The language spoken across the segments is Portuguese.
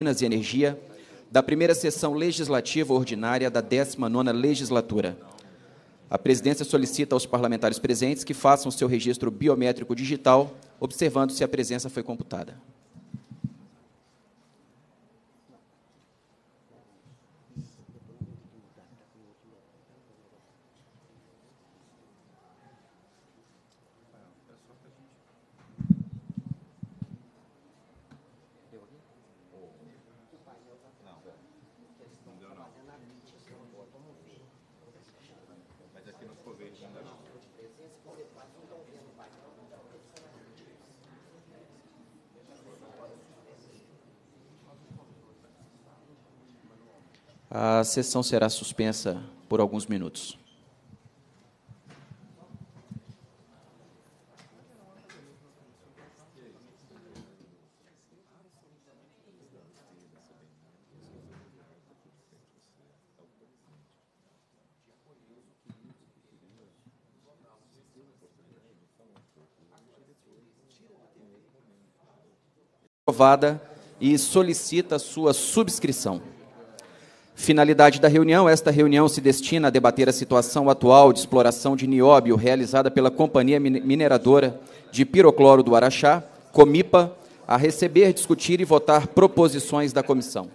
Minas e Energia da primeira sessão legislativa ordinária da 19ª legislatura. A presidência solicita aos parlamentares presentes que façam seu registro biométrico digital, observando se a presença foi computada. A sessão será suspensa por alguns minutos. aprovada e solicita sua subscrição. Finalidade da reunião: esta reunião se destina a debater a situação atual de exploração de nióbio realizada pela Companhia Mineradora de Pirocloro do Araxá, Comipa, a receber, discutir e votar proposições da comissão.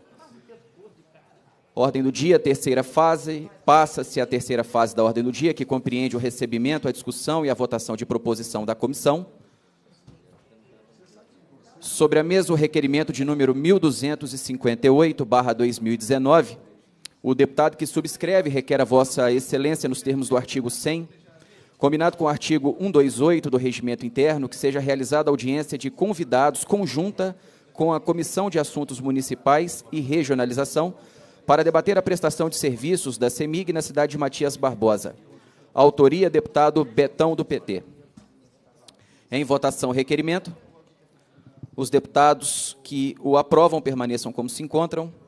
Ordem do dia, terceira fase. Passa-se a terceira fase da ordem do dia, que compreende o recebimento, a discussão e a votação de proposição da comissão. Sobre a mesa, o requerimento de número 1258, 2019 o deputado que subscreve requer a vossa excelência nos termos do artigo 100, combinado com o artigo 128 do regimento interno, que seja realizada audiência de convidados conjunta com a Comissão de Assuntos Municipais e Regionalização para debater a prestação de serviços da CEMIG na cidade de Matias Barbosa. Autoria, deputado Betão do PT. Em votação, requerimento. Os deputados que o aprovam permaneçam como se encontram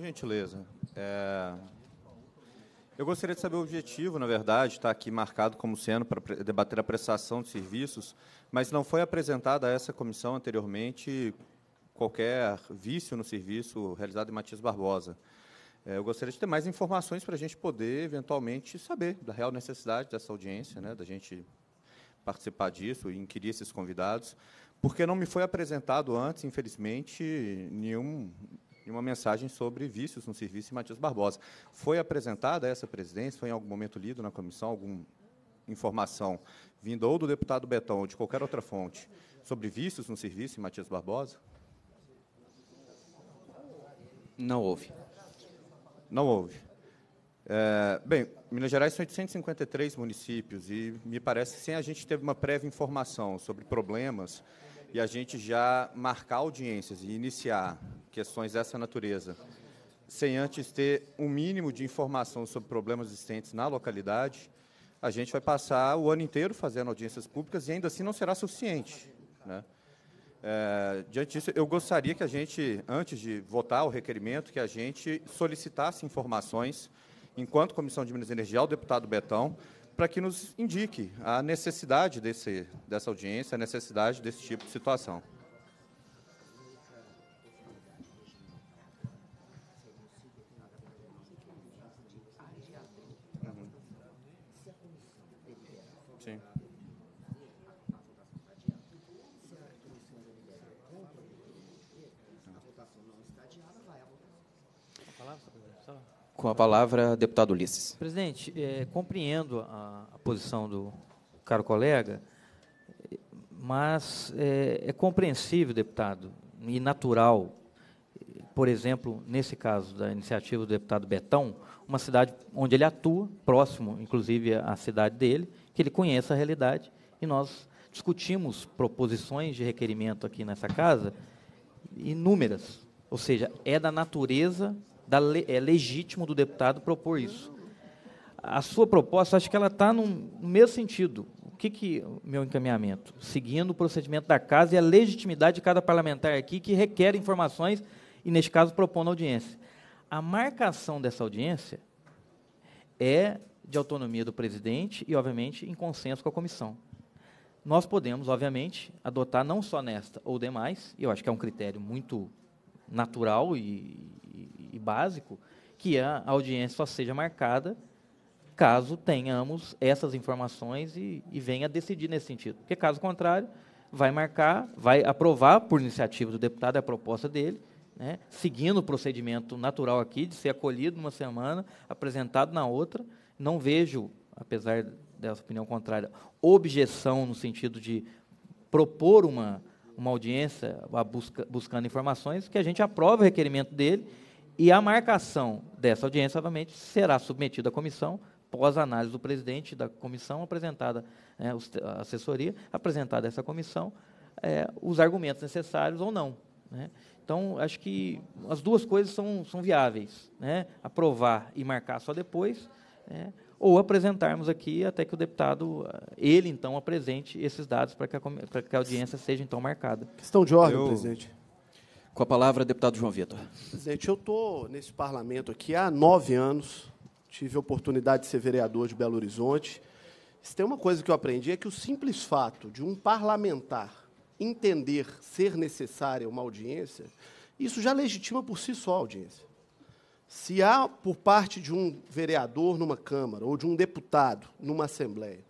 por gentileza. É... Eu gostaria de saber o objetivo, na verdade, está aqui marcado como sendo para debater a prestação de serviços, mas não foi apresentada a essa comissão anteriormente qualquer vício no serviço realizado em Matias Barbosa. É, eu gostaria de ter mais informações para a gente poder, eventualmente, saber da real necessidade dessa audiência, né, da gente participar disso e inquirir esses convidados, porque não me foi apresentado antes, infelizmente, nenhum, uma mensagem sobre vícios no serviço em Matias Barbosa. Foi apresentada essa presidência? Foi em algum momento lido na comissão alguma informação vindo ou do deputado Betão ou de qualquer outra fonte sobre vícios no serviço em Matias Barbosa? Não houve. Não houve. É, bem, Minas Gerais são 853 municípios e me parece que sem a gente ter uma prévia informação sobre problemas e a gente já marcar audiências e iniciar questões dessa natureza, sem antes ter um mínimo de informação sobre problemas existentes na localidade, a gente vai passar o ano inteiro fazendo audiências públicas e ainda assim não será suficiente. Né? É, diante disso, eu gostaria que a gente, antes de votar o requerimento, que a gente solicitasse informações, enquanto Comissão de Minas e Energia, ao deputado Betão, para que nos indique a necessidade desse, dessa audiência, a necessidade desse tipo de situação. Com a palavra, deputado Ulisses. Presidente, é, compreendo a, a, posição do caro colega, mas é, é compreensível, deputado, e natural, por exemplo, nesse caso da iniciativa do deputado Betão, uma cidade onde ele atua, próximo, inclusive, à cidade dele, que ele conheça a realidade, e nós discutimos proposições de requerimento aqui nessa casa, inúmeras. Ou seja, é da natureza é legítimo do deputado propor isso. A sua proposta, acho que ela está no mesmo sentido. O que que meu encaminhamento? Seguindo o procedimento da casa e a legitimidade de cada parlamentar aqui que requer informações e neste caso propondo audiência. A marcação dessa audiência é de autonomia do presidente e, obviamente, em consenso com a comissão. Nós podemos, obviamente, adotar não só nesta ou demais, e eu acho que é um critério muito natural e, e básico que a audiência só seja marcada caso tenhamos essas informações e, e venha decidir nesse sentido. Porque, caso contrário, vai marcar, vai aprovar por iniciativa do deputado a proposta dele, né, seguindo o procedimento natural aqui de ser acolhido numa semana, apresentado na outra. Não vejo, apesar dessa opinião contrária, objeção no sentido de propor uma, uma audiência busca, buscando informações, que a gente aprova o requerimento dele e a marcação dessa audiência, obviamente, será submetida à comissão, pós análise do presidente da comissão, apresentada né, a assessoria, apresentada essa comissão, é, os argumentos necessários ou não. Né? Então, acho que as duas coisas são, são viáveis: né? aprovar e marcar só depois, né? ou apresentarmos aqui até que o deputado, ele então, apresente esses dados para que, a, que a audiência seja então marcada. Questão de ordem, Eu, presidente. Com a palavra, deputado João Vitor. Presidente, eu estou nesse parlamento aqui há nove anos, tive a oportunidade de ser vereador de Belo Horizonte. Se tem uma coisa que eu aprendi é que o simples fato de um parlamentar entender ser necessária uma audiência, isso já legitima por si só a audiência. Se há, por parte de um vereador numa Câmara ou de um deputado numa Assembleia,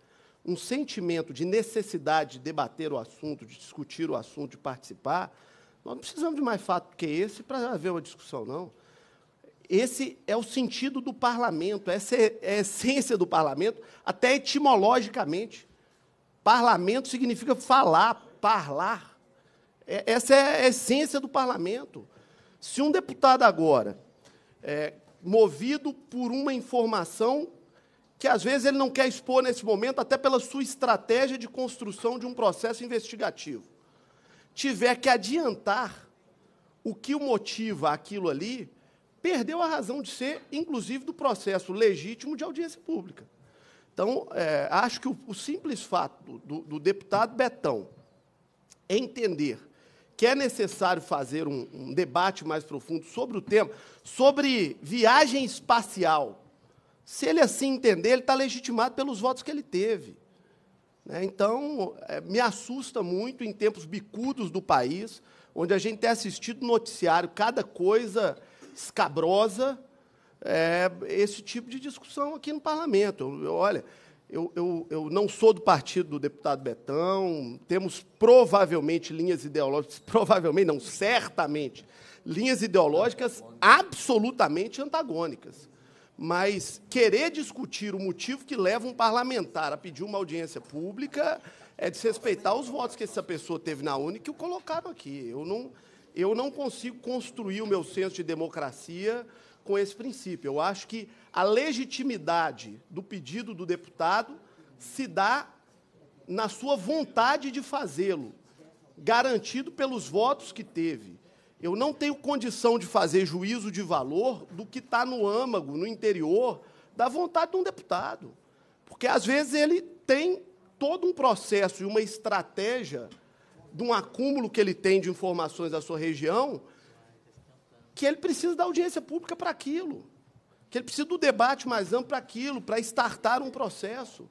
um sentimento de necessidade de debater o assunto, de discutir o assunto, de participar, nós não precisamos de mais fato que esse para haver uma discussão, não. Esse é o sentido do parlamento, essa é, é a essência do parlamento, até etimologicamente. Parlamento significa falar, parlar. É, essa é a essência do parlamento. Se um deputado agora, é, movido por uma informação que às vezes ele não quer expor nesse momento, até pela sua estratégia de construção de um processo investigativo, tiver que adiantar o que o motiva aquilo ali, perdeu a razão de ser, inclusive, do processo legítimo de audiência pública. Então, é, acho que o, o simples fato do, do, deputado Betão entender que é necessário fazer um, um debate mais profundo sobre o tema, sobre viagem espacial, se ele assim entender, ele está legitimado pelos votos que ele teve. Né? Então, é, me assusta muito em tempos bicudos do país, onde a gente tem assistido noticiário, cada coisa escabrosa, é, esse tipo de discussão aqui no parlamento. Eu, eu, olha, eu, eu, eu não sou do partido do deputado Betão, temos provavelmente linhas ideológicas, provavelmente não, certamente, linhas ideológicas absolutamente antagônicas mas querer discutir o motivo que leva um parlamentar a pedir uma audiência pública é desrespeitar os votos que essa pessoa teve na urna e que o colocaram aqui. Eu não, eu não consigo construir o meu senso de democracia com esse princípio. Eu acho que a legitimidade do pedido do deputado se dá na sua vontade de fazê-lo, garantido pelos votos que teve. Eu não tenho condição de fazer juízo de valor do que está no âmago, no interior, da vontade de um deputado. Porque, às vezes, ele tem todo um processo e uma estratégia de um acúmulo que ele tem de informações da sua região, que ele precisa da audiência pública para aquilo, que ele precisa do debate mais amplo para aquilo, para estartar um processo.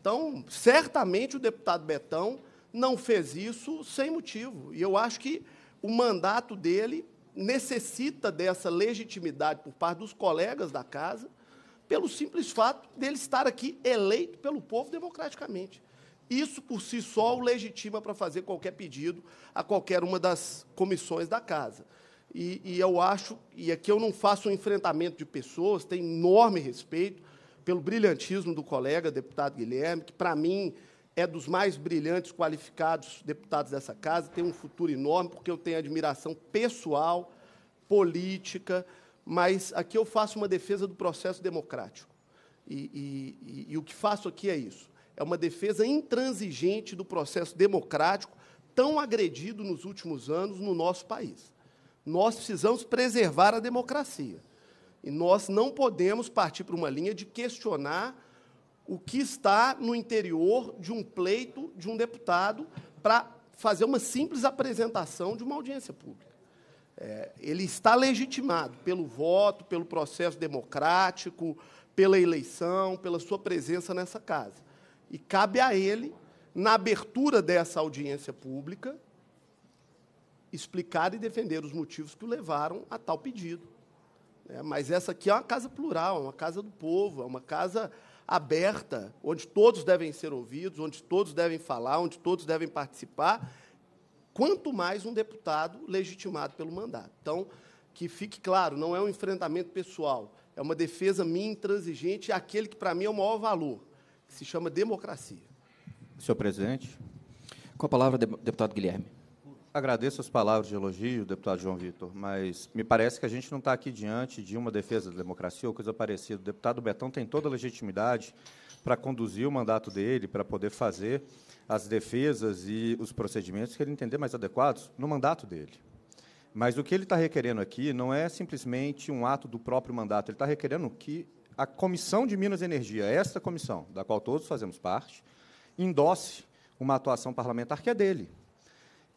Então, certamente o deputado Betão não fez isso sem motivo. E eu acho que o mandato dele necessita dessa legitimidade por parte dos colegas da casa, pelo simples fato dele estar aqui eleito pelo povo democraticamente. Isso por si só o legitima para fazer qualquer pedido a qualquer uma das comissões da casa. E, e, eu acho, e aqui eu não faço um enfrentamento de pessoas, tenho enorme respeito pelo brilhantismo do colega deputado Guilherme, que para mim é dos mais brilhantes, qualificados deputados dessa casa, tem um futuro enorme, porque eu tenho admiração pessoal, política, mas aqui eu faço uma defesa do processo democrático. E, e, e, e o que faço aqui é isso: é uma defesa intransigente do processo democrático, tão agredido nos últimos anos no nosso país. Nós precisamos preservar a democracia. E nós não podemos partir para uma linha de questionar o que está no interior de um pleito de um deputado para fazer uma simples apresentação de uma audiência pública. É, ele está legitimado pelo voto, pelo processo democrático, pela eleição, pela sua presença nessa casa. E cabe a ele, na abertura dessa audiência pública, explicar e defender os motivos que o levaram a tal pedido. É, mas essa aqui é uma casa plural, é uma casa do povo, é uma casa aberta, onde todos devem ser ouvidos, onde todos devem falar, onde todos devem participar, quanto mais um deputado legitimado pelo mandato. Então, que fique claro, não é um enfrentamento pessoal, é uma defesa minha intransigente, aquele que para mim é o maior valor, que se chama democracia. Senhor presidente, com a palavra, deputado Guilherme. Agradeço as palavras de elogio, deputado João Vitor, mas me parece que a gente não está aqui diante de uma defesa da democracia ou coisa parecida. O deputado Betão tem toda a legitimidade para conduzir o mandato dele, para poder fazer as defesas e os procedimentos que ele entender mais adequados no mandato dele. Mas o que ele está requerendo aqui não é simplesmente um ato do próprio mandato, ele está requerendo que a Comissão de Minas e Energia, esta comissão, da qual todos fazemos parte, endosse uma atuação parlamentar que é dele.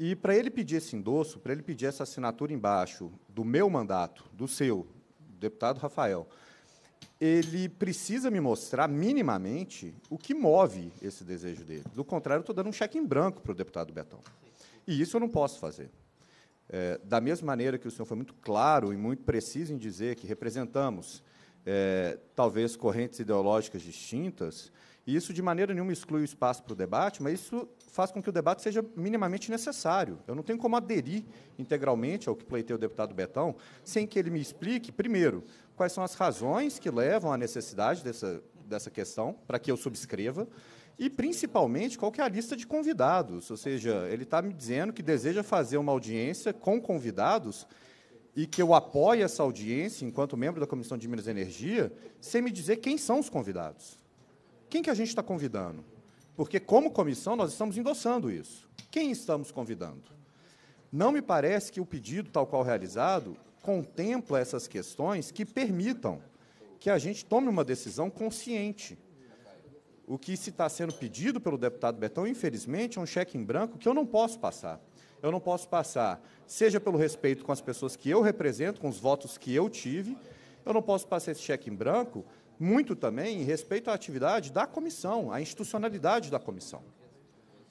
E para ele pedir esse endosso, para ele pedir essa assinatura embaixo do meu mandato, do seu, deputado Rafael, ele precisa me mostrar minimamente o que move esse desejo dele. Do contrário, eu estou dando um cheque em branco para o deputado Betão. E isso eu não posso fazer. É, da mesma maneira que o senhor foi muito claro e muito preciso em dizer que representamos é, talvez correntes ideológicas distintas, e isso, de maneira nenhuma, exclui o espaço para o debate, mas isso faz com que o debate seja minimamente necessário. Eu não tenho como aderir integralmente ao que pleiteia o deputado Betão sem que ele me explique, primeiro, quais são as razões que levam à necessidade dessa, dessa questão, para que eu subscreva, e, principalmente, qual que é a lista de convidados. Ou seja, ele está me dizendo que deseja fazer uma audiência com convidados e que eu apoie essa audiência, enquanto membro da Comissão de Minas e Energia, sem me dizer quem são os convidados. Quem que a gente está convidando? Porque, como comissão, nós estamos endossando isso. Quem estamos convidando? Não me parece que o pedido, tal qual realizado, contempla essas questões que permitam que a gente tome uma decisão consciente. O que se está sendo pedido pelo deputado Betão, infelizmente, é um cheque em branco que eu não posso passar. Eu não posso passar, seja pelo respeito com as pessoas que eu represento, com os votos que eu tive, eu não posso passar esse cheque em branco muito também em respeito à atividade da comissão, à institucionalidade da comissão.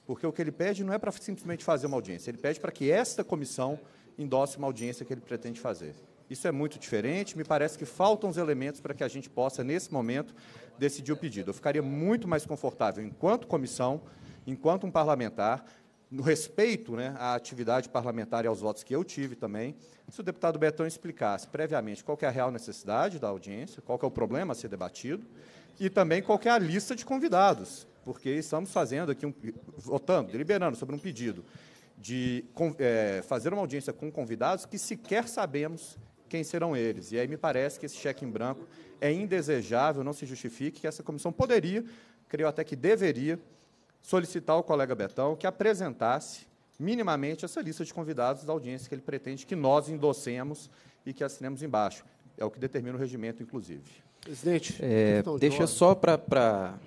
Porque o que ele pede não é para simplesmente fazer uma audiência, ele pede para que esta comissão endosse uma audiência que ele pretende fazer. Isso é muito diferente, me parece que faltam os elementos para que a gente possa, nesse momento, decidir o pedido. Eu ficaria muito mais confortável, enquanto comissão, enquanto um parlamentar, no respeito né, à atividade parlamentar e aos votos que eu tive também, se o deputado Betão explicasse previamente qual é a real necessidade da audiência, qual é o problema a ser debatido, e também qual é a lista de convidados, porque estamos fazendo aqui, um, votando, deliberando sobre um pedido de é, fazer uma audiência com convidados que sequer sabemos quem serão eles. E aí me parece que esse cheque em branco é indesejável, não se justifique, que essa comissão poderia, creio até que deveria, solicitar ao colega Betão que apresentasse minimamente essa lista de convidados da audiência que ele pretende que nós endossemos e que assinemos embaixo. É o que determina o regimento, inclusive. Presidente, é, deixa só para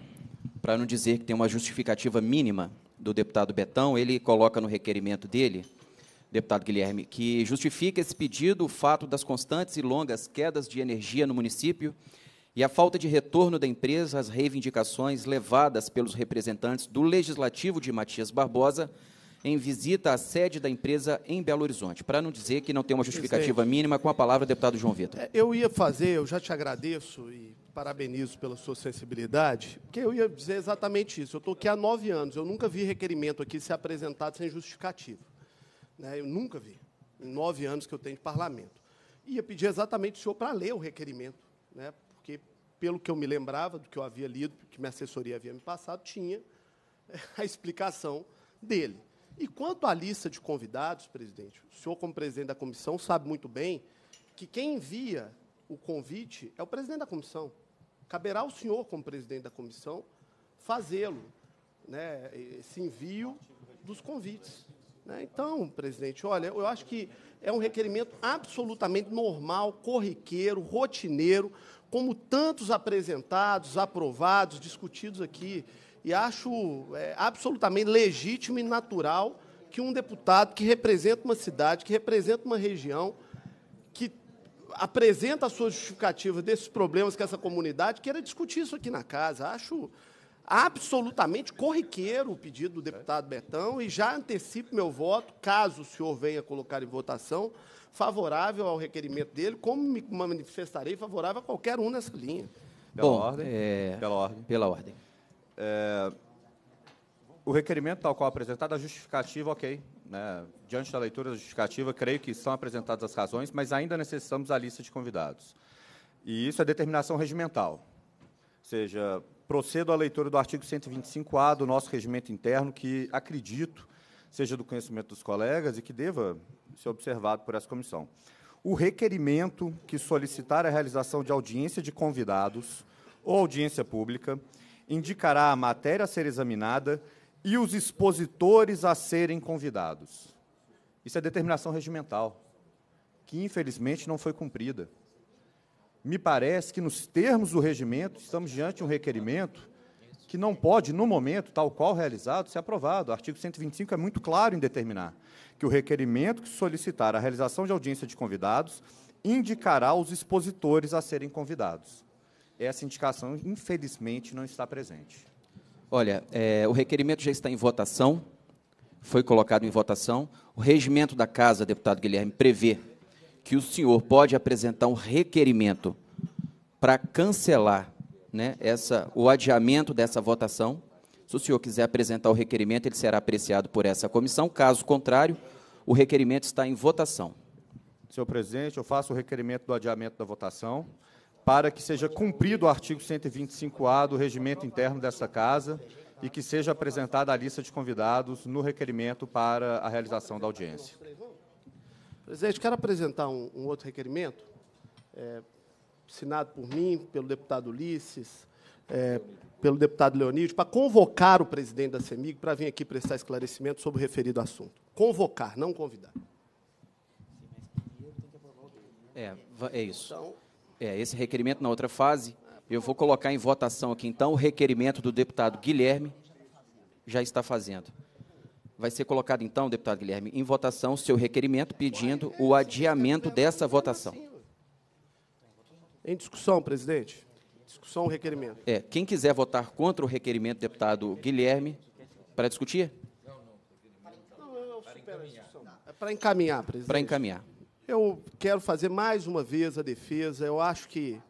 não dizer que tem uma justificativa mínima do deputado Betão, ele coloca no requerimento dele, deputado Guilherme, que justifica esse pedido o fato das constantes e longas quedas de energia no município e a falta de retorno da empresa às reivindicações levadas pelos representantes do Legislativo de Matias Barbosa em visita à sede da empresa em Belo Horizonte, para não dizer que não tem uma justificativa Presidente. mínima, com a palavra, deputado João Vitor. É, eu ia fazer, eu já te agradeço e parabenizo pela sua sensibilidade, porque eu ia dizer exatamente isso. Eu estou aqui há nove anos, eu nunca vi requerimento aqui ser apresentado sem justificativa. Né? Eu nunca vi, em nove anos que eu tenho de parlamento. Ia pedir exatamente o senhor para ler o requerimento, né? pelo que eu me lembrava, do que eu havia lido, que minha assessoria havia me passado, tinha a explicação dele. E quanto à lista de convidados, presidente, o senhor, como presidente da comissão, sabe muito bem que quem envia o convite é o presidente da comissão. Caberá ao senhor, como presidente da comissão, fazê-lo, né, esse envio dos convites. Né. Então, presidente, olha, eu acho que é um requerimento absolutamente normal, corriqueiro, rotineiro, como tantos apresentados, aprovados, discutidos aqui. E acho é, absolutamente legítimo e natural que um deputado que representa uma cidade, que representa uma região, que apresenta a sua justificativa desses problemas que essa comunidade queira discutir isso aqui na casa. Acho absolutamente corriqueiro o pedido do deputado Betão e já antecipo meu voto, caso o senhor venha colocar em votação, favorável ao requerimento dele, como me manifestarei favorável a qualquer um nessa linha. Pela Bom, ordem? É... Pela ordem. Pela ordem. É... O requerimento tal qual apresentado, a é justificativa, ok. Né? Diante da leitura da justificativa, creio que são apresentadas as razões, mas ainda necessitamos a lista de convidados. E isso é determinação regimental. Ou seja, procedo à leitura do artigo 125-A do nosso regimento interno, que acredito seja do conhecimento dos colegas e que deva ser observado por essa comissão. O requerimento que solicitar a realização de audiência de convidados ou audiência pública indicará a matéria a ser examinada e os expositores a serem convidados. Isso é determinação regimental, que infelizmente não foi cumprida me parece que, nos termos do regimento, estamos diante de um requerimento que não pode, no momento, tal qual realizado, ser aprovado. O artigo 125 é muito claro em determinar que o requerimento que solicitar a realização de audiência de convidados indicará os expositores a serem convidados. Essa indicação, infelizmente, não está presente. Olha, é, o requerimento já está em votação, foi colocado em votação. O regimento da Casa, deputado Guilherme, prevê que o senhor pode apresentar um requerimento para cancelar né, essa, o adiamento dessa votação. Se o senhor quiser apresentar o requerimento, ele será apreciado por essa comissão. Caso contrário, o requerimento está em votação. Senhor presidente, eu faço o requerimento do adiamento da votação para que seja cumprido o artigo 125-A do regimento interno desta Casa e que seja apresentada a lista de convidados no requerimento para a realização da audiência. Presidente, quero apresentar um, um outro requerimento, é, assinado por mim, pelo deputado Ulisses, é, pelo deputado Leonídio, para convocar o presidente da CEMIG para vir aqui prestar esclarecimento sobre o referido assunto. Convocar, não convidar. É, é isso. Então, é, esse requerimento na outra fase, eu vou colocar em votação aqui, então, o requerimento do deputado Guilherme já está fazendo. Vai ser colocado, então, deputado Guilherme, em votação seu requerimento pedindo o adiamento dessa votação. Em discussão, presidente. Discussão, requerimento. É, quem quiser votar contra o requerimento, deputado Guilherme, para discutir? Para é encaminhar, presidente. Para encaminhar. Eu quero fazer mais uma vez a defesa. Eu acho que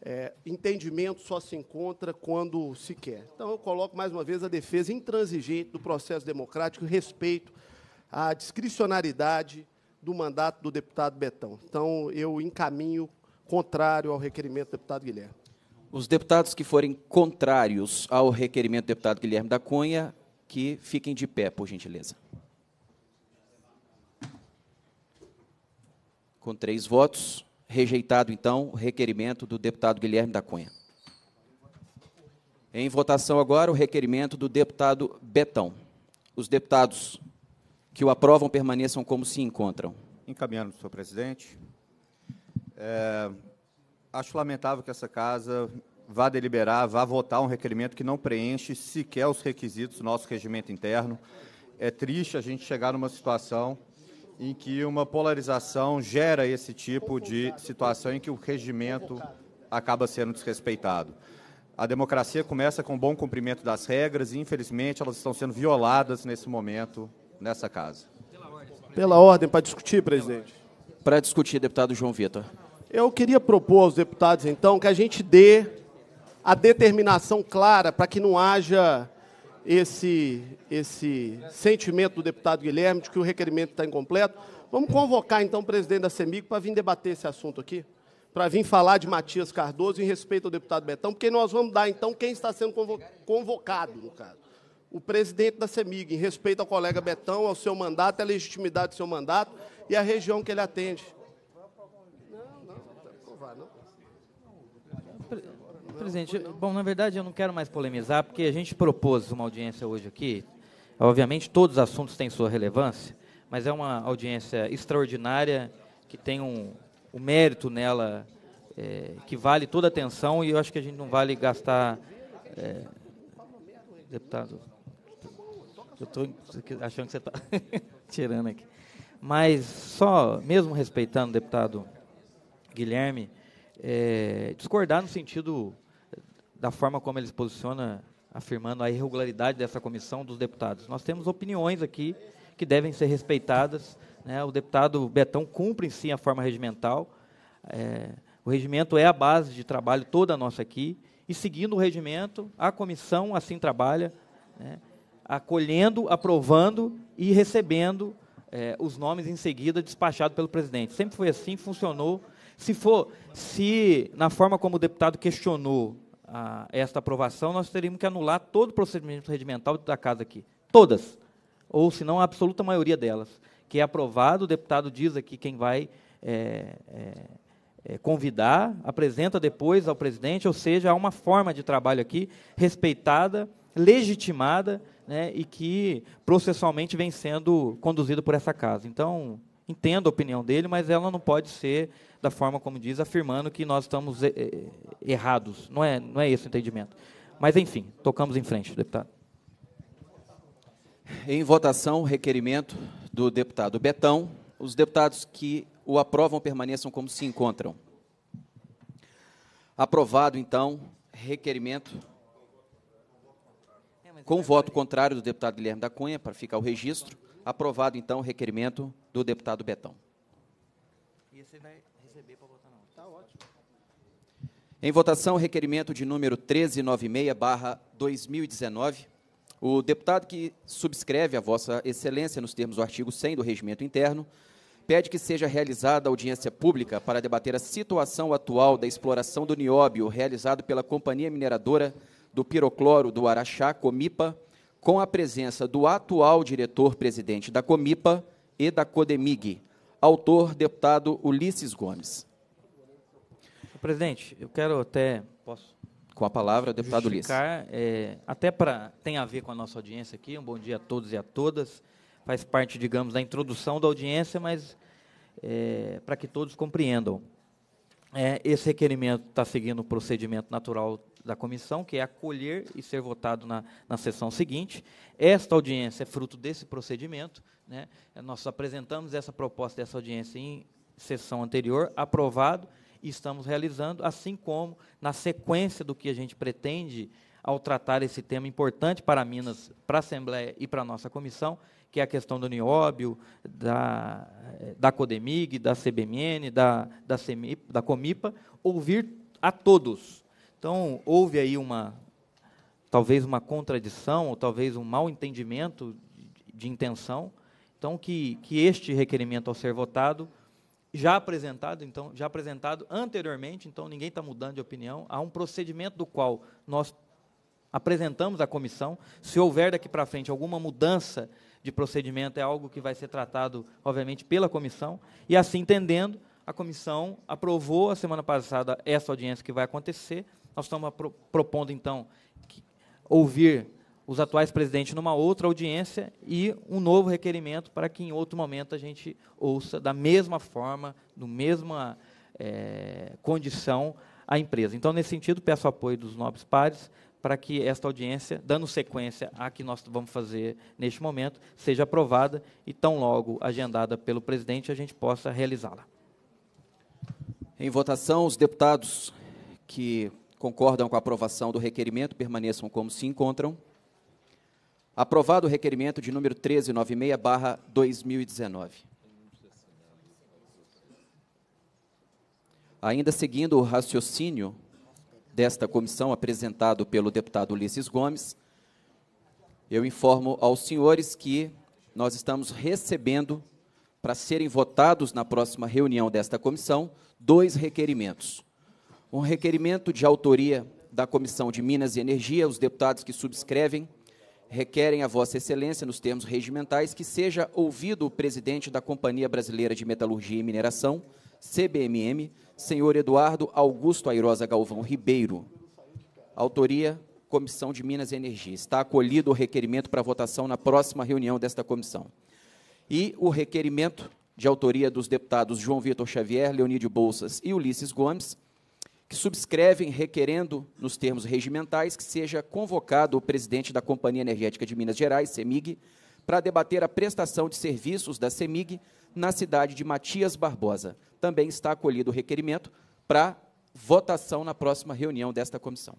é, entendimento só se encontra quando se quer. Então, eu coloco mais uma vez a defesa intransigente do processo democrático, respeito à discricionariedade do mandato do deputado Betão. Então, eu encaminho contrário ao requerimento do deputado Guilherme. Os deputados que forem contrários ao requerimento do deputado Guilherme da Cunha, que fiquem de pé, por gentileza. Com três votos, Rejeitado, então, o requerimento do deputado Guilherme da Cunha. Em votação agora o requerimento do deputado Betão. Os deputados que o aprovam permaneçam como se encontram. Encaminhando, senhor presidente. É, acho lamentável que essa casa vá deliberar, vá votar um requerimento que não preenche sequer os requisitos do nosso regimento interno. É triste a gente chegar numa situação em que uma polarização gera esse tipo de situação em que o regimento acaba sendo desrespeitado. A democracia começa com o bom cumprimento das regras e, infelizmente, elas estão sendo violadas nesse momento, nessa casa. Pela ordem, para discutir, presidente. Para discutir, deputado João Vitor. Eu queria propor aos deputados, então, que a gente dê a determinação clara para que não haja esse, esse sentimento do deputado Guilherme de que o requerimento está incompleto. Vamos convocar, então, o presidente da CEMIG para vir debater esse assunto aqui, para vir falar de Matias Cardoso em respeito ao deputado Betão, porque nós vamos dar, então, quem está sendo convo convocado, no caso. O presidente da CEMIG, em respeito ao colega Betão, ao seu mandato, à legitimidade do seu mandato e à região que ele atende. Não, não, não, não, não. Presidente, bom, na verdade eu não quero mais polemizar, porque a gente propôs uma audiência hoje aqui. Obviamente todos os assuntos têm sua relevância, mas é uma audiência extraordinária, que tem um, um mérito nela, é, que vale toda a atenção, e eu acho que a gente não vale gastar. É, deputado, eu estou achando que você está tirando aqui. Mas só, mesmo respeitando o deputado Guilherme, é, discordar no sentido da forma como ele se posiciona, afirmando a irregularidade dessa comissão dos deputados. Nós temos opiniões aqui que devem ser respeitadas. Né? O deputado Betão cumpre, sim, a forma regimental. É, o regimento é a base de trabalho toda nossa aqui. E, seguindo o regimento, a comissão assim trabalha, né? acolhendo, aprovando e recebendo é, os nomes em seguida despachado pelo presidente. Sempre foi assim, funcionou. Se for, se na forma como o deputado questionou a, esta aprovação, nós teríamos que anular todo o procedimento regimental da casa aqui. Todas. Ou, se não, a absoluta maioria delas. Que é aprovado, o deputado diz aqui quem vai é, é, é convidar, apresenta depois ao presidente, ou seja, há uma forma de trabalho aqui respeitada, legitimada, né, e que processualmente vem sendo conduzida por essa casa. Então, Entendo a opinião dele, mas ela não pode ser da forma como diz, afirmando que nós estamos eh, eh, errados. Não é, não é esse o entendimento. Mas, enfim, tocamos em frente, deputado. Em votação, requerimento do deputado Betão. Os deputados que o aprovam permaneçam como se encontram. Aprovado, então, requerimento com voto contrário do deputado Guilherme da Cunha, para ficar o registro. Aprovado, então, o requerimento do deputado Betão. E você vai receber para votar, não? Está ótimo. Em votação, o requerimento de número 1396-2019. O deputado que subscreve a Vossa Excelência, nos termos do artigo 100 do Regimento Interno, pede que seja realizada audiência pública para debater a situação atual da exploração do nióbio realizado pela Companhia Mineradora do Pirocloro do Araxá, Comipa, com a presença do atual diretor-presidente da Comipa e da Codemig, autor deputado Ulisses Gomes. Presidente, eu quero até posso com a palavra, deputado Ulisses. É, até para tem a ver com a nossa audiência aqui. Um bom dia a todos e a todas. Faz parte, digamos, da introdução da audiência, mas é, para que todos compreendam. É, esse requerimento está seguindo o procedimento natural da comissão, que é acolher e ser votado na, na sessão seguinte. Esta audiência é fruto desse procedimento. Né? Nós apresentamos essa proposta dessa audiência em sessão anterior, aprovado, e estamos realizando, assim como na sequência do que a gente pretende ao tratar esse tema importante para Minas, para a Assembleia e para a nossa comissão, que é a questão do Nióbio, da, da Codemig, da CBMN, da, da, CEMIP, da Comipa, ouvir a todos, então, houve aí uma, talvez uma contradição, ou talvez um mal entendimento de intenção. Então, que, que este requerimento ao ser votado, já apresentado, então, já apresentado anteriormente, então ninguém está mudando de opinião, há um procedimento do qual nós apresentamos à comissão. Se houver daqui para frente alguma mudança de procedimento, é algo que vai ser tratado, obviamente, pela comissão. E assim entendendo, a comissão aprovou a semana passada essa audiência que vai acontecer. Nós estamos propondo, então, ouvir os atuais presidentes numa outra audiência e um novo requerimento para que em outro momento a gente ouça da mesma forma, no mesma é, condição a empresa. Então, nesse sentido, peço apoio dos nobres pares para que esta audiência, dando sequência à que nós vamos fazer neste momento, seja aprovada e tão logo agendada pelo presidente a gente possa realizá-la. Em votação, os deputados que concordam com a aprovação do requerimento, permaneçam como se encontram. Aprovado o requerimento de número 1396, barra 2019. Ainda seguindo o raciocínio desta comissão apresentado pelo deputado Ulisses Gomes, eu informo aos senhores que nós estamos recebendo, para serem votados na próxima reunião desta comissão, dois requerimentos. Um requerimento de autoria da Comissão de Minas e Energia, os deputados que subscrevem requerem a Vossa Excelência, nos termos regimentais, que seja ouvido o presidente da Companhia Brasileira de Metalurgia e Mineração, CBMM, senhor Eduardo Augusto Airosa Galvão Ribeiro. Autoria, Comissão de Minas e Energia. Está acolhido o requerimento para votação na próxima reunião desta comissão. E o requerimento de autoria dos deputados João Vitor Xavier, Leonídio Bolsas e Ulisses Gomes, que subscrevem requerendo, nos termos regimentais, que seja convocado o presidente da Companhia Energética de Minas Gerais, CEMIG, para debater a prestação de serviços da CEMIG na cidade de Matias Barbosa. Também está acolhido o requerimento para votação na próxima reunião desta comissão.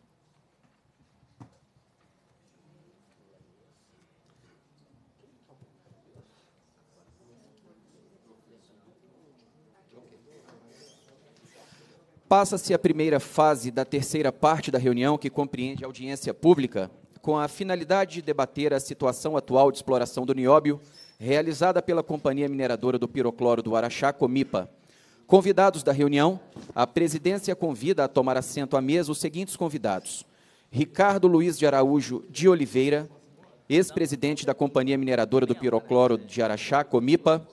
Passa-se a primeira fase da terceira parte da reunião, que compreende audiência pública, com a finalidade de debater a situação atual de exploração do nióbio, realizada pela Companhia Mineradora do Pirocloro do Araxá, Comipa. Convidados da reunião, a presidência convida a tomar assento à mesa os seguintes convidados: Ricardo Luiz de Araújo de Oliveira, ex-presidente da Companhia Mineradora do Pirocloro de Araxá, Comipa,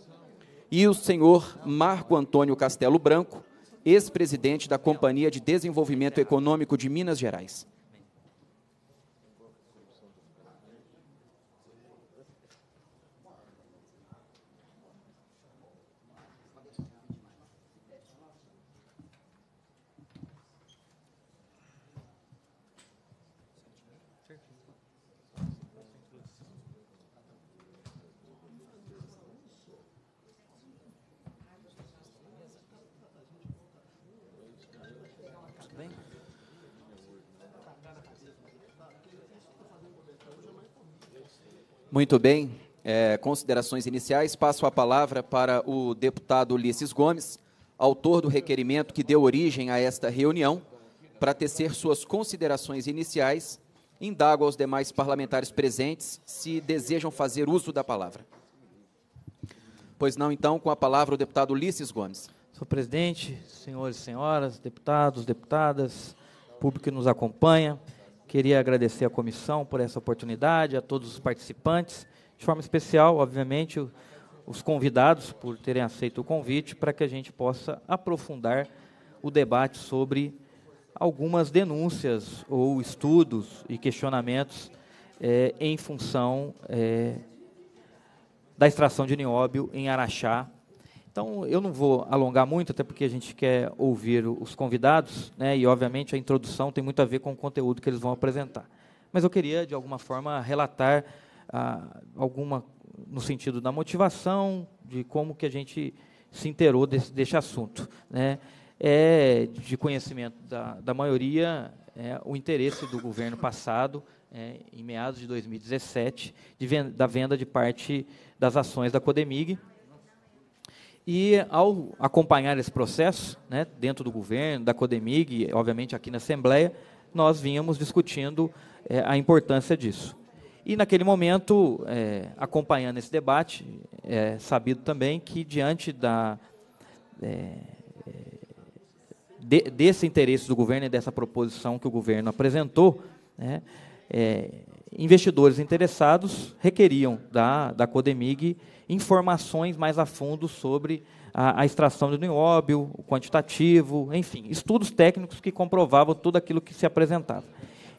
e o senhor Marco Antônio Castelo Branco, ex-presidente da Companhia de Desenvolvimento Econômico de Minas Gerais. Muito bem, é, considerações iniciais. Passo a palavra para o deputado Ulisses Gomes, autor do requerimento que deu origem a esta reunião, para tecer suas considerações iniciais. Indago aos demais parlamentares presentes se desejam fazer uso da palavra. Pois não, então, com a palavra o deputado Ulisses Gomes. Senhor presidente, senhores e senhoras, deputados, deputadas, público que nos acompanha. Queria agradecer à comissão por essa oportunidade, a todos os participantes, de forma especial, obviamente, os convidados por terem aceito o convite, para que a gente possa aprofundar o debate sobre algumas denúncias ou estudos e questionamentos é, em função é, da extração de nióbio em Araxá, então, eu não vou alongar muito, até porque a gente quer ouvir os convidados, né, e obviamente a introdução tem muito a ver com o conteúdo que eles vão apresentar. Mas eu queria, de alguma forma, relatar ah, alguma no sentido da motivação, de como que a gente se inteirou desse, desse assunto. Né? É de conhecimento da, da maioria é, o interesse do governo passado, é, em meados de 2017, de, da venda de parte das ações da Codemig, e ao acompanhar esse processo, né, dentro do governo, da Codemig, obviamente aqui na Assembleia, nós vínhamos discutindo é, a importância disso. E naquele momento, é, acompanhando esse debate, é sabido também que diante da, é, de, desse interesse do governo e dessa proposição que o governo apresentou, né, investidores interessados requeriam da, da Codemig informações mais a fundo sobre a, a extração do nióbio, o quantitativo, enfim, estudos técnicos que comprovavam tudo aquilo que se apresentava.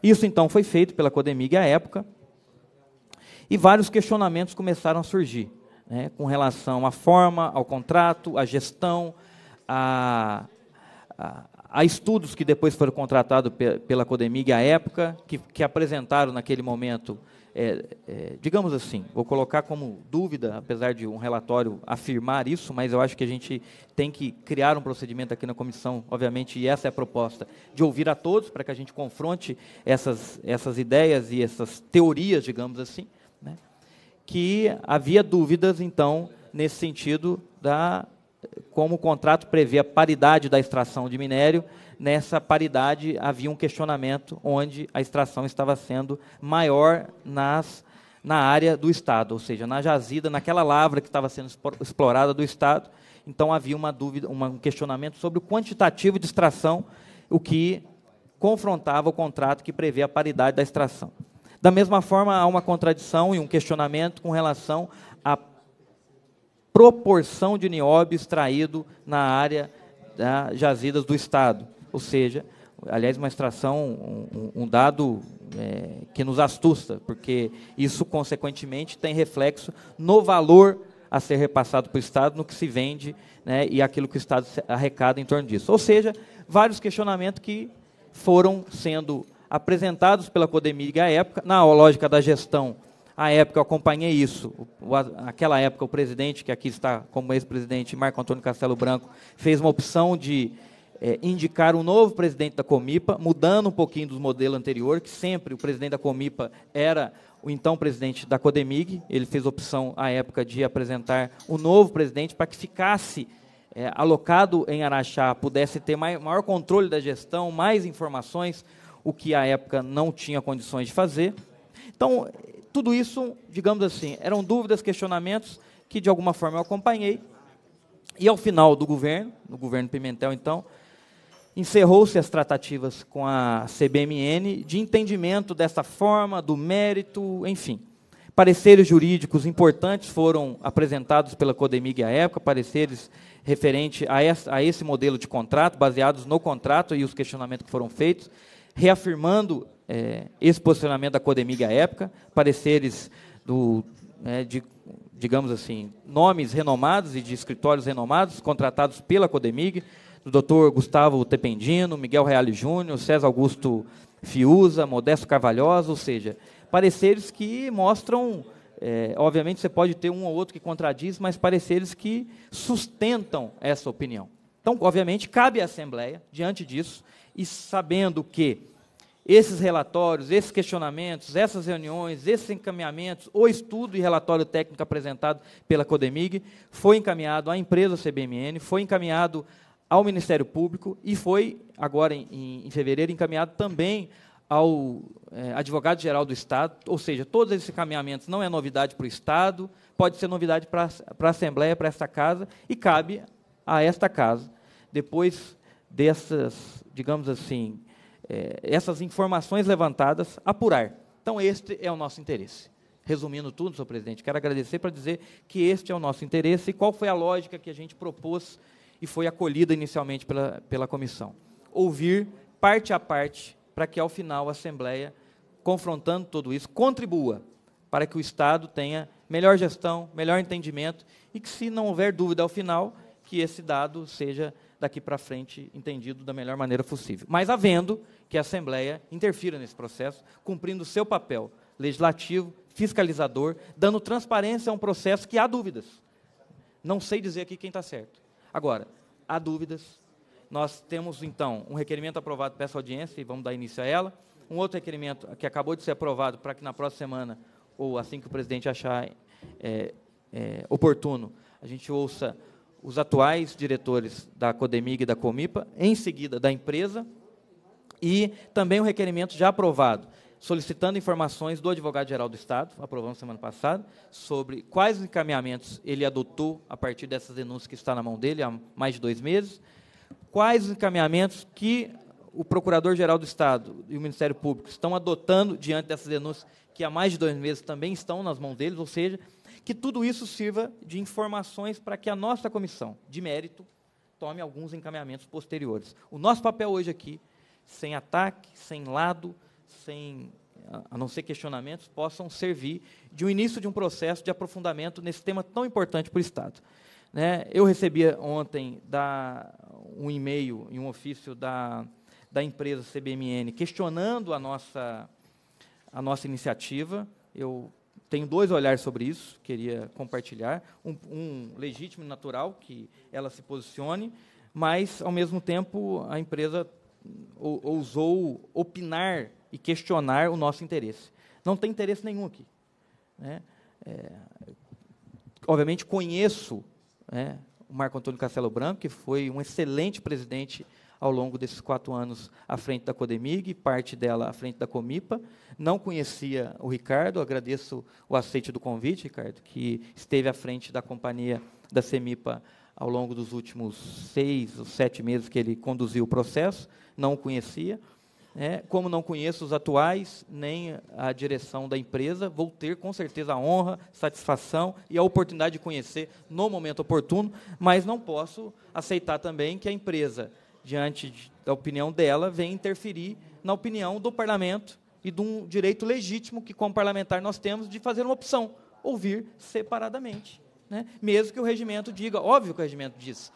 Isso então foi feito pela Codemig à época, e vários questionamentos começaram a surgir, né, com relação à forma, ao contrato, à gestão, a, a, a estudos que depois foram contratados pela Codemig à época, que, que apresentaram naquele momento é, é, digamos assim, vou colocar como dúvida, apesar de um relatório afirmar isso, mas eu acho que a gente tem que criar um procedimento aqui na comissão, obviamente, e essa é a proposta, de ouvir a todos para que a gente confronte essas, essas ideias e essas teorias, digamos assim, né? que havia dúvidas, então, nesse sentido da como o contrato prevê a paridade da extração de minério, nessa paridade havia um questionamento onde a extração estava sendo maior nas, na área do Estado, ou seja, na jazida, naquela lavra que estava sendo explorada do Estado. Então havia uma dúvida, um questionamento sobre o quantitativo de extração, o que confrontava o contrato que prevê a paridade da extração. Da mesma forma, há uma contradição e um questionamento com relação proporção de nióbio extraído na área da né, jazidas do Estado. Ou seja, aliás, uma extração, um, um dado é, que nos assusta, porque isso, consequentemente, tem reflexo no valor a ser repassado para o Estado, no que se vende né, e aquilo que o Estado arrecada em torno disso. Ou seja, vários questionamentos que foram sendo apresentados pela Codemig à época, na lógica da gestão à época eu acompanhei isso. naquela época, o presidente, que aqui está como ex-presidente, Marco Antônio Castelo Branco, fez uma opção de é, indicar um novo presidente da Comipa, mudando um pouquinho do modelo anterior, que sempre o presidente da Comipa era o então presidente da Codemig. Ele fez opção, à época, de apresentar o novo presidente para que ficasse é, alocado em Araxá, pudesse ter maior controle da gestão, mais informações, o que à época não tinha condições de fazer. Então, tudo isso, digamos assim, eram dúvidas, questionamentos que de alguma forma eu acompanhei. E ao final do governo, no governo Pimentel, então, encerrou-se as tratativas com a CBMN de entendimento dessa forma, do mérito, enfim. Pareceres jurídicos importantes foram apresentados pela Codemig à época, pareceres referente a, a esse modelo de contrato, baseados no contrato e os questionamentos que foram feitos, reafirmando é, esse posicionamento da Codemig à época, pareceres do, né, de, digamos assim, nomes renomados e de escritórios renomados contratados pela Codemig, do doutor Gustavo Tependino, Miguel Reale Júnior, César Augusto Fiuza, Modesto Carvalhosa, ou seja, pareceres que mostram, é, obviamente você pode ter um ou outro que contradiz, mas pareceres que sustentam essa opinião. Então, obviamente, cabe à Assembleia, diante disso, e sabendo que esses relatórios, esses questionamentos, essas reuniões, esses encaminhamentos, o estudo e relatório técnico apresentado pela Codemig foi encaminhado à empresa CBMN, foi encaminhado ao Ministério Público e foi, agora em, em fevereiro, encaminhado também ao eh, advogado-geral do Estado, ou seja, todos esses encaminhamentos não é novidade para o Estado, pode ser novidade para a Assembleia, para esta Casa, e cabe a esta Casa, depois dessas, digamos assim, é, essas informações levantadas, apurar. Então, este é o nosso interesse. Resumindo tudo, senhor presidente, quero agradecer para dizer que este é o nosso interesse e qual foi a lógica que a gente propôs e foi acolhida inicialmente pela, pela comissão. Ouvir parte a parte para que, ao final, a Assembleia, confrontando tudo isso, contribua para que o Estado tenha melhor gestão, melhor entendimento e que, se não houver dúvida ao final, que esse dado seja daqui para frente entendido da melhor maneira possível. Mas havendo que a Assembleia interfira nesse processo, cumprindo o seu papel legislativo, fiscalizador, dando transparência a um processo que há dúvidas. Não sei dizer aqui quem está certo. Agora, há dúvidas. Nós temos, então, um requerimento aprovado para essa audiência, e vamos dar início a ela. Um outro requerimento que acabou de ser aprovado para que na próxima semana, ou assim que o presidente achar é, é, oportuno, a gente ouça os atuais diretores da Codemig e da Comipa, em seguida da empresa, e também um requerimento já aprovado, solicitando informações do advogado-geral do Estado, aprovamos semana passada, sobre quais encaminhamentos ele adotou a partir dessas denúncias que está na mão dele há mais de dois meses, quais os encaminhamentos que o Procurador-Geral do Estado e o Ministério Público estão adotando diante dessas denúncias que há mais de dois meses também estão nas mãos deles, ou seja, que tudo isso sirva de informações para que a nossa comissão de mérito tome alguns encaminhamentos posteriores. O nosso papel hoje aqui, sem ataque, sem lado, sem a não ser questionamentos, possam servir de um início de um processo de aprofundamento nesse tema tão importante para o Estado. Né? Eu recebi ontem da, um e-mail e um ofício da, da empresa CBMN questionando a nossa, a nossa iniciativa. Eu tenho dois olhares sobre isso, queria compartilhar. Um, um legítimo e natural, que ela se posicione, mas, ao mesmo tempo, a empresa ousou opinar e questionar o nosso interesse. Não tem interesse nenhum aqui. Né? É, obviamente, conheço né, o Marco Antônio Castelo Branco, que foi um excelente presidente ao longo desses quatro anos à frente da Codemig, parte dela à frente da Comipa. Não conhecia o Ricardo, agradeço o aceite do convite, Ricardo, que esteve à frente da companhia da Semipa ao longo dos últimos seis ou sete meses que ele conduziu o processo, não o conhecia. É, como não conheço os atuais, nem a direção da empresa, vou ter com certeza a honra, satisfação e a oportunidade de conhecer no momento oportuno, mas não posso aceitar também que a empresa diante da opinião dela, vem interferir na opinião do parlamento e de um direito legítimo que, como parlamentar, nós temos de fazer uma opção, ouvir separadamente. Né? Mesmo que o regimento diga, óbvio que o regimento diz,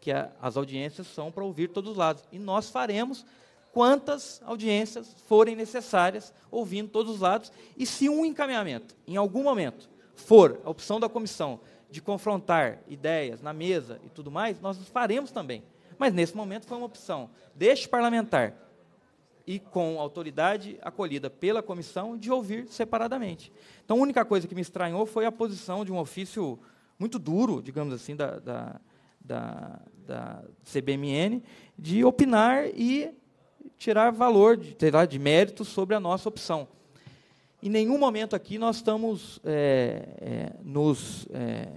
que a, as audiências são para ouvir todos os lados. E nós faremos quantas audiências forem necessárias, ouvindo todos os lados. E se um encaminhamento, em algum momento, for a opção da comissão de confrontar ideias na mesa e tudo mais, nós faremos também. Mas nesse momento foi uma opção deste parlamentar e com autoridade acolhida pela comissão de ouvir separadamente. Então, a única coisa que me estranhou foi a posição de um ofício muito duro, digamos assim, da, da, da, da CBMN, de opinar e tirar valor, de, tirar de mérito sobre a nossa opção. Em nenhum momento aqui nós estamos é, é, nos. É,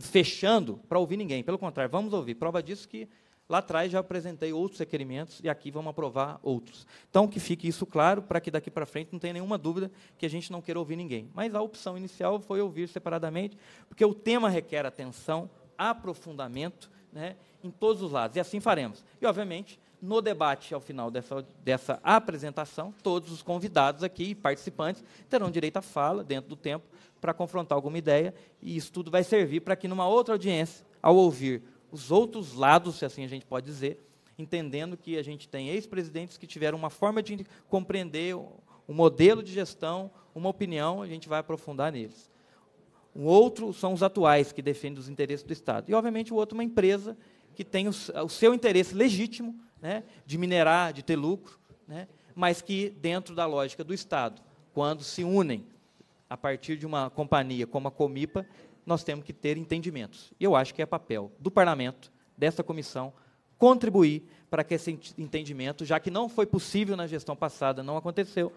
fechando para ouvir ninguém. Pelo contrário, vamos ouvir. Prova disso que lá atrás já apresentei outros requerimentos e aqui vamos aprovar outros. Então, que fique isso claro para que daqui para frente não tenha nenhuma dúvida que a gente não queira ouvir ninguém. Mas a opção inicial foi ouvir separadamente, porque o tema requer atenção, aprofundamento né, em todos os lados. E assim faremos. E, obviamente, no debate ao final dessa, dessa apresentação, todos os convidados aqui e participantes terão direito à fala dentro do tempo para confrontar alguma ideia, e isso tudo vai servir para que, numa outra audiência, ao ouvir os outros lados, se assim a gente pode dizer, entendendo que a gente tem ex-presidentes que tiveram uma forma de compreender um modelo de gestão, uma opinião, a gente vai aprofundar neles. Um outro são os atuais, que defendem os interesses do Estado. E, obviamente, o outro, é uma empresa que tem o, o seu interesse legítimo né, de minerar, de ter lucro, né, mas que, dentro da lógica do Estado, quando se unem a partir de uma companhia como a Comipa, nós temos que ter entendimentos. E eu acho que é papel do parlamento, dessa comissão, contribuir para que esse entendimento, já que não foi possível na gestão passada, não aconteceu,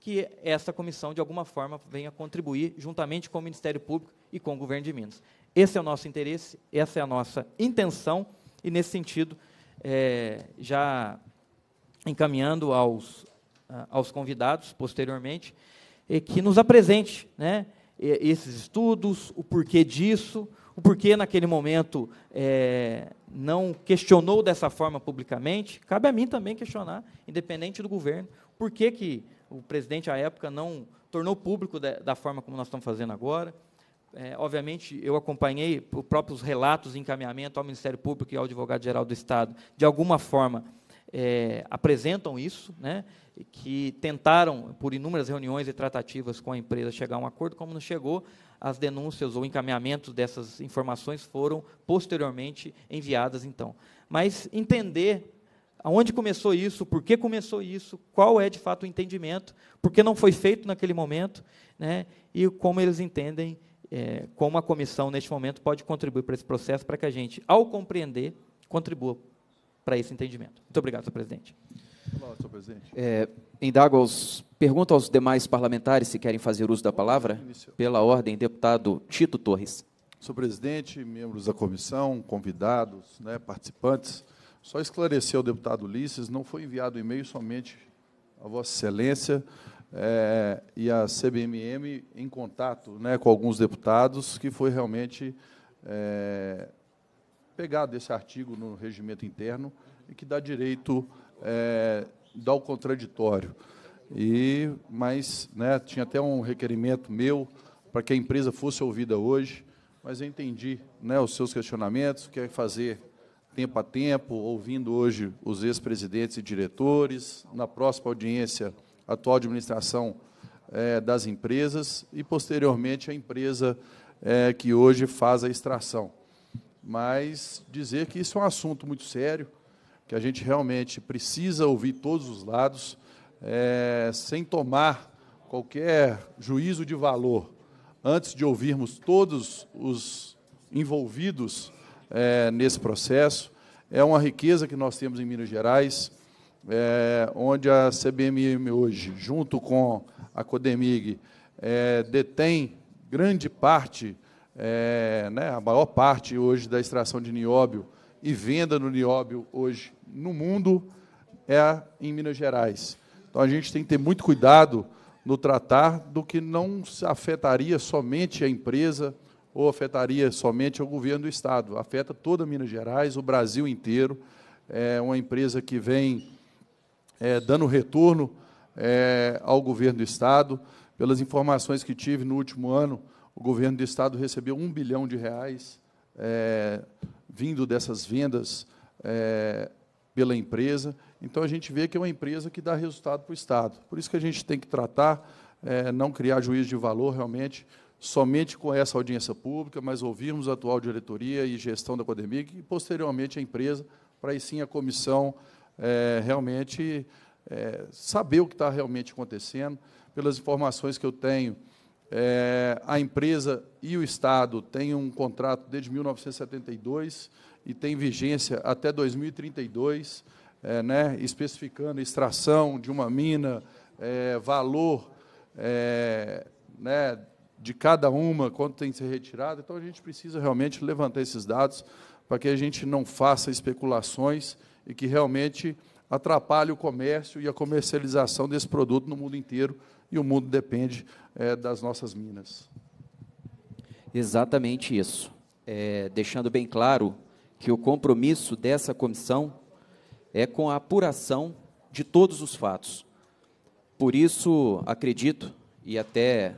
que essa comissão, de alguma forma, venha contribuir juntamente com o Ministério Público e com o Governo de Minas. Esse é o nosso interesse, essa é a nossa intenção, e, nesse sentido, é, já encaminhando aos, ah, aos convidados posteriormente, que nos apresente né, esses estudos, o porquê disso, o porquê naquele momento é, não questionou dessa forma publicamente. Cabe a mim também questionar, independente do governo, por que, que o presidente à época não tornou público da, da forma como nós estamos fazendo agora. É, obviamente, eu acompanhei os próprios relatos e encaminhamento ao Ministério Público e ao Advogado-Geral do Estado, de alguma forma, é, apresentam isso, né? que tentaram, por inúmeras reuniões e tratativas com a empresa, chegar a um acordo, como não chegou, as denúncias ou encaminhamentos dessas informações foram posteriormente enviadas, então. Mas entender aonde começou isso, por que começou isso, qual é de fato o entendimento, por que não foi feito naquele momento, né, e como eles entendem, é, como a comissão, neste momento, pode contribuir para esse processo, para que a gente, ao compreender, contribua para esse entendimento. Muito obrigado, senhor presidente. É, indago aos, pergunto aos demais parlamentares se querem fazer uso da palavra. Pela ordem, deputado Tito Torres. Senhor presidente, membros da comissão, convidados, né, participantes, só esclarecer ao deputado Ulisses, não foi enviado e-mail somente a Vossa Excelência é, e a CBMM em contato né, com alguns deputados, que foi realmente é, pegado esse artigo no regimento interno e que dá direito é, dar o contraditório. E, mas né, tinha até um requerimento meu para que a empresa fosse ouvida hoje, mas eu entendi né, os seus questionamentos, quer é fazer tempo a tempo, ouvindo hoje os ex-presidentes e diretores, na próxima audiência, a atual administração é, das empresas e, posteriormente, a empresa é, que hoje faz a extração. Mas dizer que isso é um assunto muito sério, que a gente realmente precisa ouvir todos os lados, é, sem tomar qualquer juízo de valor, antes de ouvirmos todos os envolvidos é, nesse processo. É uma riqueza que nós temos em Minas Gerais, é, onde a CBMM hoje, junto com a Codemig, é, detém grande parte, é, né, a maior parte hoje da extração de nióbio e venda no nióbio hoje no mundo é em Minas Gerais. Então a gente tem que ter muito cuidado no tratar do que não afetaria somente a empresa ou afetaria somente o governo do estado. Afeta toda Minas Gerais, o Brasil inteiro. É uma empresa que vem é, dando retorno é, ao governo do estado. Pelas informações que tive no último ano, o governo do estado recebeu um bilhão de reais é, vindo dessas vendas é, pela empresa. Então, a gente vê que é uma empresa que dá resultado para o Estado. Por isso que a gente tem que tratar, é, não criar juízo de valor realmente somente com essa audiência pública, mas ouvirmos a atual diretoria e gestão da Codemic e, posteriormente, a empresa, para aí sim a comissão é, realmente é, saber o que está realmente acontecendo. Pelas informações que eu tenho, é, a empresa e o Estado têm um contrato desde 1972 e tem vigência até 2032, é, né, especificando extração de uma mina, é, valor é, né, de cada uma, quanto tem que ser retirado. Então, a gente precisa realmente levantar esses dados para que a gente não faça especulações e que realmente atrapalhe o comércio e a comercialização desse produto no mundo inteiro, e o mundo depende é, das nossas minas. Exatamente isso. É, deixando bem claro que o compromisso dessa comissão é com a apuração de todos os fatos. Por isso, acredito e até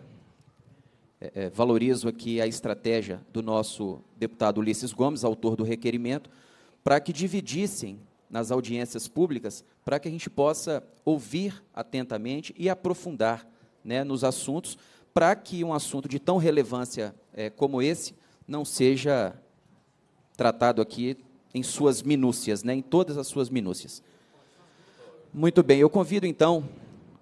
é, é valorizo aqui a estratégia do nosso deputado Ulisses Gomes, autor do requerimento, para que dividissem nas audiências públicas, para que a gente possa ouvir atentamente e aprofundar né, nos assuntos, para que um assunto de tão relevância é, como esse não seja tratado aqui em suas minúcias, né, em todas as suas minúcias. Muito bem, eu convido então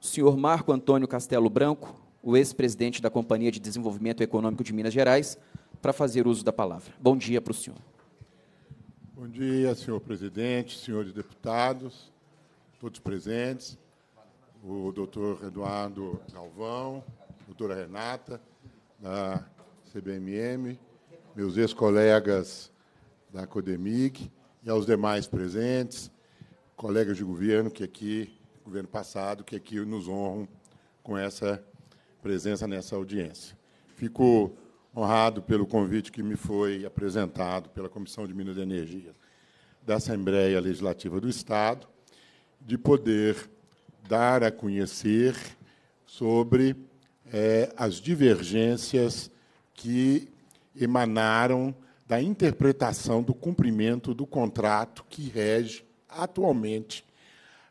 o senhor Marco Antônio Castelo Branco, o ex-presidente da Companhia de Desenvolvimento Econômico de Minas Gerais, para fazer uso da palavra. Bom dia para o senhor. Bom dia, senhor presidente, senhores deputados, todos presentes o doutor Eduardo Galvão, doutora Renata, da CBMM, meus ex-colegas da Codemig e aos demais presentes, colegas de governo que aqui, governo passado, que aqui nos honram com essa presença nessa audiência. Fico honrado pelo convite que me foi apresentado pela Comissão de Minas e Energia da Assembleia Legislativa do Estado de poder dar a conhecer sobre é, as divergências que emanaram da interpretação do cumprimento do contrato que rege atualmente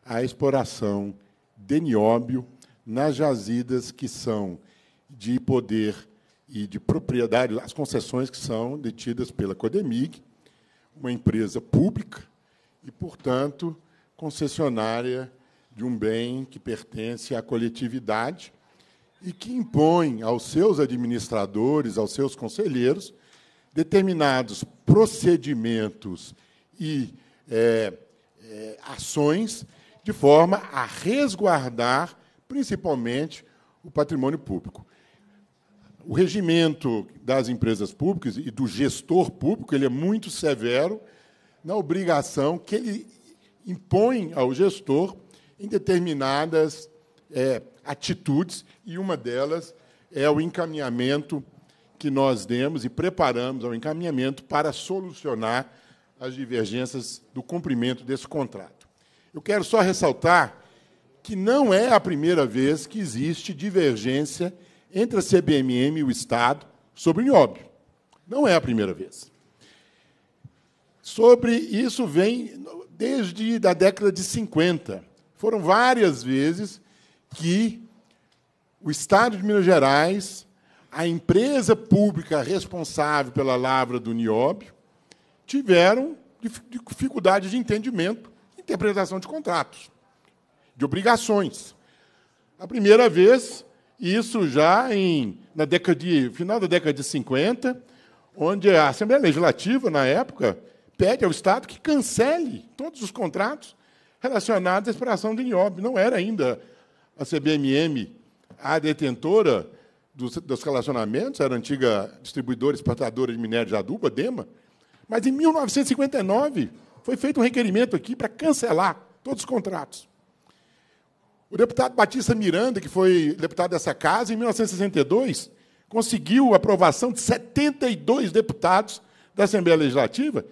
a exploração de nióbio nas jazidas que são de poder e de propriedade, as concessões que são detidas pela Codemig, uma empresa pública e, portanto, concessionária de um bem que pertence à coletividade e que impõe aos seus administradores, aos seus conselheiros, determinados procedimentos e é, é, ações de forma a resguardar, principalmente, o patrimônio público. O regimento das empresas públicas e do gestor público ele é muito severo na obrigação que ele impõe ao gestor em determinadas é, atitudes, e uma delas é o encaminhamento que nós demos e preparamos ao encaminhamento para solucionar as divergências do cumprimento desse contrato. Eu quero só ressaltar que não é a primeira vez que existe divergência entre a CBMM e o Estado sobre o nióbio. Não é a primeira vez. Sobre isso vem desde a década de 50. Foram várias vezes que o Estado de Minas Gerais, a empresa pública responsável pela lavra do nióbio, tiveram dificuldade de entendimento, interpretação de contratos, de obrigações. A primeira vez, isso já em na década de final da década de 50, onde a Assembleia Legislativa na época pede ao Estado que cancele todos os contratos relacionados à exploração de nióbio. Não era ainda a CBMM a detentora dos, dos relacionamentos, era a antiga distribuidora exportadora de minério de adubo a DEMA. Mas em 1959 foi feito um requerimento aqui para cancelar todos os contratos. O deputado Batista Miranda, que foi deputado dessa casa, em 1962, conseguiu a aprovação de 72 deputados da Assembleia Legislativa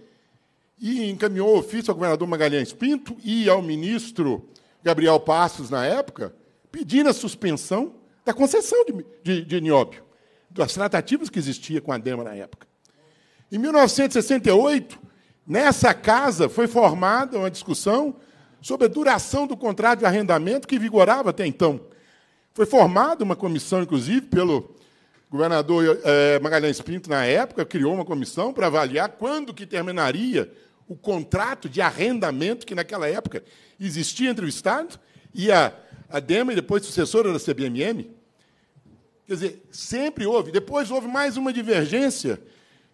e encaminhou ofício ao governador Magalhães Pinto e ao ministro Gabriel Passos, na época, pedindo a suspensão da concessão de, de, de Nióbio, das tratativas que existia com a Dema na época. Em 1968, nessa casa foi formada uma discussão sobre a duração do contrato de arrendamento que vigorava até então. Foi formada uma comissão, inclusive, pelo governador eh, Magalhães Pinto, na época, criou uma comissão para avaliar quando que terminaria o contrato de arrendamento que, naquela época, existia entre o Estado e a, a DEMA, e depois sucessora da CBMM. Quer dizer, sempre houve. Depois houve mais uma divergência,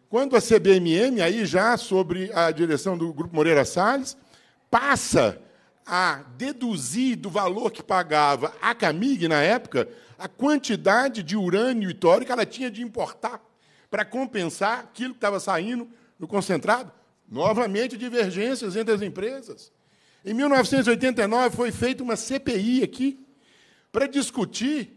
quando a CBMM, aí já sobre a direção do Grupo Moreira Salles, passa a deduzir do valor que pagava a Camig, na época, a quantidade de urânio e tório que ela tinha de importar para compensar aquilo que estava saindo no concentrado. Novamente, divergências entre as empresas. Em 1989, foi feita uma CPI aqui para discutir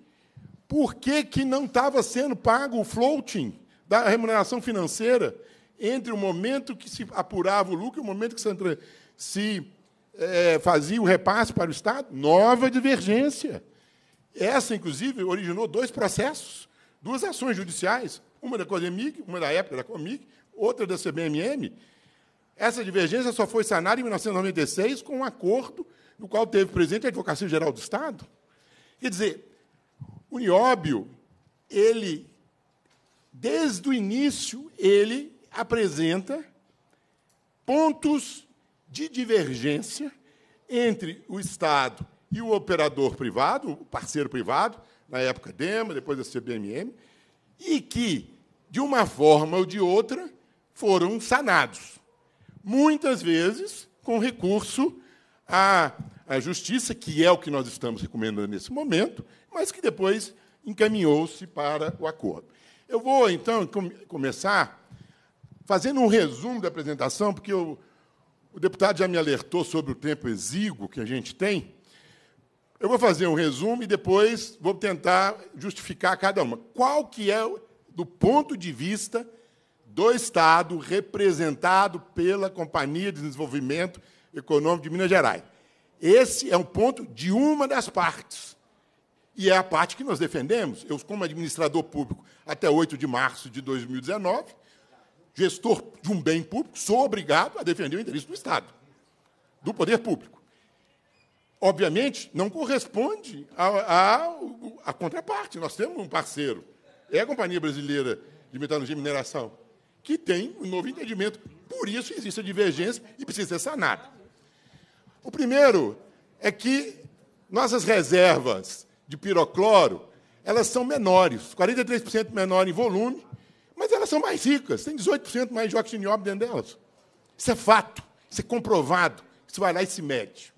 por que, que não estava sendo pago o floating da remuneração financeira entre o momento que se apurava o lucro e o momento que se, se é, fazia o repasse para o Estado. Nova divergência. Essa, inclusive, originou dois processos, duas ações judiciais, uma da CODEMIG, uma da época da Comic, outra da CBMM, essa divergência só foi sanada em 1996 com um acordo no qual teve presente a Advocacia Geral do Estado. Quer dizer, o Nióbio, ele, desde o início, ele apresenta pontos de divergência entre o Estado e o operador privado, o parceiro privado, na época DEMA, depois da CBMM, e que, de uma forma ou de outra, foram sanados muitas vezes com recurso à, à justiça, que é o que nós estamos recomendando nesse momento, mas que depois encaminhou-se para o acordo. Eu vou, então, com começar fazendo um resumo da apresentação, porque eu, o deputado já me alertou sobre o tempo exíguo que a gente tem. Eu vou fazer um resumo e depois vou tentar justificar cada uma. Qual que é, do ponto de vista do Estado representado pela Companhia de Desenvolvimento Econômico de Minas Gerais. Esse é um ponto de uma das partes. E é a parte que nós defendemos. Eu, como administrador público, até 8 de março de 2019, gestor de um bem público, sou obrigado a defender o interesse do Estado, do poder público. Obviamente, não corresponde à contraparte. Nós temos um parceiro. É a Companhia Brasileira de Metalurgia e Mineração que tem um novo entendimento. Por isso existe a divergência e precisa ser sanada. O primeiro é que nossas reservas de pirocloro elas são menores, 43% menor em volume, mas elas são mais ricas, tem 18% mais de óxido de nióbio dentro delas. Isso é fato, isso é comprovado, isso vai lá e se mede.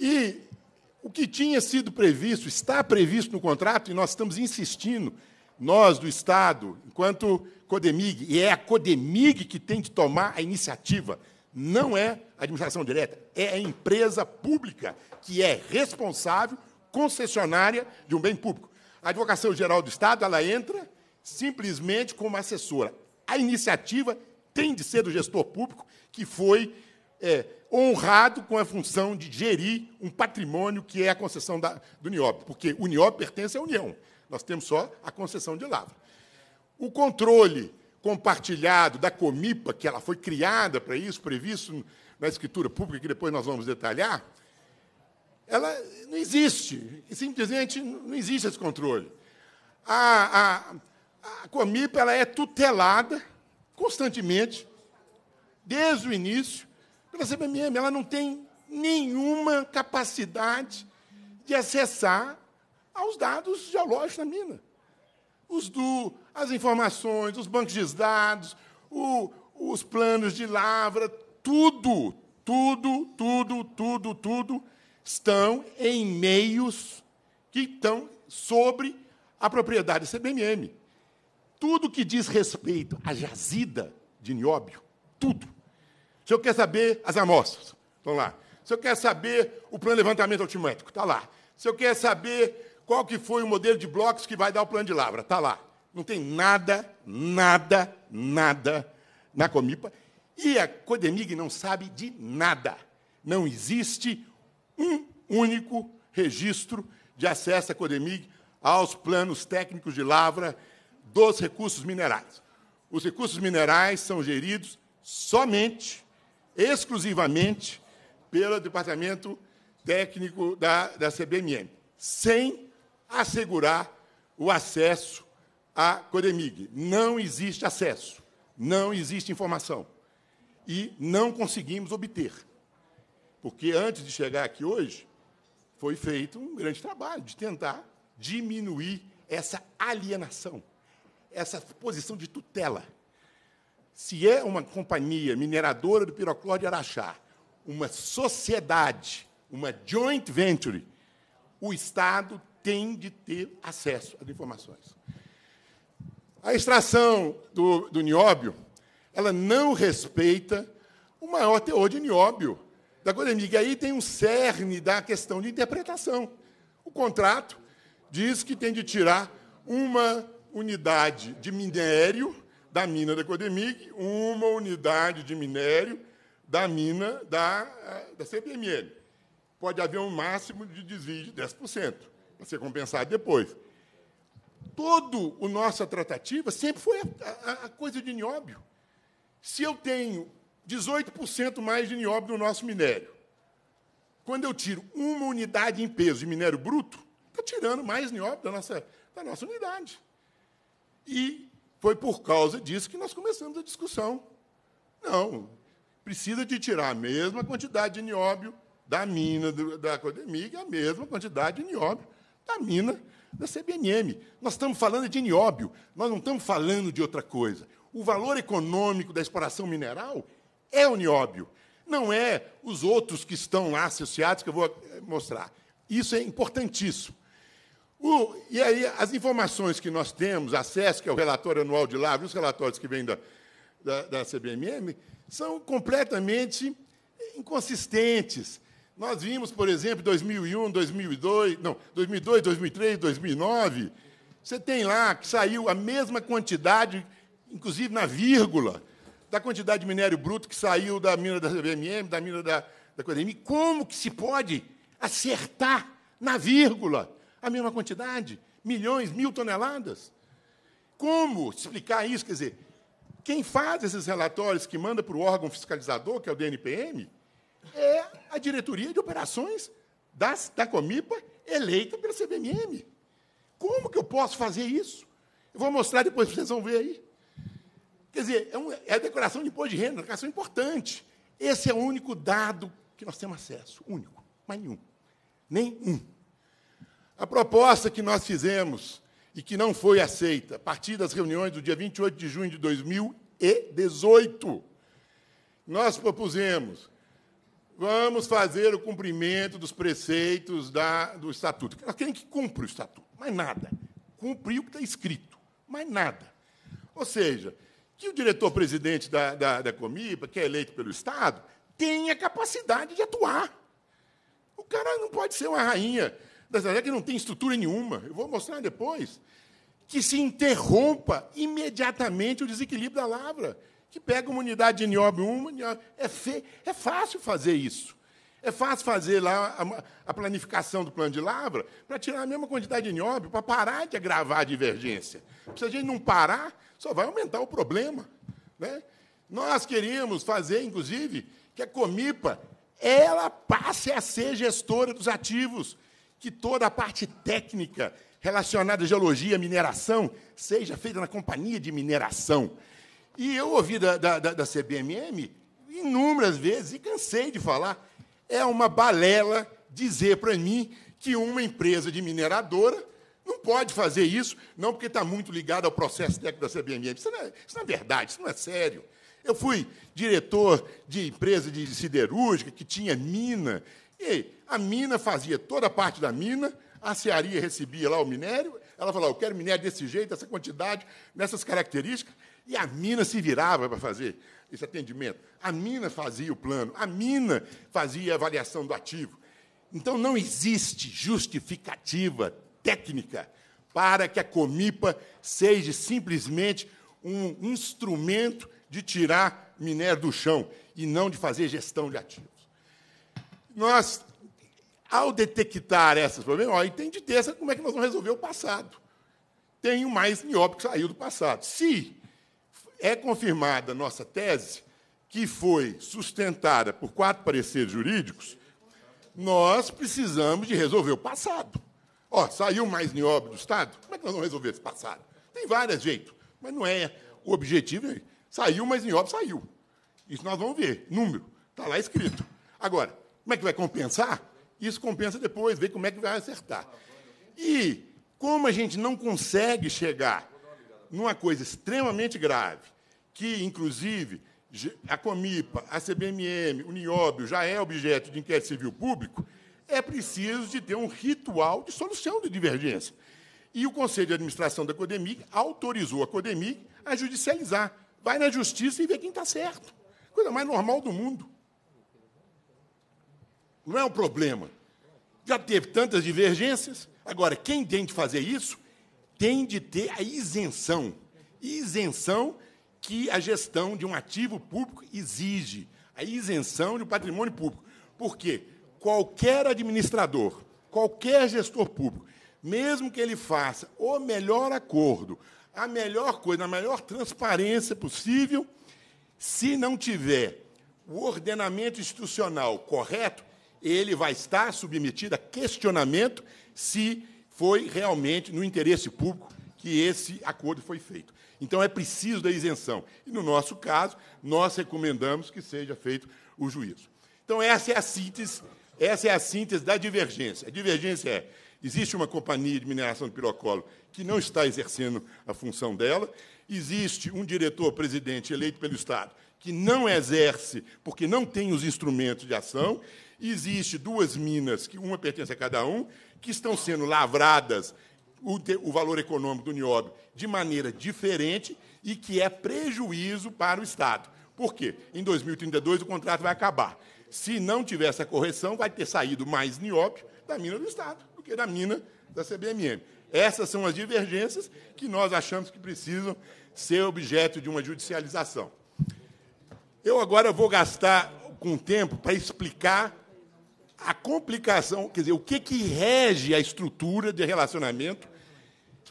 E o que tinha sido previsto, está previsto no contrato, e nós estamos insistindo, nós do Estado, enquanto CODEMIG, e é a CODEMIG que tem que tomar a iniciativa. Não é a administração direta, é a empresa pública que é responsável, concessionária de um bem público. A Advocacia Geral do Estado, ela entra simplesmente como assessora. A iniciativa tem de ser do gestor público, que foi é, honrado com a função de gerir um patrimônio que é a concessão da, do Nióbio, porque o Nióbio pertence à União. Nós temos só a concessão de Lavra. O controle compartilhado da Comipa, que ela foi criada para isso, previsto na escritura pública, que depois nós vamos detalhar, ela não existe. Simplesmente não existe esse controle. A, a, a Comipa ela é tutelada constantemente, desde o início, pela CBMM. Ela não tem nenhuma capacidade de acessar aos dados geológicos da mina. Os do as informações, os bancos de dados, o, os planos de lavra, tudo, tudo, tudo, tudo, tudo estão em meios que estão sobre a propriedade CBMM. Tudo que diz respeito à jazida de nióbio, tudo. Se eu quer saber as amostras? Estão lá. Se eu quer saber o plano de levantamento altimétrico? Está lá. Se eu quer saber qual que foi o modelo de blocos que vai dar o plano de lavra? Está lá. Não tem nada, nada, nada na Comipa. E a Codemig não sabe de nada. Não existe um único registro de acesso à Codemig aos planos técnicos de lavra dos recursos minerais. Os recursos minerais são geridos somente, exclusivamente, pelo Departamento Técnico da, da CBMM, sem assegurar o acesso à Codemig. Não existe acesso, não existe informação. E não conseguimos obter. Porque antes de chegar aqui hoje, foi feito um grande trabalho de tentar diminuir essa alienação, essa posição de tutela. Se é uma companhia mineradora do pirocló de Araxá, uma sociedade, uma joint venture, o Estado tem de ter acesso às informações. A extração do, do nióbio, ela não respeita o maior teor de nióbio da Codemig. Aí tem um cerne da questão de interpretação. O contrato diz que tem de tirar uma unidade de minério da mina da Codemig, uma unidade de minério da mina da, eh, da CPML. Pode haver um máximo de desvio de 10%, para ser compensado depois todo o nossa tratativa sempre foi a, a, a coisa de nióbio. Se eu tenho 18% mais de nióbio no nosso minério, quando eu tiro uma unidade em peso de minério bruto, está tirando mais nióbio da nossa, da nossa unidade. E foi por causa disso que nós começamos a discussão. Não, precisa de tirar a mesma quantidade de nióbio da mina da Codemig, é a mesma quantidade de nióbio da mina da CBNM. Nós estamos falando de nióbio, nós não estamos falando de outra coisa. O valor econômico da exploração mineral é o nióbio, não é os outros que estão lá associados, que eu vou eh, mostrar. Isso é importantíssimo. O, e aí, as informações que nós temos, acesso, que é o relatório anual de lá, os relatórios que vêm da, da, da CBMM, são completamente inconsistentes. Nós vimos, por exemplo, 2001, 2002, não, 2002, 2003, 2009, você tem lá que saiu a mesma quantidade, inclusive na vírgula, da quantidade de minério bruto que saiu da mina da CBMM, da mina da, da Codemi. Como que se pode acertar na vírgula a mesma quantidade? Milhões, mil toneladas? Como explicar isso? Quer dizer, quem faz esses relatórios que manda para o órgão fiscalizador, que é o DNPM, é a diretoria de operações das, da Comipa, eleita pela CBMM. Como que eu posso fazer isso? Eu vou mostrar depois, vocês vão ver aí. Quer dizer, é, um, é a declaração de imposto de renda, declaração importante. Esse é o único dado que nós temos acesso, único, mais nenhum. Nenhum. A proposta que nós fizemos e que não foi aceita, a partir das reuniões do dia 28 de junho de 2018, nós propusemos vamos fazer o cumprimento dos preceitos da, do Estatuto. Nós que cumpra o Estatuto, mas nada. cumpriu o que está escrito, mas nada. Ou seja, que o diretor-presidente da, da, da Comipa, que é eleito pelo Estado, tenha capacidade de atuar. O cara não pode ser uma rainha das que não tem estrutura nenhuma. Eu vou mostrar depois. Que se interrompa imediatamente o desequilíbrio da lavra que pega uma unidade de nióbio 1, é, fe, é fácil fazer isso. É fácil fazer lá a, a planificação do plano de lavra para tirar a mesma quantidade de nióbio, para parar de agravar a divergência. Se a gente não parar, só vai aumentar o problema. Né? Nós queríamos fazer, inclusive, que a Comipa ela passe a ser gestora dos ativos, que toda a parte técnica relacionada à geologia, mineração, seja feita na companhia de mineração. E eu ouvi da, da, da CBMM inúmeras vezes, e cansei de falar, é uma balela dizer para mim que uma empresa de mineradora não pode fazer isso, não porque está muito ligada ao processo técnico da CBMM. Isso não, é, isso não é verdade, isso não é sério. Eu fui diretor de empresa de siderúrgica que tinha mina. E a mina fazia toda a parte da mina, a cearia recebia lá o minério, ela falava, eu quero minério desse jeito, dessa quantidade, nessas características, e a mina se virava para fazer esse atendimento. A mina fazia o plano, a mina fazia a avaliação do ativo. Então, não existe justificativa técnica para que a Comipa seja simplesmente um instrumento de tirar minério do chão e não de fazer gestão de ativos. Nós, ao detectar esses problemas, ó, tem de ter como é que nós vamos resolver o passado. Tem o mais nióbio que saiu do passado. Se é confirmada nossa tese, que foi sustentada por quatro pareceres jurídicos, nós precisamos de resolver o passado. Ó, saiu mais nióbio do Estado? Como é que nós vamos resolver esse passado? Tem vários jeitos, mas não é o objetivo. É saiu mais nióbio, saiu. Isso nós vamos ver, número. Está lá escrito. Agora, como é que vai compensar? Isso compensa depois, ver como é que vai acertar. E como a gente não consegue chegar numa coisa extremamente grave, que, inclusive, a Comipa, a CBMM, o Nióbio já é objeto de inquérito civil público, é preciso de ter um ritual de solução de divergência. E o Conselho de Administração da Codemig autorizou a Codemig a judicializar. Vai na justiça e vê quem está certo. Coisa mais normal do mundo. Não é um problema. Já teve tantas divergências. Agora, quem tem de fazer isso tem de ter a isenção. Isenção que a gestão de um ativo público exige. A isenção de um patrimônio público. porque Qualquer administrador, qualquer gestor público, mesmo que ele faça o melhor acordo, a melhor coisa, a melhor transparência possível, se não tiver o ordenamento institucional correto, ele vai estar submetido a questionamento se foi realmente no interesse público que esse acordo foi feito. Então, é preciso da isenção. E, no nosso caso, nós recomendamos que seja feito o juízo. Então, essa é a síntese, essa é a síntese da divergência. A divergência é, existe uma companhia de mineração de pirocolo que não está exercendo a função dela, existe um diretor-presidente eleito pelo Estado que não exerce, porque não tem os instrumentos de ação, existe duas minas, que uma pertence a cada um, que estão sendo lavradas o, o valor econômico do nióbio de maneira diferente e que é prejuízo para o Estado. Por quê? Em 2032 o contrato vai acabar. Se não tiver essa correção, vai ter saído mais nióbio da mina do Estado do que da mina da CBMM. Essas são as divergências que nós achamos que precisam ser objeto de uma judicialização. Eu agora vou gastar com tempo para explicar a complicação, quer dizer, o que, que rege a estrutura de relacionamento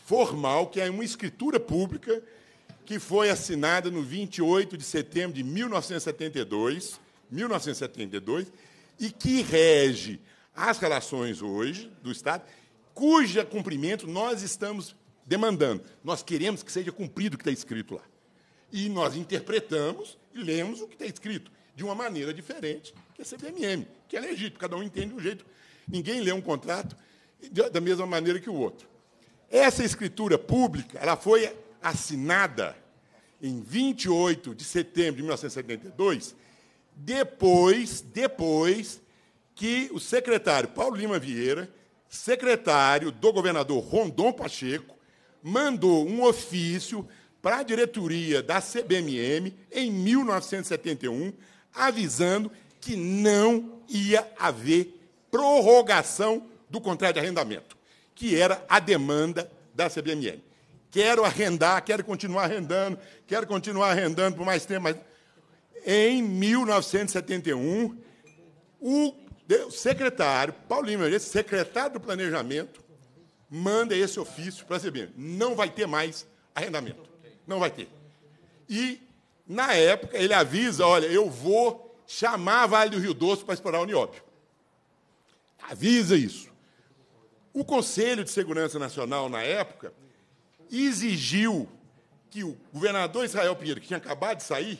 formal, que é uma escritura pública que foi assinada no 28 de setembro de 1972, 1972 e que rege as relações hoje do Estado, cujo cumprimento nós estamos demandando. Nós queremos que seja cumprido o que está escrito lá. E nós interpretamos e lemos o que está escrito de uma maneira diferente que a é CBMM que é legítimo, cada um entende de um jeito, ninguém lê um contrato da mesma maneira que o outro. Essa escritura pública ela foi assinada em 28 de setembro de 1972, depois, depois que o secretário Paulo Lima Vieira, secretário do governador Rondon Pacheco, mandou um ofício para a diretoria da CBMM em 1971, avisando que não ia haver prorrogação do contrato de arrendamento, que era a demanda da CBMN. Quero arrendar, quero continuar arrendando, quero continuar arrendando por mais tempo. Mas... Em 1971, o secretário, Paulinho Moreira, secretário do Planejamento, manda esse ofício para a CBM. Não vai ter mais arrendamento. Não vai ter. E, na época, ele avisa, olha, eu vou chamar a Vale do Rio Doce para explorar o nióbio. Avisa isso. O Conselho de Segurança Nacional, na época, exigiu que o governador Israel Pinheiro, que tinha acabado de sair,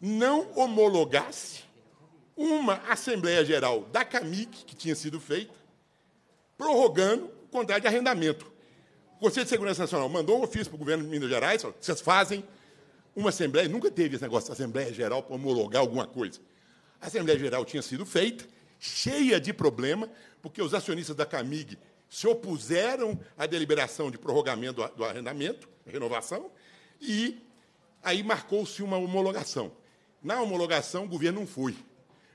não homologasse uma Assembleia Geral da CAMIC, que tinha sido feita, prorrogando o contrato de arrendamento. O Conselho de Segurança Nacional mandou um ofício para o governo de Minas Gerais, falou, vocês fazem uma Assembleia, nunca teve esse negócio, Assembleia Geral para homologar alguma coisa. A Assembleia Geral tinha sido feita, cheia de problema, porque os acionistas da Camig se opuseram à deliberação de prorrogamento do arrendamento, renovação, e aí marcou-se uma homologação. Na homologação, o governo não foi,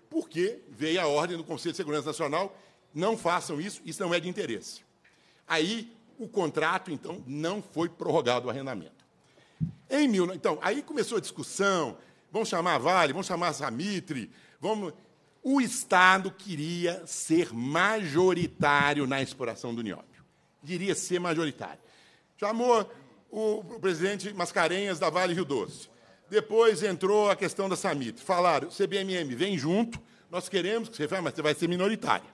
porque veio a ordem do Conselho de Segurança Nacional, não façam isso, isso não é de interesse. Aí, o contrato, então, não foi prorrogado o arrendamento. Em mil, então, aí começou a discussão, vamos chamar Vale, vamos chamar Samitre, vamos... O Estado queria ser majoritário na exploração do nióbio. Diria ser majoritário. Chamou o presidente Mascarenhas da Vale Rio Doce. Depois entrou a questão da Samitre. Falaram, CBMM vem junto, nós queremos que você faça, mas você vai ser minoritária.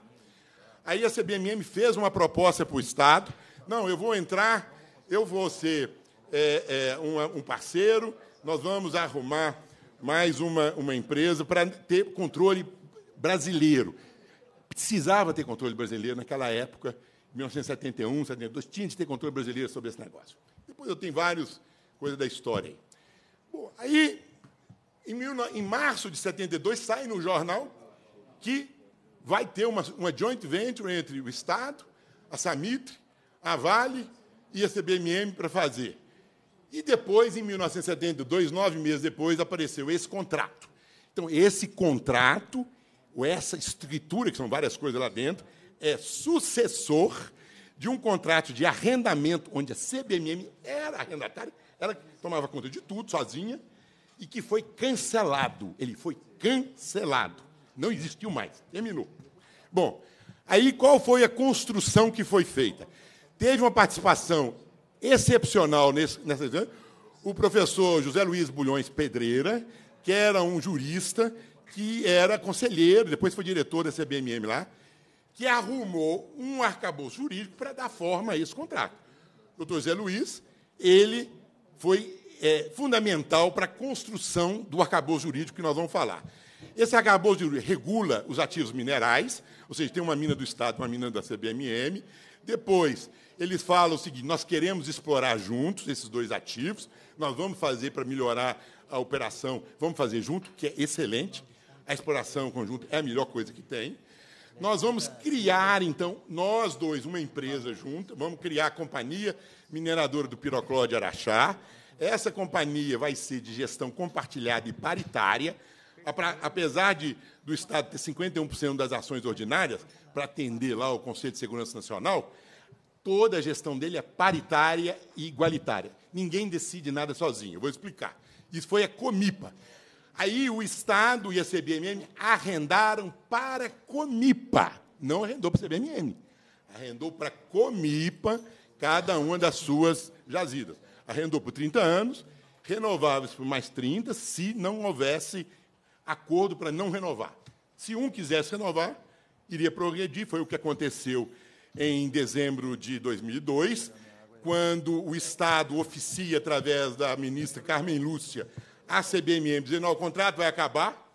Aí a CBMM fez uma proposta para o Estado. Não, eu vou entrar, eu vou ser é, é, um, é, um parceiro, nós vamos arrumar mais uma, uma empresa para ter controle brasileiro. Precisava ter controle brasileiro naquela época, 1971, 72, tinha de ter controle brasileiro sobre esse negócio. Depois eu tenho várias coisas da história aí. Bom, aí, em, mil, em março de 72, sai no jornal que vai ter uma, uma joint venture entre o Estado, a Samitre, a Vale e a CBMM para fazer e depois, em 1972, nove meses depois, apareceu esse contrato. Então, esse contrato, ou essa estrutura, que são várias coisas lá dentro, é sucessor de um contrato de arrendamento, onde a CBMM era arrendatária, ela tomava conta de tudo sozinha, e que foi cancelado. Ele foi cancelado. Não existiu mais. Terminou. Bom, aí qual foi a construção que foi feita? Teve uma participação excepcional nesse, nessa o professor José Luiz Bulhões Pedreira, que era um jurista, que era conselheiro, depois foi diretor da CBMM lá, que arrumou um arcabouço jurídico para dar forma a esse contrato. O doutor José Luiz, ele foi é, fundamental para a construção do arcabouço jurídico que nós vamos falar. Esse arcabouço jurídico regula os ativos minerais, ou seja, tem uma mina do Estado, uma mina da CBMM. Depois, eles falam o seguinte: nós queremos explorar juntos esses dois ativos, nós vamos fazer para melhorar a operação, vamos fazer junto, que é excelente. A exploração conjunta é a melhor coisa que tem. Nós vamos criar, então, nós dois, uma empresa junta, vamos criar a Companhia Mineradora do Pirocló de Araxá. Essa companhia vai ser de gestão compartilhada e paritária. Apesar de, do Estado ter 51% das ações ordinárias, para atender lá o Conselho de Segurança Nacional, Toda a gestão dele é paritária e igualitária. Ninguém decide nada sozinho. Eu vou explicar. Isso foi a Comipa. Aí o Estado e a CBMM arrendaram para a Comipa. Não arrendou para a CBMM. Arrendou para a Comipa, cada uma das suas jazidas. Arrendou por 30 anos, renováveis por mais 30, se não houvesse acordo para não renovar. Se um quisesse renovar, iria progredir, foi o que aconteceu em dezembro de 2002, quando o Estado oficia, através da ministra Carmen Lúcia, a CBMM, dizendo: o contrato vai acabar,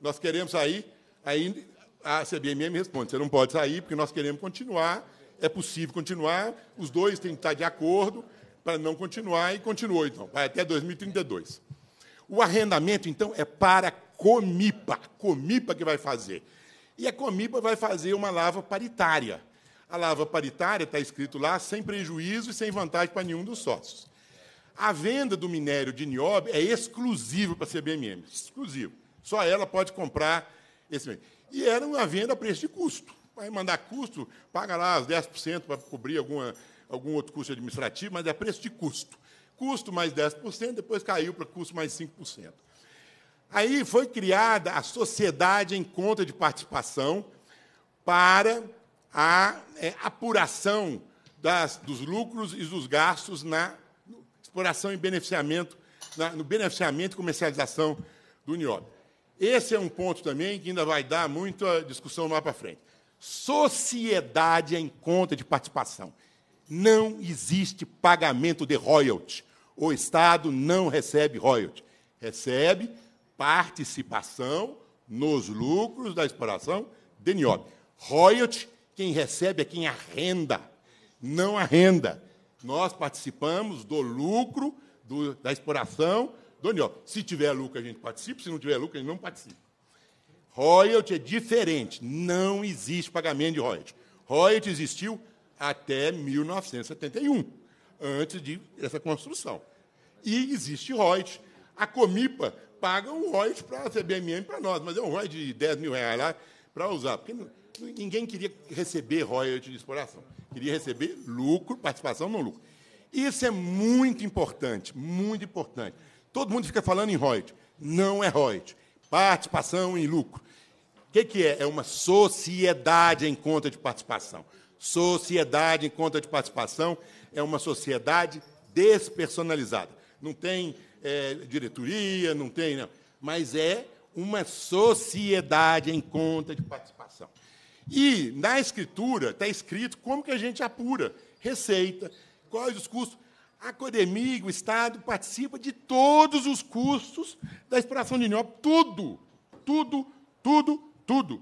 nós queremos sair. Aí a CBMM responde: você não pode sair, porque nós queremos continuar, é possível continuar, os dois têm que estar de acordo para não continuar, e continuou, então, vai até 2032. O arrendamento, então, é para Comipa, Comipa que vai fazer. E a Comipa vai fazer uma lava paritária. A lava paritária está escrito lá, sem prejuízo e sem vantagem para nenhum dos sócios. A venda do minério de nióbio é exclusiva para a CBMM, exclusivo. Só ela pode comprar esse minério. E era uma venda a preço de custo. Vai mandar custo, paga lá os 10% para cobrir alguma, algum outro custo administrativo, mas é preço de custo. Custo mais 10%, depois caiu para custo mais 5%. Aí foi criada a Sociedade em Conta de Participação para a é, apuração das, dos lucros e dos gastos na exploração e beneficiamento, na, no beneficiamento e comercialização do nióbio. Esse é um ponto também que ainda vai dar muita discussão lá para frente. Sociedade é em conta de participação. Não existe pagamento de royalty. O Estado não recebe royalty. Recebe participação nos lucros da exploração de nióbio. Royalty quem recebe é quem arrenda, não arrenda. Nós participamos do lucro, do, da exploração do animal. Se tiver lucro, a gente participa, se não tiver lucro, a gente não participa. Royalty é diferente, não existe pagamento de royalty. Royalty existiu até 1971, antes de essa construção. E existe royalty. A Comipa paga um royalty para a CBMM para nós, mas é um royalty de 10 mil reais lá para usar. Porque não, ninguém queria receber royalty de exploração, queria receber lucro, participação no lucro. Isso é muito importante, muito importante. Todo mundo fica falando em royalty. Não é royalty. Participação em lucro. O que, que é? É uma sociedade em conta de participação. Sociedade em conta de participação é uma sociedade despersonalizada. Não tem é, diretoria, não tem. Não. Mas é uma sociedade em conta de participação. E na escritura está escrito como que a gente apura receita, quais os custos. A academia, o Estado participa de todos os custos da exploração de nióbio, tudo, tudo, tudo, tudo.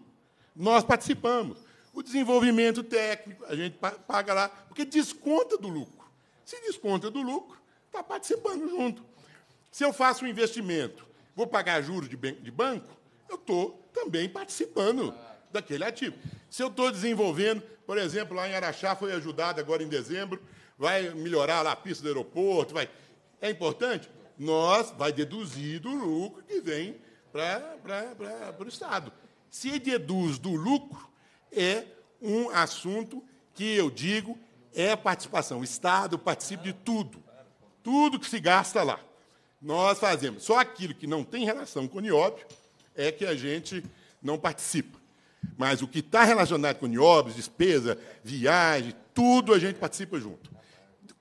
Nós participamos. O desenvolvimento técnico, a gente paga lá, porque desconta do lucro. Se desconta do lucro, está participando junto. Se eu faço um investimento, vou pagar juros de banco, eu estou também participando daquele ativo. Se eu estou desenvolvendo, por exemplo, lá em Araxá foi ajudado agora em dezembro, vai melhorar lá a pista do aeroporto, vai. É importante? Nós vai deduzir do lucro que vem para o Estado. Se deduz do lucro, é um assunto que eu digo é participação. O Estado participa de tudo. Tudo que se gasta lá. Nós fazemos. Só aquilo que não tem relação com o nióbio é que a gente não participa. Mas o que está relacionado com niobes, despesa, viagem, tudo a gente participa junto.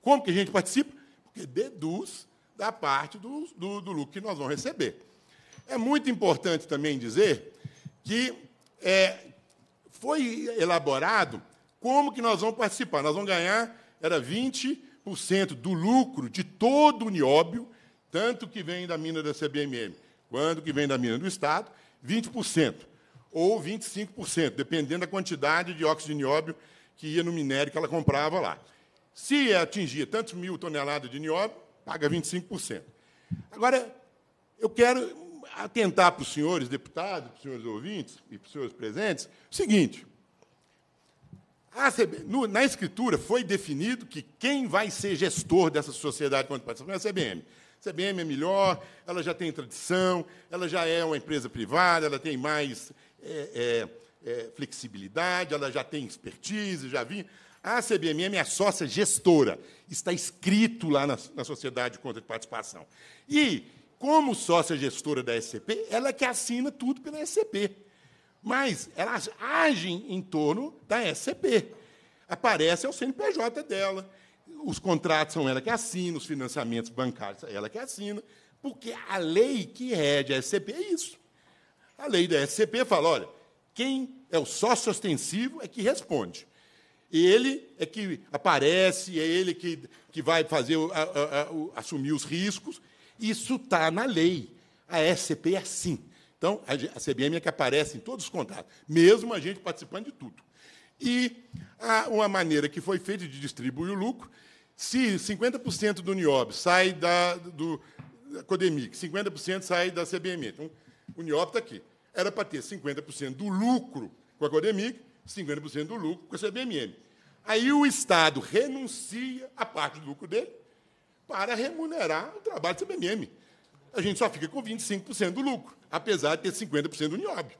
Como que a gente participa? Porque deduz da parte do, do, do lucro que nós vamos receber. É muito importante também dizer que é, foi elaborado como que nós vamos participar. Nós vamos ganhar, era 20% do lucro de todo o nióbio, tanto que vem da mina da CBMM, quanto que vem da mina do Estado, 20% ou 25%, dependendo da quantidade de óxido de nióbio que ia no minério que ela comprava lá. Se atingia tantos mil toneladas de nióbio, paga 25%. Agora, eu quero atentar para os senhores deputados, para os senhores ouvintes e para os senhores presentes o seguinte. CB, no, na escritura foi definido que quem vai ser gestor dessa sociedade quanto participação é a CBM. A CBM é melhor, ela já tem tradição, ela já é uma empresa privada, ela tem mais é, é, é, flexibilidade, ela já tem expertise, já vinha. A CBMM é a sócia gestora, está escrito lá na, na Sociedade de Conta de Participação. E, como sócia gestora da SCP, ela é que assina tudo pela SCP. Mas elas agem em torno da SCP. Aparece o CNPJ dela, os contratos são ela que assina, os financiamentos bancários ela que assina, porque a lei que rege a SCP é isso. A lei da SCP fala: olha, quem é o sócio ostensivo é que responde. Ele é que aparece, é ele que, que vai fazer a, a, a, assumir os riscos. Isso está na lei. A SCP é assim. Então, a CBM é que aparece em todos os contratos, mesmo a gente participando de tudo. E uma maneira que foi feita de distribuir o lucro, se 50% do NIOB sai da, do da Codemic, 50% sai da CBM. Então, o NIOB está aqui. Era para ter 50% do lucro com a Codemic, 50% do lucro com a CBMM. Aí o Estado renuncia a parte do lucro dele para remunerar o trabalho da CBMM. A gente só fica com 25% do lucro, apesar de ter 50% do nióbio.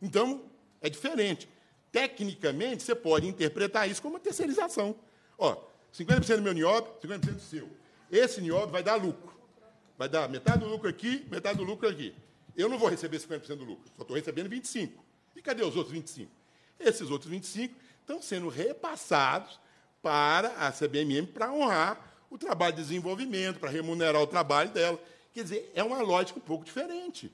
Então, é diferente. Tecnicamente, você pode interpretar isso como uma terceirização. Ó, 50% do meu nióbio, 50% do seu. Esse nióbio vai dar lucro. Vai dar metade do lucro aqui, metade do lucro aqui. Eu não vou receber 50% do lucro, só estou recebendo 25%. E cadê os outros 25%? Esses outros 25% estão sendo repassados para a CBMM para honrar o trabalho de desenvolvimento, para remunerar o trabalho dela. Quer dizer, é uma lógica um pouco diferente.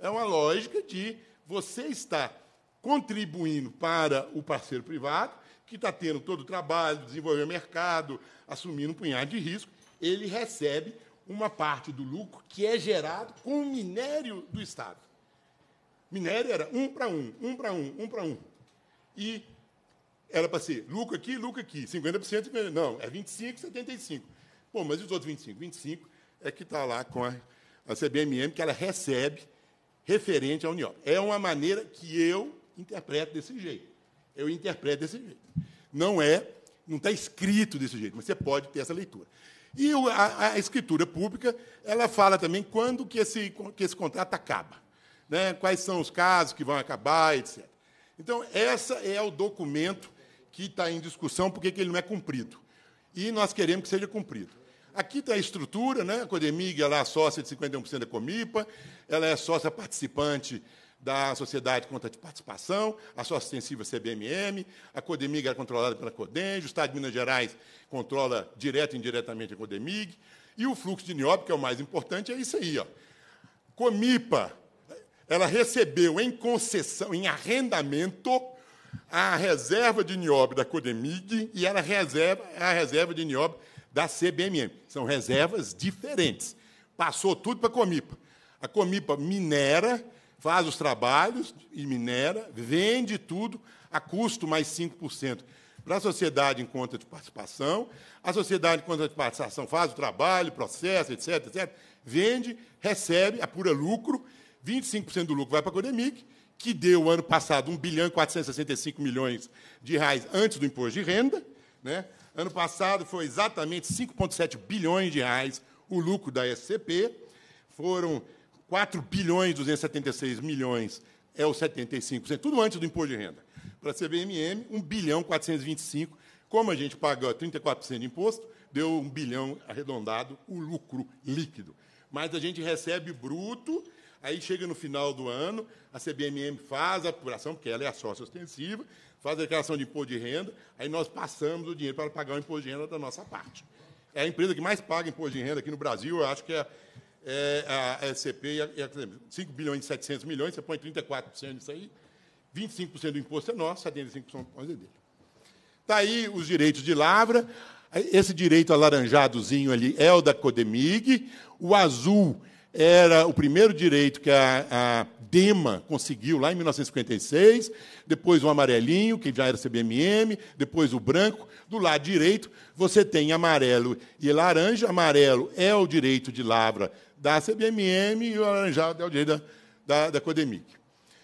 É uma lógica de você estar contribuindo para o parceiro privado, que está tendo todo o trabalho, desenvolver o mercado, assumindo um punhado de risco, ele recebe uma parte do lucro que é gerado com o minério do Estado. Minério era um para um, um para um, um para um. E era para ser lucro aqui, lucro aqui, 50%, 50%, não, é 25%, 75%. Bom, mas e os outros 25%? 25% é que está lá com a, a CBMM, que ela recebe referente à União. É uma maneira que eu interpreto desse jeito. Eu interpreto desse jeito. Não é, não está escrito desse jeito, mas você pode ter essa leitura. E a, a escritura pública ela fala também quando que esse, que esse contrato acaba, né? quais são os casos que vão acabar, etc. Então, esse é o documento que está em discussão, porque ele não é cumprido. E nós queremos que seja cumprido. Aqui está a estrutura, né? a Codemig ela é sócia de 51% da Comipa, ela é sócia participante da Sociedade Conta de Participação, a sua Sensível CBMM, a Codemig era é controlada pela Codenge, o Estado de Minas Gerais controla direto e indiretamente a Codemig, e o fluxo de nióbio, que é o mais importante, é isso aí. Ó. Comipa, ela recebeu em concessão, em arrendamento, a reserva de nióbio da Codemig e ela reserva, é a reserva de nióbio da CBMM. São reservas diferentes. Passou tudo para a Comipa. A Comipa minera, faz os trabalhos e minera, vende tudo a custo mais 5%. Para a sociedade em conta de participação, a sociedade em conta de participação faz o trabalho, processa, etc, etc, vende, recebe, apura lucro, 25% do lucro vai para a Codemic, que deu, ano passado, 1 bilhão e 465 milhões de reais antes do imposto de renda. Né? Ano passado foi exatamente 5,7 bilhões de reais o lucro da SCP. Foram 4 bilhões 276 milhões é o 75%, tudo antes do imposto de renda. Para a CBMM, 1 bilhão 425, como a gente paga 34% de imposto, deu 1 bilhão arredondado o lucro líquido. Mas a gente recebe bruto, aí chega no final do ano, a CBMM faz a apuração, porque ela é a sócia ostensiva, faz a declaração de imposto de renda, aí nós passamos o dinheiro para pagar o imposto de renda da nossa parte. É a empresa que mais paga imposto de renda aqui no Brasil, eu acho que é é, a SCP e a, e a 5 bilhões e 700 milhões, você põe 34% disso aí, 25% do imposto é nosso, 75% é dele. Está aí os direitos de lavra, esse direito alaranjadozinho ali é o da Codemig, o azul era o primeiro direito que a, a, DEMA conseguiu lá em 1956, depois o amarelinho, que já era CBMM, depois o branco. Do lado direito, você tem amarelo e laranja. Amarelo é o direito de lavra da CBMM e o laranjado é o direito da, da, da Codemic.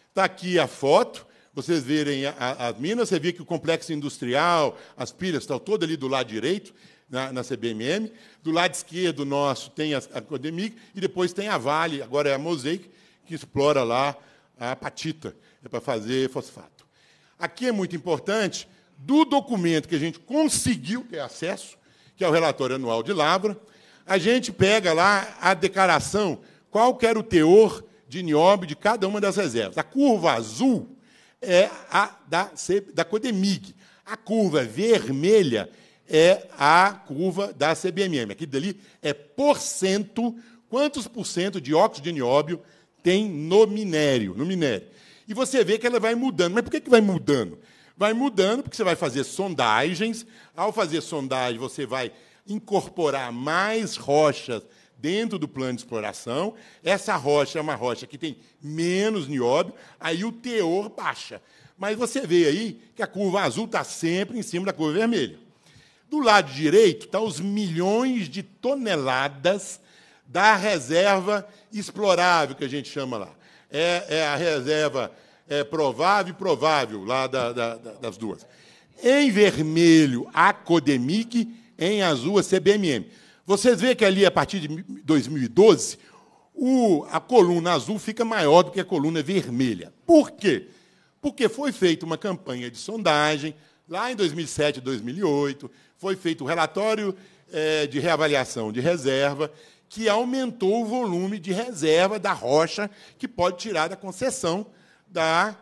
Está aqui a foto, vocês verem as minas, você vê que o complexo industrial, as pilhas, estão todo ali do lado direito, na, na, CBMM. Do lado esquerdo nosso tem a, a Codemic e depois tem a Vale, agora é a Mosaic, que explora lá a apatita, é para fazer fosfato. Aqui é muito importante, do documento que a gente conseguiu ter acesso, que é o relatório anual de Lavra, a gente pega lá a declaração, qual que era o teor de nióbio de cada uma das reservas. A curva azul é a da, da Codemig. A curva vermelha é a curva da CBMM. Aqui dali é por cento, quantos por cento de óxido de nióbio tem no minério, no minério. E você vê que ela vai mudando. Mas por que, que vai mudando? Vai mudando porque você vai fazer sondagens. Ao fazer sondagem, você vai incorporar mais rochas dentro do plano de exploração. Essa rocha é uma rocha que tem menos nióbio, aí o teor baixa. Mas você vê aí que a curva azul está sempre em cima da curva vermelha. Do lado direito estão tá os milhões de toneladas da reserva explorável, que a gente chama lá. É, é a reserva é, provável e provável lá da, da, da, das duas. Em vermelho, a Codemic, em azul a CBMM. Vocês veem que ali, a partir de 2012, o, a coluna azul fica maior do que a coluna vermelha. Por quê? Porque foi feita uma campanha de sondagem lá em 2007, 2008, foi feito o um relatório é, de reavaliação de reserva, que aumentou o volume de reserva da rocha que pode tirar da concessão da,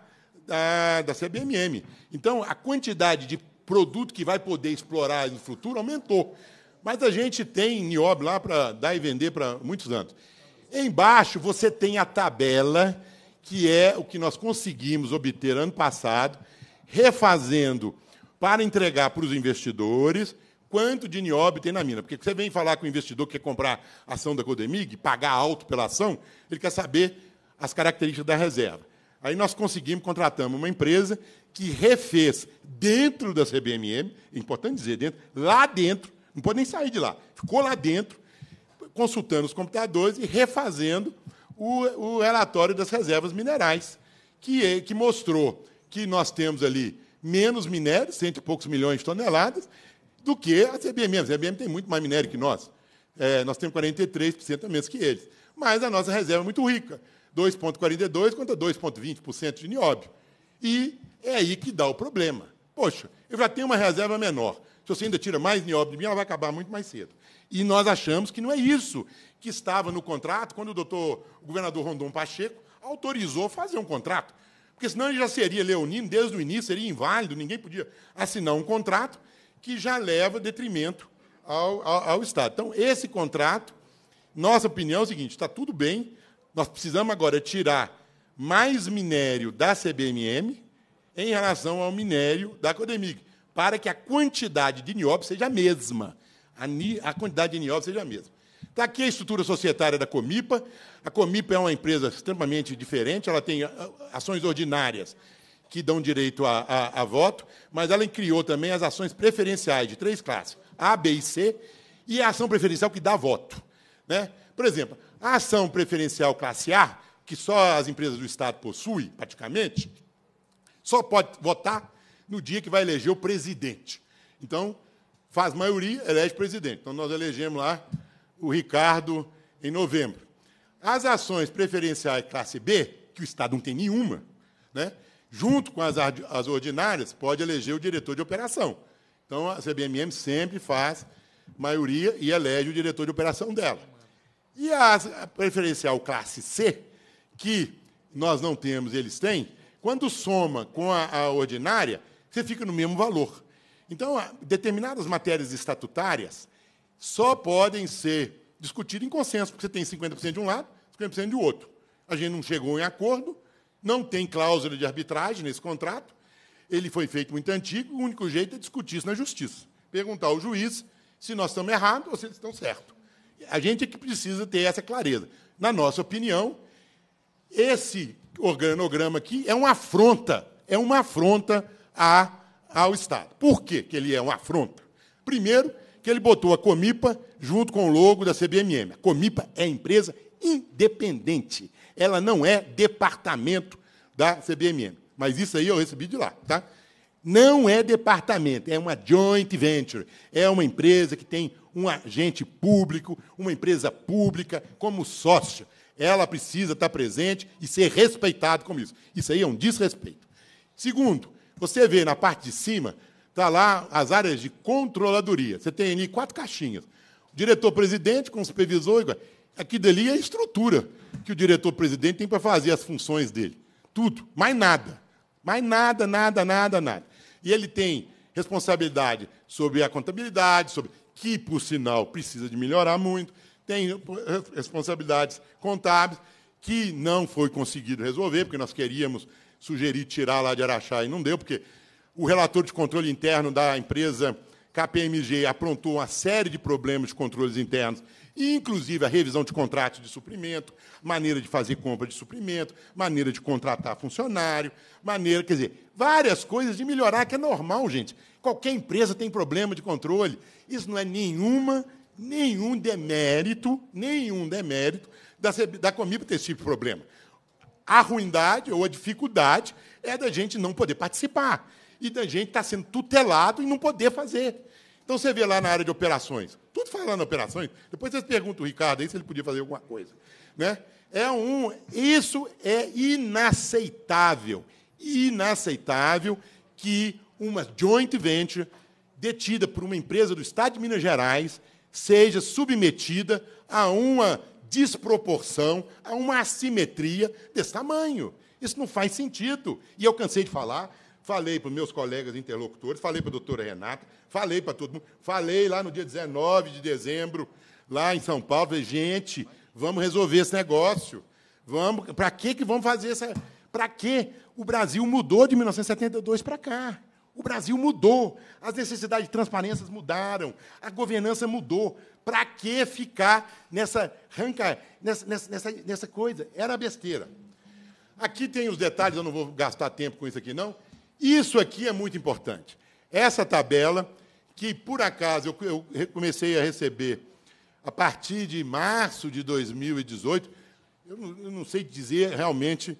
da, da CBMM. Então, a quantidade de produto que vai poder explorar no futuro aumentou. Mas a gente tem niobe lá para dar e vender para muitos anos. Embaixo você tem a tabela, que é o que nós conseguimos obter ano passado, refazendo para entregar para os investidores quanto de niobe tem na mina. Porque você vem falar com o investidor que quer comprar ação da Codemig, pagar alto pela ação, ele quer saber as características da reserva. Aí nós conseguimos, contratamos uma empresa que refez dentro da CBMM, importante dizer, dentro, lá dentro, não pode nem sair de lá, ficou lá dentro, consultando os computadores e refazendo o, o relatório das reservas minerais, que, é, que mostrou que nós temos ali menos minérios, cento e poucos milhões de toneladas, do que a CBMM. A CBMM tem muito mais minério que nós. É, nós temos 43% a menos que eles. Mas a nossa reserva é muito rica. 2,42% contra 2,20% de nióbio. E é aí que dá o problema. Poxa, eu já tenho uma reserva menor. Se você ainda tira mais nióbio de mim, ela vai acabar muito mais cedo. E nós achamos que não é isso que estava no contrato quando o doutor, o governador Rondon Pacheco, autorizou fazer um contrato. Porque senão ele já seria leonino desde o início, seria inválido, ninguém podia assinar um contrato que já leva detrimento ao, ao, ao Estado. Então, esse contrato, nossa opinião é o seguinte: está tudo bem nós precisamos agora tirar mais minério da CBMM em relação ao minério da Codemig, para que a quantidade de nióbio seja a mesma. A, a quantidade de nióbio seja a mesma. Está aqui a estrutura societária da Comipa. A Comipa é uma empresa extremamente diferente, ela tem ah, ações ordinárias que dão direito a, a, a, voto, mas ela criou também as ações preferenciais de três classes, A, B e C, e a ação preferencial que dá voto. Né? Por exemplo, a ação preferencial classe A, que só as empresas do Estado possuem, praticamente, só pode votar no dia que vai eleger o presidente. Então, faz maioria, elege presidente. Então, nós elegemos lá o Ricardo em novembro. As ações preferenciais classe B, que o Estado não tem nenhuma, né, junto com as, as ordinárias, pode eleger o diretor de operação. Então, a CBMM sempre faz maioria e elege o diretor de operação dela. E a preferencial classe C, que nós não temos, eles têm, quando soma com a, a ordinária, você fica no mesmo valor. Então, determinadas matérias estatutárias só podem ser discutidas em consenso, porque você tem 50% de um lado, 50% do outro. A gente não chegou em acordo, não tem cláusula de arbitragem nesse contrato, ele foi feito muito antigo, o único jeito é discutir isso na justiça. Perguntar ao juiz se nós estamos errados ou se eles estão certos. A gente é que precisa ter essa clareza. Na nossa opinião, esse organograma aqui é uma afronta, é uma afronta a, ao Estado. Por quê que ele é uma afronta? Primeiro, que ele botou a Comipa junto com o logo da CBMM. A Comipa é empresa independente. Ela não é departamento da CBMM. Mas isso aí eu recebi de lá, tá? não é departamento, é uma joint venture, é uma empresa que tem um agente público, uma empresa pública como sócio. Ela precisa estar presente e ser respeitado como isso. Isso aí é um desrespeito. Segundo, você vê na parte de cima, está lá as áreas de controladoria. Você tem ali quatro caixinhas. Diretor-presidente com supervisor, aqui dali é a estrutura que o diretor-presidente tem para fazer as funções dele. Tudo, mais nada. Mais nada, nada, nada, nada. E ele tem responsabilidade sobre a contabilidade, sobre que, por sinal, precisa de melhorar muito, tem responsabilidades contábeis que não foi conseguido resolver, porque nós queríamos sugerir tirar lá de Araxá e não deu, porque o relator de controle interno da empresa KPMG aprontou uma série de problemas de controles internos inclusive a revisão de contratos de suprimento, maneira de fazer compra de suprimento, maneira de contratar funcionário, maneira, quer dizer, várias coisas de melhorar, que é normal, gente. Qualquer empresa tem problema de controle. Isso não é nenhuma, nenhum demérito, nenhum demérito da, da Comib ter esse tipo de problema. A ruindade ou a dificuldade é da gente não poder participar e da gente estar tá sendo tutelado e não poder fazer. Então você vê lá na área de operações, tudo falando operações, depois vocês perguntam o Ricardo aí se ele podia fazer alguma coisa. Né? É um, isso é inaceitável, inaceitável que uma joint venture detida por uma empresa do Estado de Minas Gerais seja submetida a uma desproporção, a uma assimetria desse tamanho. Isso não faz sentido. E eu cansei de falar, falei para os meus colegas interlocutores, falei para a doutora Renata, falei para todo mundo, falei lá no dia 19 de dezembro, lá em São Paulo, falei, gente, vamos resolver esse negócio. Vamos, para que que vamos fazer essa para que o Brasil mudou de 1972 para cá? O Brasil mudou, as necessidades de transparência mudaram, a governança mudou. Para que ficar nessa ranca, nessa, nessa, nessa coisa? Era besteira. Aqui tem os detalhes, eu não vou gastar tempo com isso aqui, não. Isso aqui é muito importante. Essa tabela, que por acaso eu, comecei a receber a partir de março de 2018, eu não, sei dizer realmente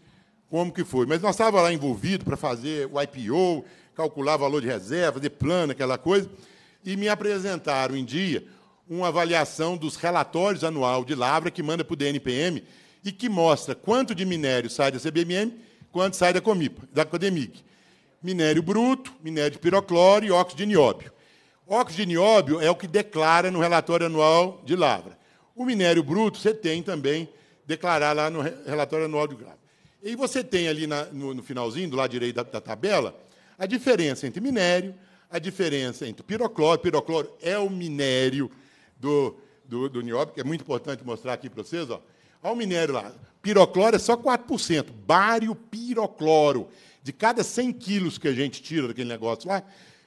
como que foi, mas nós estávamos lá envolvidos para fazer o IPO, calcular valor de reserva, fazer plano, aquela coisa, e me apresentaram em dia uma avaliação dos relatórios anual de Lavra que manda para o DNPM e que mostra quanto de minério sai da CBMM, quanto sai da, Comipa, da Codemic minério bruto, minério de pirocloro e óxido de nióbio. Óxido de nióbio é o que declara no relatório anual de lavra. O minério bruto você tem também declarar lá no relatório anual de lavra. E você tem ali na, no, no, finalzinho, do lado direito da, da, tabela, a diferença entre minério, a diferença entre pirocloro. Pirocloro é o minério do, do, do nióbio, que é muito importante mostrar aqui para vocês. Ó. Olha o minério lá. Pirocloro é só 4%. Bário pirocloro de cada 100 quilos que a gente tira daquele negócio lá,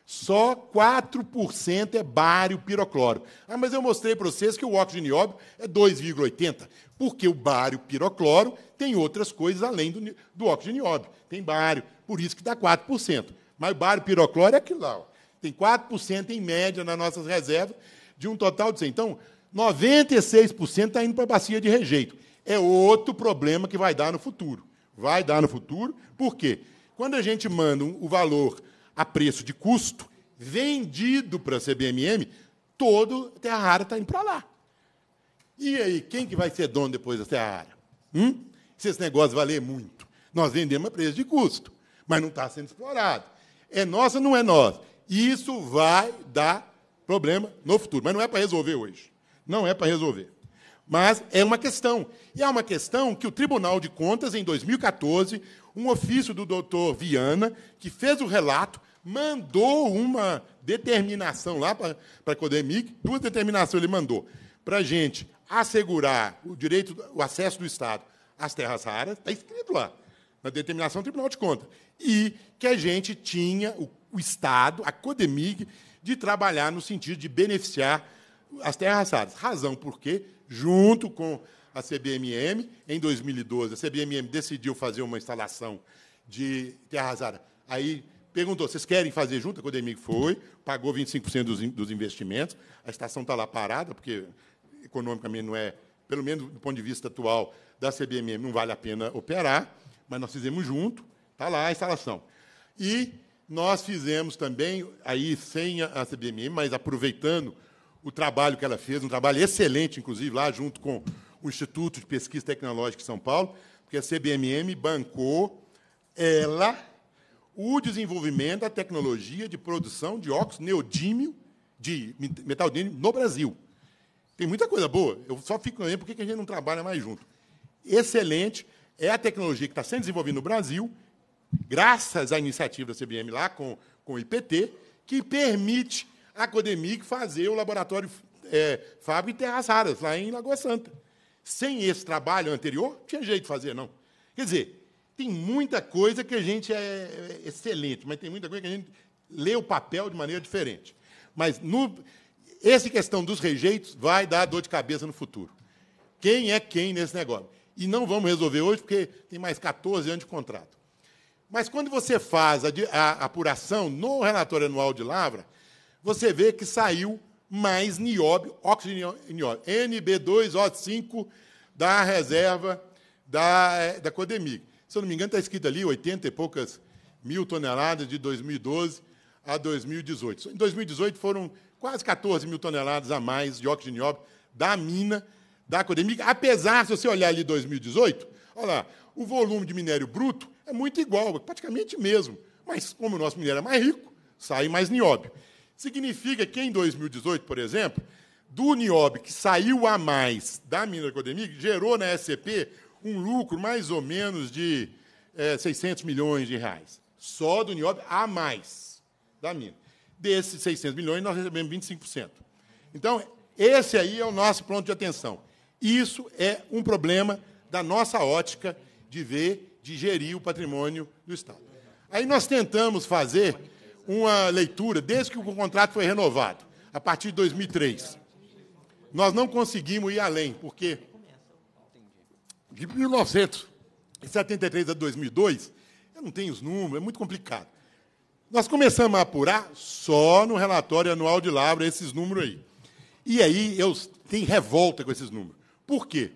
só 4% é bário pirocloro. Ah, mas eu mostrei para vocês que o óxido de nióbio é 2,80, porque o bário pirocloro tem outras coisas além do, do óxido de nióbio. Tem bário, por isso que dá 4%. Mas o bário pirocloro é aquilo lá. Ó. Tem 4% em média nas nossas reservas, de um total de 100. Então, 96% está indo para a bacia de rejeito. É outro problema que vai dar no futuro. Vai dar no futuro, por quê? Quando a gente manda o valor a preço de custo, vendido para a CBMM, todo Terra Rara está indo para lá. E aí, quem que vai ser dono depois da Terra Rara? Hum? Se esse negócio valer muito. Nós vendemos a preço de custo, mas não está sendo explorado. É nossa ou não é nossa? Isso vai dar problema no futuro, mas não é para resolver hoje. Não é para resolver. Mas é uma questão. E é uma questão que o Tribunal de Contas, em 2014, um ofício do doutor Viana, que fez o relato, mandou uma determinação lá para a Codemic, duas determinações ele mandou, para a gente assegurar o direito, o acesso do Estado às terras raras, está escrito lá, na determinação do Tribunal de Contas, e que a gente tinha o, o Estado, a Codemig, de trabalhar no sentido de beneficiar as terras raras. Razão porque, junto com a CBMM. Em 2012, a CBMM decidiu fazer uma instalação de terra arrasada. Aí perguntou, vocês querem fazer junto? A Codemic foi, pagou 25% dos, dos investimentos. A estação está lá parada, porque economicamente não é, pelo menos do ponto de vista atual da CBMM, não vale a pena operar, mas nós fizemos junto, está lá a instalação. E nós fizemos também, aí sem a CBMM, mas aproveitando o trabalho que ela fez, um trabalho excelente, inclusive, lá junto com o Instituto de Pesquisa Tecnológica de São Paulo, porque a CBMM bancou ela o desenvolvimento da tecnologia de produção de óxido neodímio, de metal dímio, no Brasil. Tem muita coisa boa. Eu só fico lembrando por que a gente não trabalha mais junto. Excelente. É a tecnologia que está sendo desenvolvida no Brasil, graças à iniciativa da CBM lá com, com o IPT, que permite a Codemic fazer o laboratório é, Fábio em Terras Raras, lá em Lagoa Santa. Sem esse trabalho anterior, não tinha jeito de fazer, não. Quer dizer, tem muita coisa que a gente é, é excelente, mas tem muita coisa que a gente lê o papel de maneira diferente. Mas no, essa questão dos rejeitos vai dar dor de cabeça no futuro. Quem é quem nesse negócio? E não vamos resolver hoje, porque tem mais 14 anos de contrato. Mas quando você faz a, a apuração no relatório anual de Lavra, você vê que saiu mais nióbio, óxido de nióbio, NB2O5 da reserva da, eh, da Codemig. Se eu não me engano, está escrito ali 80 e poucas mil toneladas de 2012 a 2018. Em 2018 foram quase 14 mil toneladas a mais de óxido de nióbio da mina da Codemig, apesar, se você olhar ali 2018, olha lá, o volume de minério bruto é muito igual, praticamente mesmo. Mas como o nosso minério é mais rico, sai mais nióbio. Significa que em 2018, por exemplo, do Niob que saiu a mais da Minracodemig, gerou na SCP um lucro mais ou menos de é, 600 milhões de reais. Só do Niob a mais da mina. Desses 600 milhões, nós recebemos 25%. Então, esse aí é o nosso ponto de atenção. Isso é um problema da nossa ótica de ver, de gerir o patrimônio do Estado. Aí nós tentamos fazer uma leitura desde que o contrato foi renovado, a partir de 2003. Nós não conseguimos ir além, porque de 1973 a 2002, eu não tenho os números, é muito complicado. Nós começamos a apurar só no relatório anual de Lavra esses números aí. E aí eu tenho revolta com esses números. Por quê?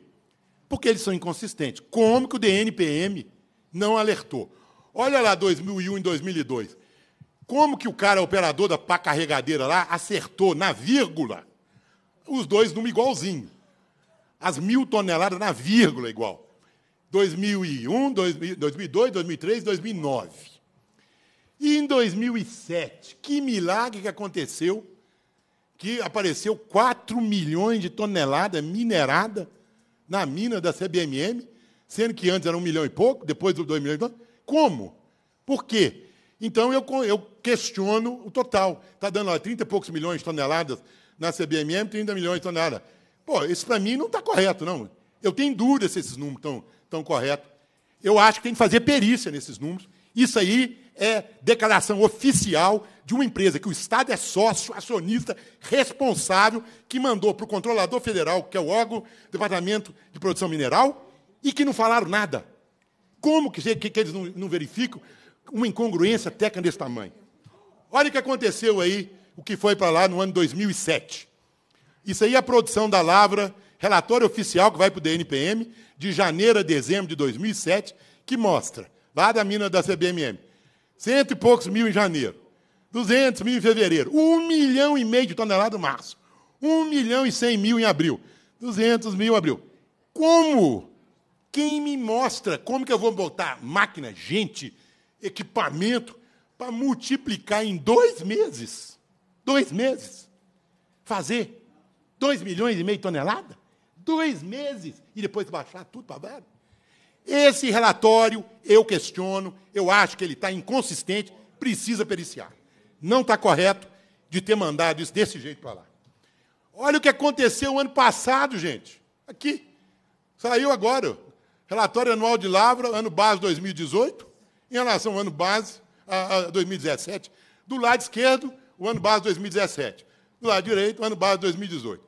Porque eles são inconsistentes. Como que o DNPM não alertou? Olha lá 2001 e 2002. Como que o cara, operador da pá carregadeira lá, acertou na vírgula os dois numa igualzinho? As mil toneladas na vírgula igual. 2001, 2002, 2003, 2009. E em 2007, que milagre que aconteceu que apareceu 4 milhões de toneladas minerada na mina da CBMM, sendo que antes era um milhão e pouco, depois do 2 milhões e pouco. Como? Por quê? Então eu, eu questiono o total. Está dando ó, 30 e poucos milhões de toneladas na CBMM, 30 milhões de toneladas. Pô, isso para mim não está correto, não. Eu tenho dúvida se esses números estão tão corretos. Eu acho que tem que fazer perícia nesses números. Isso aí é declaração oficial de uma empresa que o Estado é sócio, acionista, responsável, que mandou para o controlador federal, que é o órgão do Departamento de Produção Mineral, e que não falaram nada. Como que, que, que eles não, não verificam uma incongruência técnica desse tamanho. Olha o que aconteceu aí, o que foi para lá no ano 2007. Isso aí é a produção da Lavra, relatório oficial que vai para o DNPM, de janeiro a dezembro de 2007, que mostra, lá da mina da CBMM, cento e poucos mil em janeiro, 200 mil em fevereiro, um milhão e meio de toneladas em março, um milhão e cem mil em abril, 200 mil em abril. Como? Quem me mostra como que eu vou botar máquina, gente, equipamento para multiplicar em dois meses. Dois meses. Fazer 2 milhões e meio de tonelada? Dois meses. E depois baixar tudo para baixo? Esse relatório eu questiono, eu acho que ele está inconsistente, precisa periciar. Não está correto de ter mandado isso desse jeito para lá. Olha o que aconteceu ano passado, gente. Aqui. Saiu agora. Relatório anual de Lavra, ano base 2018. Em relação ao ano base, a, a 2017, do lado esquerdo, o ano base 2017. Do lado direito, o ano base 2018.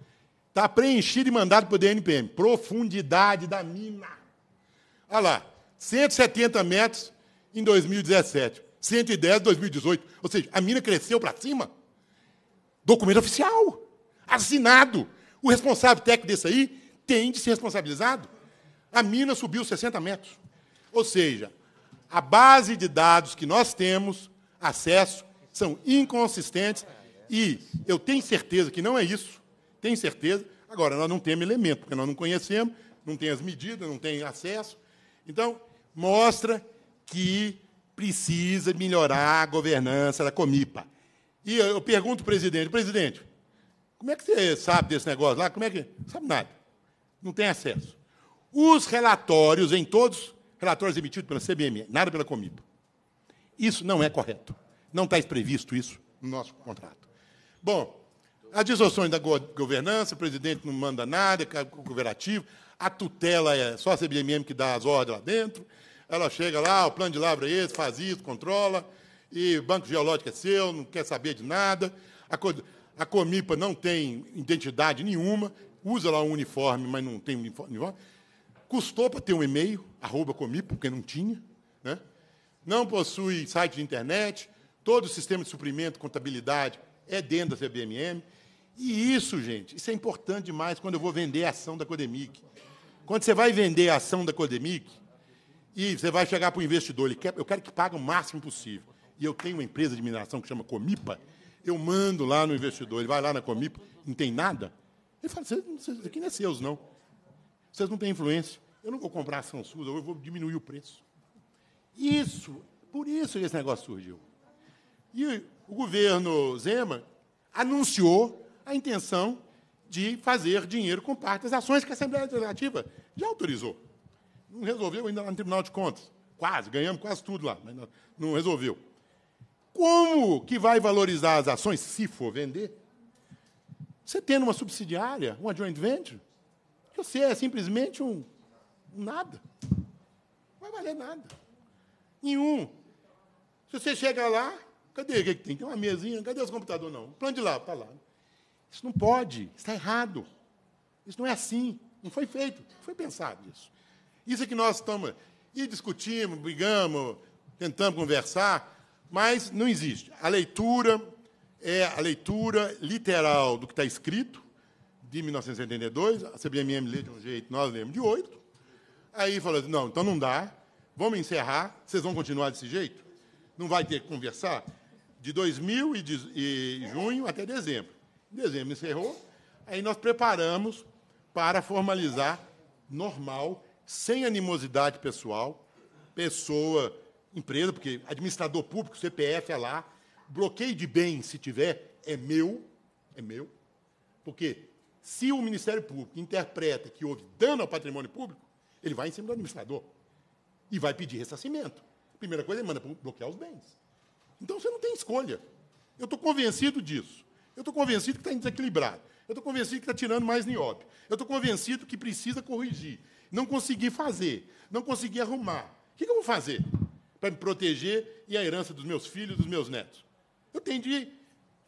Está preenchido e mandado para o DNPM. Profundidade da mina. Olha lá, 170 metros em 2017. 110 em 2018. Ou seja, a mina cresceu para cima. Documento oficial. Assinado. O responsável técnico desse aí tem de ser responsabilizado. A mina subiu 60 metros. Ou seja, a base de dados que nós temos acesso são inconsistentes e eu tenho certeza que não é isso. Tenho certeza. Agora, nós não temos elemento, porque nós não conhecemos, não tem as medidas, não tem acesso. Então, mostra que precisa melhorar a governança da Comipa. E eu pergunto ao presidente, presidente, como é que você sabe desse negócio lá? Como é que. Sabe nada. Não tem acesso. Os relatórios em todos relatórios emitidos pela CBM, nada pela Comipa. Isso não é correto. Não está previsto isso no nosso contrato. Bom, as distorções da governança, o presidente não manda nada, é cooperativo, a tutela é só a CBMM que dá as ordens lá dentro, ela chega lá, o plano de lavra é esse, faz isso, controla, e banco geológico é seu, não quer saber de nada, a, co a Comipa não tem identidade nenhuma, usa lá um uniforme, mas não tem uniforme, Custou para ter um e-mail, arroba comipo, porque não tinha. Né? Não possui site de internet. Todo o sistema de suprimento, contabilidade, é dentro da CBMM. E isso, gente, isso é importante demais quando eu vou vender a ação da Codemic. Quando você vai vender a ação da Codemic, e você vai chegar para o investidor, ele quer, eu quero que pague o máximo possível. E eu tenho uma empresa de mineração que chama Comipa, eu mando lá no investidor, ele vai lá na Comipa, não tem nada. Ele fala, isso aqui não é seus, não. Vocês não têm influência. Eu não vou comprar a Samsung, eu vou diminuir o preço. Isso, por isso esse negócio surgiu. E o governo Zema anunciou a intenção de fazer dinheiro com parte das ações que a Assembleia Legislativa já autorizou. Não resolveu ainda lá no Tribunal de Contas. Quase, ganhamos quase tudo lá, mas não resolveu. Como que vai valorizar as ações, se for vender? Você tendo uma subsidiária, uma joint venture, você é simplesmente um nada. Não vai valer nada. Nenhum. Se você chega lá, cadê? O que, que tem? Tem uma mesinha, cadê os computadores? Não. Plano de lá, está lá. Isso não pode, está errado. Isso não é assim. Não foi feito, não foi pensado isso. Isso é que nós estamos. E discutimos, brigamos, tentamos conversar, mas não existe. A leitura é a leitura literal do que está escrito, de 1972, a CBMM lê de um jeito, nós lemos de oito. Aí falou assim, não, então não dá, vamos encerrar, vocês vão continuar desse jeito? Não vai ter que conversar? De 2000 e, de, e junho até dezembro. Dezembro encerrou, aí nós preparamos para formalizar normal, sem animosidade pessoal, pessoa, empresa, porque administrador público, CPF é lá, bloqueio de bens, se tiver, é meu, é meu, porque se o Ministério Público interpreta que houve dano ao patrimônio público, ele vai em cima do administrador e vai pedir ressarcimento. Primeira coisa, ele manda bloquear os bens. Então você não tem escolha. Eu estou convencido disso. Eu estou convencido que está desequilibrado. Eu estou convencido que está tirando mais nióbio. Eu estou convencido que precisa corrigir. Não consegui fazer, não consegui arrumar. O que, eu vou fazer para me proteger e a herança dos meus filhos, dos meus netos? Eu tenho de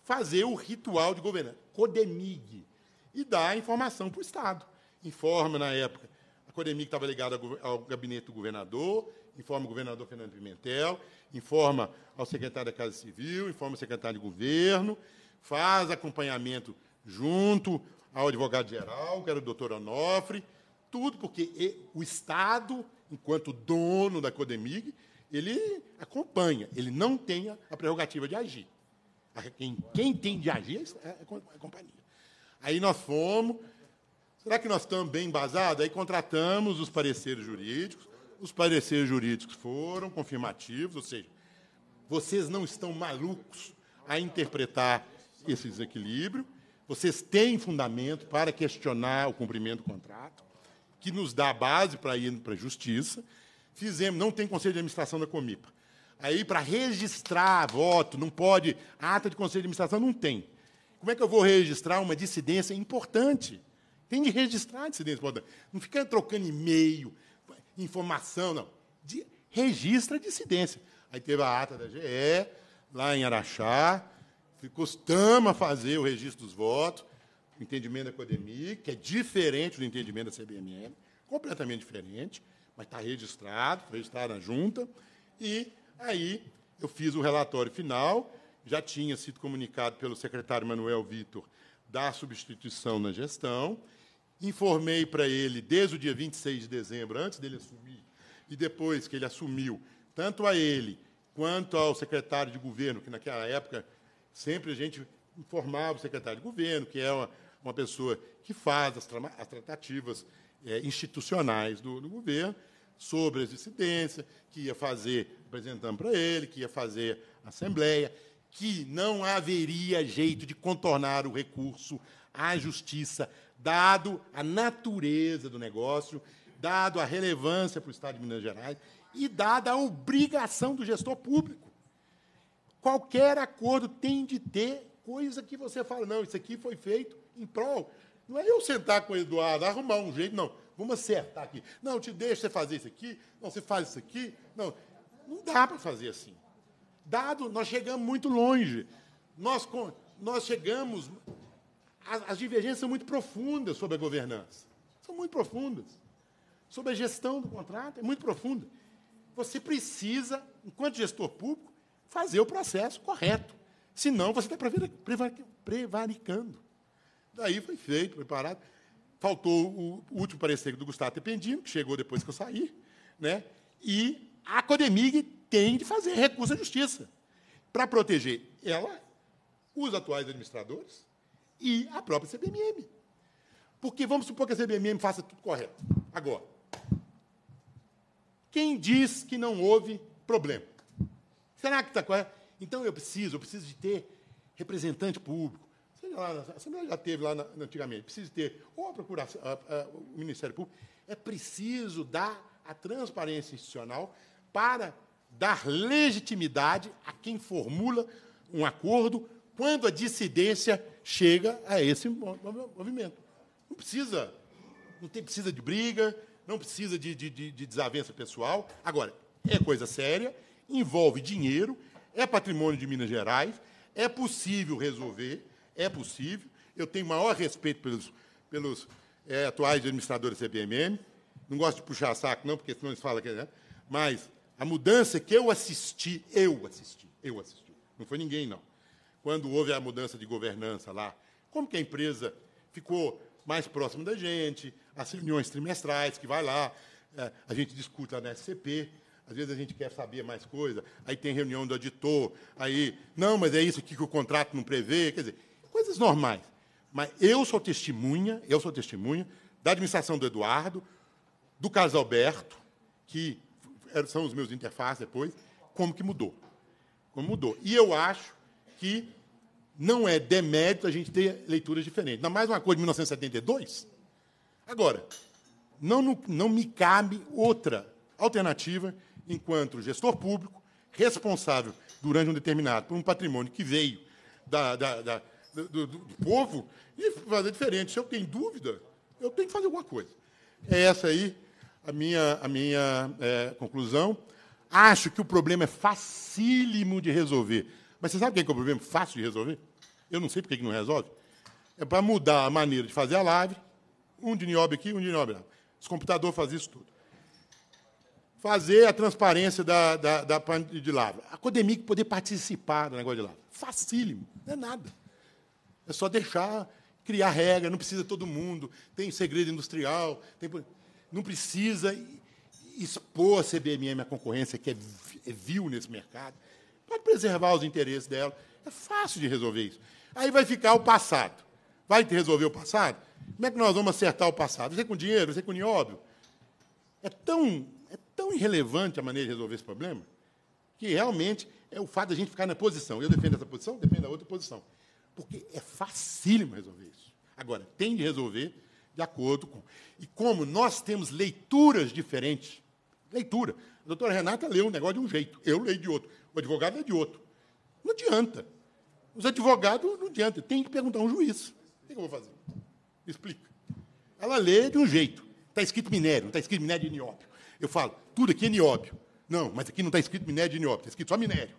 fazer o ritual de governar. Codemig e dá a informação para o Estado. Informa, na época, a Codemic estava ligada ao gabinete do governador, informa o governador Fernando Pimentel, informa ao secretário da Casa Civil, informa o secretário de Governo, faz acompanhamento junto ao advogado-geral, que era o doutor Onofre, tudo porque o Estado, enquanto dono da Codemig, ele acompanha, ele não tem a prerrogativa de agir. Quem, quem tem de agir é, é, é a companhia. Aí nós fomos. Será que nós estamos bem embasados? Aí contratamos os pareceres jurídicos. Os pareceres jurídicos foram confirmativos, ou seja, vocês não estão malucos a interpretar esse desequilíbrio. Vocês têm fundamento para questionar o cumprimento do contrato, que nos dá base para ir para a justiça. Fizemos, não tem conselho de administração da Comipa. Aí, para registrar voto, não pode. Ata de conselho de administração não tem. Como é que eu vou registrar uma dissidência importante? Tem de registrar a dissidência importante. Não fica trocando e-mail, informação, não. De, registra a dissidência. Aí teve a ata da GE, lá em Araxá, costuma fazer o registro dos votos, o entendimento da Codemi, que é diferente do entendimento da CBMM, completamente diferente, mas está registrado, foi tá registrado na junta, e aí eu fiz o relatório final, já tinha sido comunicado pelo secretário Manuel Vitor da substituição na gestão. Informei para ele desde o dia 26 de dezembro, antes dele assumir, e depois que ele assumiu, tanto a ele quanto ao secretário de governo, que naquela época sempre a gente informava o secretário de governo, que é uma, uma pessoa que faz as, as tratativas é, institucionais do, do governo, sobre as dissidências, que ia fazer, apresentando para ele, que ia fazer assembleia, que não haveria jeito de contornar o recurso à justiça, dado a natureza do negócio, dado a relevância para o Estado de Minas Gerais e dada a obrigação do gestor público. Qualquer acordo tem de ter coisa que você fala, não, isso aqui foi feito em prol. Não é eu sentar com o Eduardo, arrumar um jeito, não. Vamos acertar aqui. Não, te deixa você fazer isso aqui, não, você faz isso aqui. Não, não dá para fazer assim dado, nós chegamos muito longe. Nós, nós chegamos. As, as divergências são muito profundas sobre a governança. São muito profundas. Sobre a gestão do contrato, é muito profunda. Você precisa, enquanto gestor público, fazer o processo correto. Senão você está prevaricando. Daí foi feito, preparado. Faltou o último parecer do Gustavo Tependino, que chegou depois que eu saí. Né? E a Codemig tem de fazer recurso à justiça para proteger ela, os atuais administradores e a própria CBMM. Porque vamos supor que a CBMM faça tudo correto. Agora, quem diz que não houve problema? Será que está correto? Então eu preciso, eu preciso de ter representante público. lá, a Assembleia já teve lá na, antigamente, preciso ter, ou a procuração, a, a, o Ministério Público, é preciso dar a transparência institucional para dar legitimidade a quem formula um acordo quando a dissidência chega a esse movimento. Não precisa, não tem, precisa de briga, não precisa de, de, de desavença pessoal. Agora, é coisa séria, envolve dinheiro, é patrimônio de Minas Gerais, é possível resolver, é possível. Eu tenho maior respeito pelos, pelos é, atuais administradores da CPMM. Não gosto de puxar saco, não, porque senão eles falam que. É, né? Mas a mudança é que eu assisti, eu assisti, eu assisti. Não foi ninguém, não. Quando houve a mudança de governança lá, como que a empresa ficou mais próxima da gente, as reuniões trimestrais que vai lá, é, a gente discute lá na SCP, às vezes a gente quer saber mais coisa, aí tem reunião do editor, aí, não, mas é isso aqui que o contrato não prevê, quer dizer, coisas normais. Mas eu sou testemunha, eu sou testemunha da administração do Eduardo, do Carlos Alberto, que são os meus interfaces depois, como que mudou. Como mudou. E eu acho que não é demérito a gente ter leituras diferentes. Ainda mais uma coisa de 1972. Agora, não, não me cabe outra alternativa enquanto gestor público, responsável durante um determinado, por um patrimônio que veio da, da, da do, do, povo, e fazer diferente. Se eu tenho dúvida, eu tenho que fazer alguma coisa. É essa aí a minha, a minha é, conclusão. Acho que o problema é facílimo de resolver. Mas você sabe quem é, que é o problema fácil de resolver? Eu não sei por que não resolve. É para mudar a maneira de fazer a live, um de niobe aqui, um de niobe lá. Os computadores fazem isso tudo. Fazer a transparência da, da, da de lavra. A Codemic poder participar do negócio de lavra. Facílimo, não é nada. É só deixar, criar regra, não precisa todo mundo. Tem segredo industrial, tem não precisa expor a CBMM à concorrência, que é, é vil nesse mercado. Pode preservar os interesses dela. É fácil de resolver isso. Aí vai ficar o passado. Vai resolver o passado? Como é que nós vamos acertar o passado? Você com dinheiro, você com nióbio? É tão, é tão irrelevante a maneira de resolver esse problema que realmente é o fato de a gente ficar na posição. Eu defendo essa posição, defendo a outra posição. Porque é facílimo resolver isso. Agora, tem de resolver de acordo com. E como nós temos leituras diferentes, leitura. A doutora Renata leu um negócio de um jeito, eu leio de outro, o advogado é de outro. Não adianta. Os advogados não adianta, tem que perguntar a um juiz. O que é eu vou fazer? Explica. Ela lê de um jeito. Está escrito minério, não está escrito minério de nióbio. Eu falo, tudo aqui é nióbio. Não, mas aqui não está escrito minério de nióbio, está escrito só minério.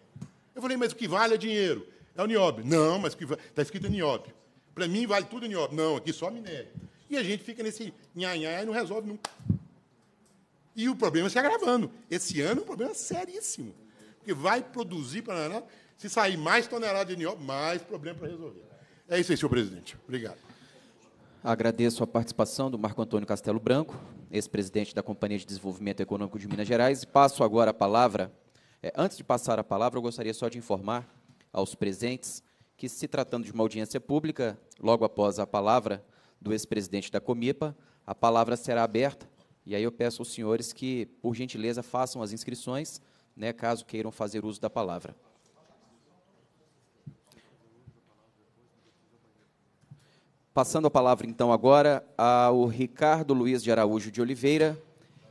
Eu falei, mas o que vale é dinheiro. É o nióbio. Não, mas o que está escrito é nióbio. Para mim vale tudo é nióbio. Não, aqui só minério. E a gente fica nesse nhanhá e não resolve nunca. E o problema se agravando. Esse ano é um problema seríssimo. Porque vai produzir, para se sair mais tonelada de nióbio, mais problema para resolver. É isso aí, senhor presidente. Obrigado. Agradeço a participação do Marco Antônio Castelo Branco, ex-presidente da Companhia de Desenvolvimento Econômico de Minas Gerais. passo agora a palavra. É, antes de passar a palavra, eu gostaria só de informar aos presentes que, se tratando de uma audiência pública, logo após a palavra do ex-presidente da Comipa. A palavra será aberta e aí eu peço aos senhores que, por gentileza, façam as inscrições, né, caso queiram fazer uso da palavra. Passando a palavra, então, agora ao Ricardo Luiz de Araújo de Oliveira,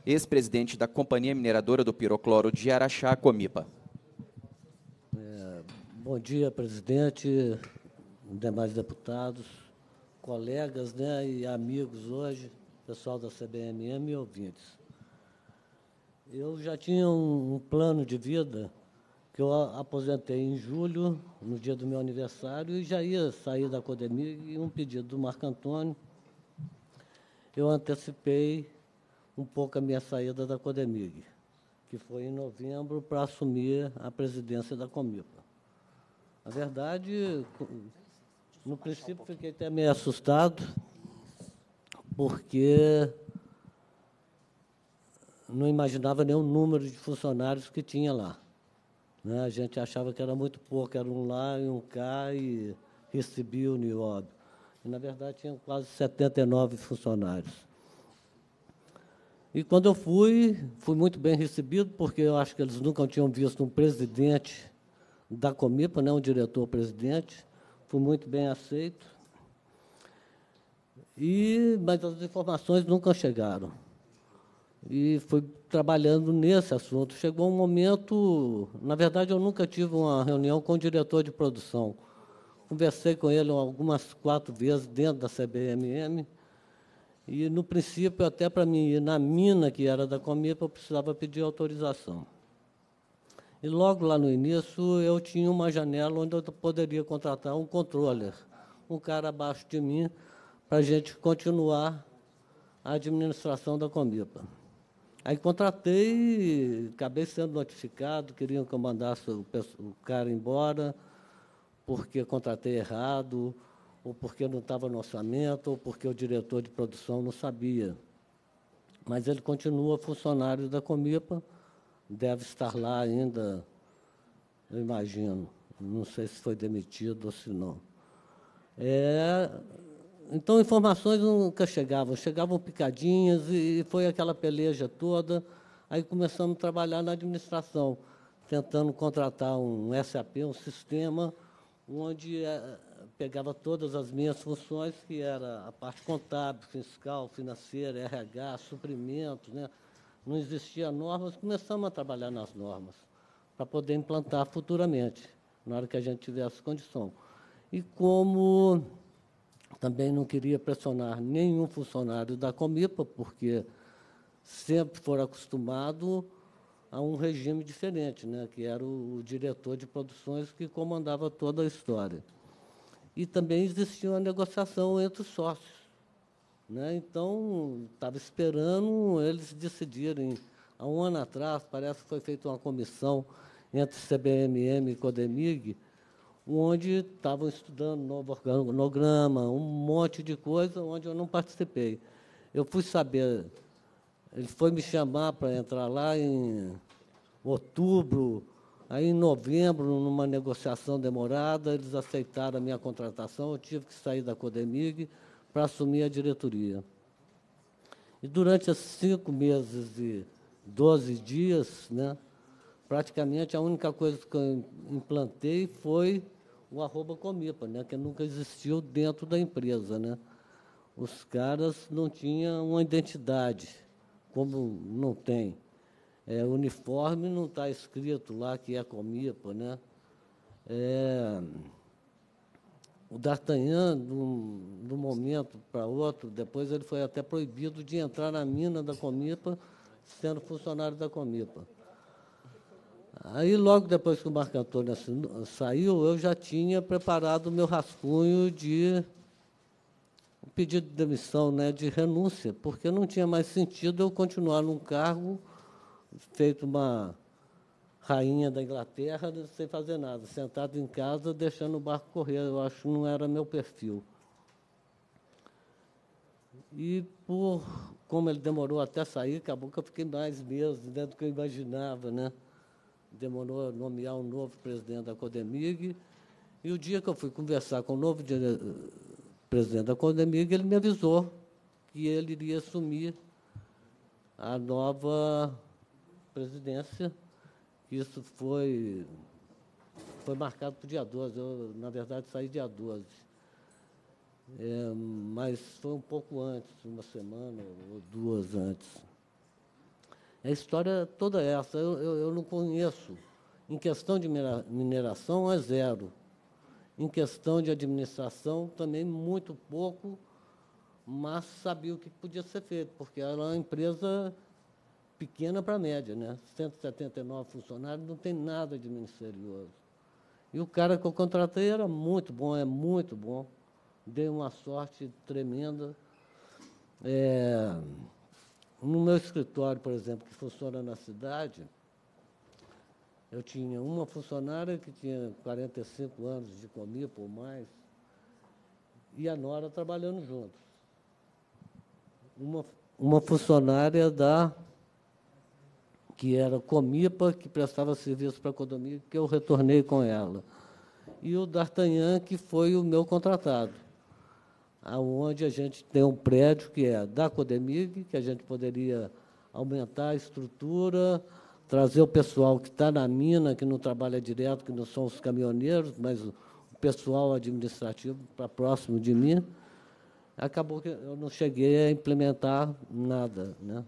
ex-presidente da Companhia Mineradora do Pirocloro de Araxá, Comipa. É, bom dia, presidente, demais deputados, colegas né, e amigos hoje, pessoal da CBMM e ouvintes. Eu já tinha um, um plano de vida que eu aposentei em julho, no dia do meu aniversário, e já ia sair da academia e um pedido do Marco Antônio. Eu antecipei um pouco a minha saída da Codemig, que foi em novembro para assumir a presidência da Comipa. Na verdade, no princípio, fiquei até meio assustado, porque não imaginava nenhum número de funcionários que tinha lá. Né? A gente achava que era muito pouco, era um lá e um cá, e recebia o nióbio. E, na verdade, tinham quase 79 funcionários. E quando eu fui, fui muito bem recebido, porque eu acho que eles nunca tinham visto um presidente da Comipa, né, um diretor-presidente, foi muito bem aceito. E, mas as informações nunca chegaram. E foi trabalhando nesse assunto. Chegou um momento, na verdade, eu nunca tive uma reunião com o diretor de produção. Conversei com ele algumas quatro vezes dentro da CBMM. E, no princípio, até para mim ir na mina, que era da Comipa, eu precisava pedir autorização. E logo lá no início eu tinha uma janela onde eu poderia contratar um controller, um cara abaixo de mim, para a gente continuar a administração da Comipa. Aí contratei, acabei sendo notificado, queriam que eu mandasse o, cara embora, porque contratei errado, ou porque não estava no orçamento, ou porque o diretor de produção não sabia. Mas ele continua funcionário da Comipa deve estar lá ainda, eu imagino. Não sei se foi demitido ou se não. É, então, informações nunca chegavam, chegavam picadinhas e foi aquela peleja toda. Aí começamos a trabalhar na administração, tentando contratar um SAP, um sistema, onde é, pegava todas as minhas funções, que era a parte contábil, fiscal, financeira, RH, suprimentos, né? não existia normas, começamos a trabalhar nas normas para poder implantar futuramente, na hora que a gente tivesse condição. E como também não queria pressionar nenhum funcionário da Comipa, porque sempre foram acostumado a um regime diferente, né, que era o, o, diretor de produções que comandava toda a história. E também existia uma negociação entre os sócios. Né? Então, estava esperando eles decidirem. Há um ano atrás, parece que foi feita uma comissão entre CBMM e Codemig, onde estavam estudando novo organograma, um monte de coisa, onde eu não participei. Eu fui saber, ele foi me chamar para entrar lá em outubro, aí em novembro, numa negociação demorada, eles aceitaram a minha contratação, eu tive que sair da Codemig, para assumir a diretoria. E durante esses cinco meses e doze dias, né, praticamente a única coisa que eu implantei foi o arroba comipa, né, que nunca existiu dentro da empresa. Né. Os caras não tinham uma identidade, como não tem. É, uniforme não está escrito lá que é comipa, né? É, o D'Artagnan, de um, de um momento para outro, depois ele foi até proibido de entrar na mina da Comipa, sendo funcionário da Comipa. Aí, logo depois que o Marco Antônio saiu, eu já tinha preparado o meu rascunho de um pedido de demissão, né, de renúncia, porque não tinha mais sentido eu continuar num cargo feito uma rainha da Inglaterra sem fazer nada, sentado em casa deixando o barco correr. Eu acho que não era meu perfil. E por como ele demorou até sair, acabou que eu fiquei mais mesmo né, do que eu imaginava, né? Demorou a nomear um novo presidente da Codemig. E o dia que eu fui conversar com o novo dire... presidente da Codemig, ele me avisou que ele iria assumir a nova presidência isso foi, foi marcado para o dia 12. Eu, na verdade, saí dia 12. É, mas foi um pouco antes, uma semana ou duas antes. A história toda é essa. Eu, eu, eu não conheço. Em questão de mineração, é zero. Em questão de administração, também muito pouco, mas sabia o que podia ser feito, porque era uma empresa pequena para média, né? 179 funcionários, não tem nada de ministerioso. E o cara que eu contratei era muito bom, é muito bom. Dei uma sorte tremenda. É, no meu escritório, por exemplo, que funciona na cidade, eu tinha uma funcionária que tinha 45 anos de comia ou mais, e a Nora trabalhando juntos. Uma, uma funcionária da que era Comipa, que prestava serviço para a economia, que eu retornei com ela. E o D'Artagnan, que foi o meu contratado, aonde a gente tem um prédio que é da Codemig, que a gente poderia aumentar a estrutura, trazer o pessoal que está na mina, que não trabalha direto, que não são os caminhoneiros, mas o pessoal administrativo para próximo de mim. Acabou que eu não cheguei a implementar nada, né?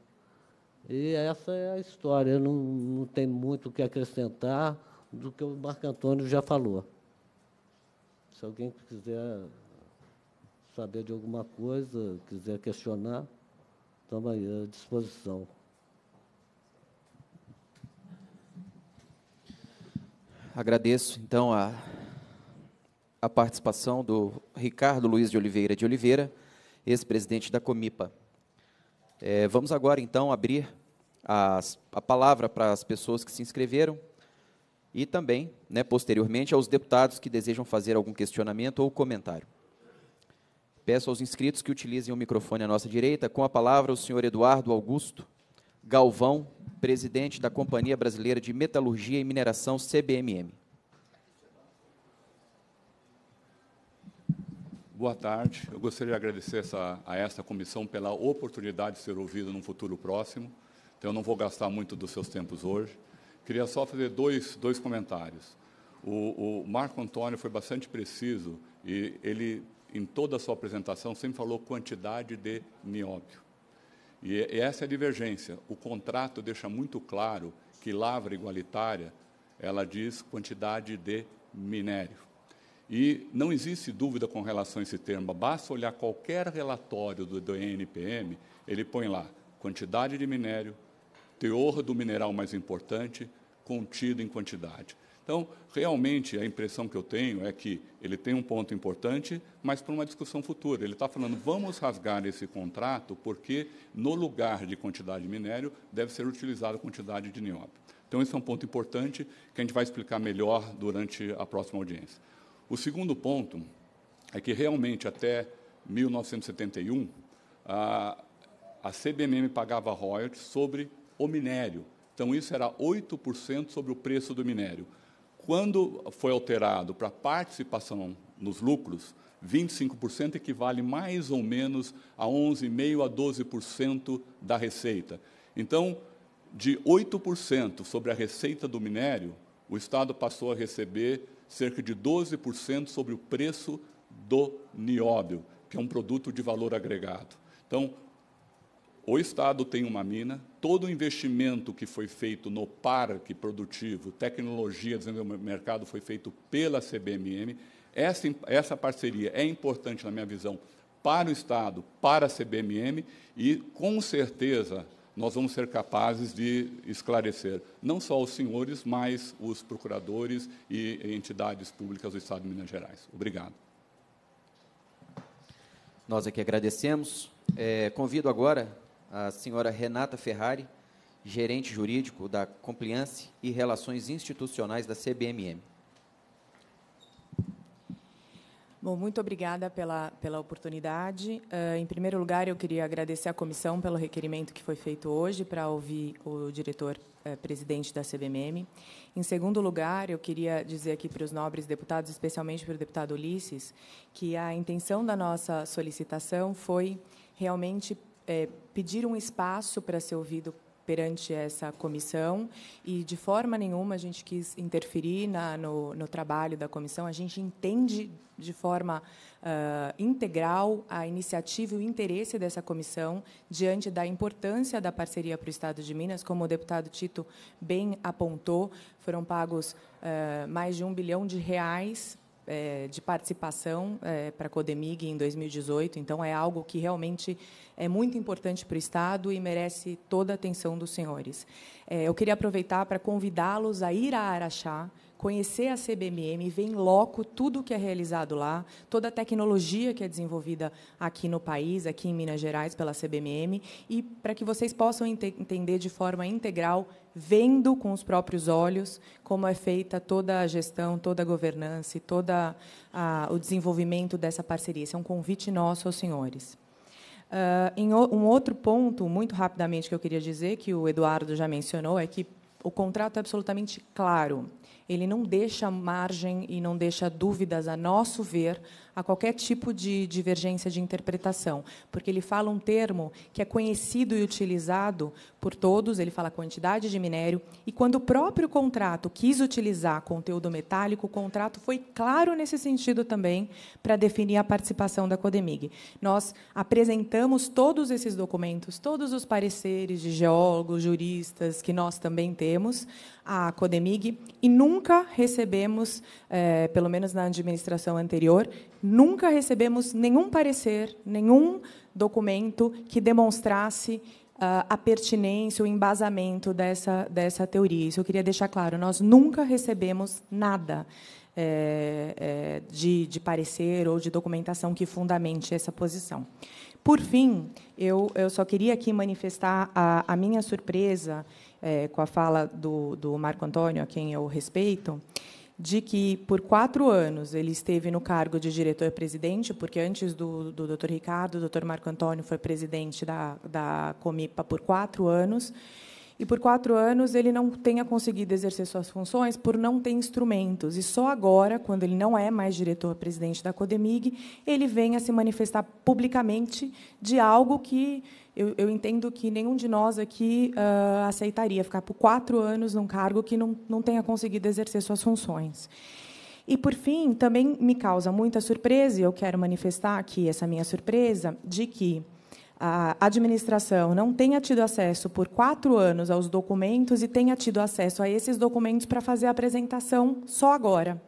E essa é a história. não, não muito o que acrescentar do que o Marco Antônio já falou. Se alguém quiser saber de alguma coisa, quiser questionar, estamos aí à disposição. Agradeço, então, a, a participação do Ricardo Luiz de Oliveira de Oliveira, ex-presidente da Comipa. É, vamos agora então abrir as, a palavra para as pessoas que se inscreveram e também, né, posteriormente, aos deputados que desejam fazer algum questionamento ou comentário. Peço aos inscritos que utilizem o microfone à nossa direita. Com a palavra, o senhor Eduardo Augusto Galvão, presidente da Companhia Brasileira de Metalurgia e Mineração, CBMM. Boa tarde. Eu gostaria de agradecer essa, a esta comissão pela oportunidade de ser ouvida num futuro próximo. Então, eu não vou gastar muito dos seus tempos hoje. Queria só fazer dois, dois comentários. O, o Marco Antônio foi bastante preciso e ele, em toda a sua apresentação, sempre falou quantidade de nióbio. E, e essa é a divergência. O contrato deixa muito claro que lavra igualitária, ela diz quantidade de minério. E não existe dúvida com relação a esse termo. Basta olhar qualquer relatório do, do INPM, ele põe lá quantidade de minério, teor do mineral mais importante, contido em quantidade. Então, realmente, a impressão que eu tenho é que ele tem um ponto importante, mas para uma discussão futura. Ele está falando, vamos rasgar esse contrato, porque no lugar de quantidade de minério deve ser utilizada a quantidade de nióbio. Então, esse é um ponto importante que a gente vai explicar melhor durante a próxima audiência. O segundo ponto é que realmente até 1971 a, a CBMM pagava royalties sobre o minério. Então isso era 8% sobre o preço do minério. Quando foi alterado para participação nos lucros, 25% equivale mais ou menos a 11,5% a 12% da receita. Então, de 8% sobre a receita do minério, o Estado passou a receber cerca de 12% sobre o preço do nióbio, que é um produto de valor agregado. Então, o Estado tem uma mina, todo o investimento que foi feito no parque produtivo, tecnologia, desenvolvimento do mercado, foi feito pela CBMM. Essa, essa parceria é importante, na minha visão, para o Estado, para a CBMM, e, com certeza, nós vamos ser capazes de esclarecer não só os senhores, mas os procuradores e entidades públicas do Estado de Minas Gerais. Obrigado. Nós aqui agradecemos. É, convido agora a senhora Renata Ferrari, gerente jurídico da Compliance e Relações Institucionais da CBMM. Bom, muito obrigada pela, pela oportunidade. Uh, em primeiro lugar, eu queria agradecer à comissão pelo requerimento que foi feito hoje para ouvir o diretor-presidente eh, uh, da CBMM. Em segundo lugar, eu queria dizer aqui para os nobres deputados, especialmente para o deputado Ulisses, que a intenção da nossa solicitação foi realmente é, pedir um espaço para ser ouvido perante essa comissão e de forma nenhuma a gente quis interferir na, no, no, trabalho da comissão. A gente entende de forma uh, integral a iniciativa e o interesse dessa comissão diante da importância da parceria para o Estado de Minas, como o deputado Tito bem apontou, foram pagos uh, mais de um bilhão de reais é, de participação é, para a Codemig em 2018, então é algo que realmente é muito importante para o Estado e merece toda a atenção dos senhores. É, eu queria aproveitar para convidá-los a ir a Araxá, conhecer a CBMM, ver em loco tudo que é realizado lá, toda a tecnologia que é desenvolvida aqui no país, aqui em Minas Gerais, pela CBMM, e para que vocês possam entender de forma integral vendo com os próprios olhos como é feita toda a gestão, toda a governança e todo o desenvolvimento dessa parceria. Esse é um convite nosso aos senhores. Uh, em o, um outro ponto, muito rapidamente, que eu queria dizer, que o Eduardo já mencionou, é que o contrato é absolutamente claro. Ele não deixa margem e não deixa dúvidas, a nosso ver, a qualquer tipo de divergência de interpretação, porque ele fala um termo que é conhecido e utilizado por todos, ele fala quantidade de minério, e quando o próprio contrato quis utilizar conteúdo metálico, o contrato foi claro nesse sentido também para definir a participação da Codemig. Nós apresentamos todos esses documentos, todos os pareceres de geólogos, juristas que nós também temos à Codemig e nunca recebemos, eh, pelo menos na administração anterior, nunca recebemos nenhum parecer, nenhum documento que demonstrasse uh, a pertinência, o embasamento dessa, dessa teoria. Isso eu queria deixar claro. Nós nunca recebemos nada é, é, de, de parecer ou de documentação que fundamente essa posição. Por fim, eu, eu só queria aqui manifestar a, a minha surpresa é, com a fala do, do Marco Antônio, a quem eu respeito, de que, por quatro anos, ele esteve no cargo de diretor-presidente, porque antes do, do Dr. Ricardo, o Dr. Marco Antônio foi presidente da, da Comipa por quatro anos, e por quatro anos ele não tenha conseguido exercer suas funções por não ter instrumentos. E só agora, quando ele não é mais diretor-presidente da Codemig, ele vem a se manifestar publicamente de algo que eu, eu entendo que nenhum de nós aqui uh, aceitaria ficar por quatro anos num cargo que não, não tenha conseguido exercer suas funções. E, por fim, também me causa muita surpresa, e eu quero manifestar aqui essa minha surpresa, de que a administração não tenha tido acesso por quatro anos aos documentos e tenha tido acesso a esses documentos para fazer a apresentação só agora.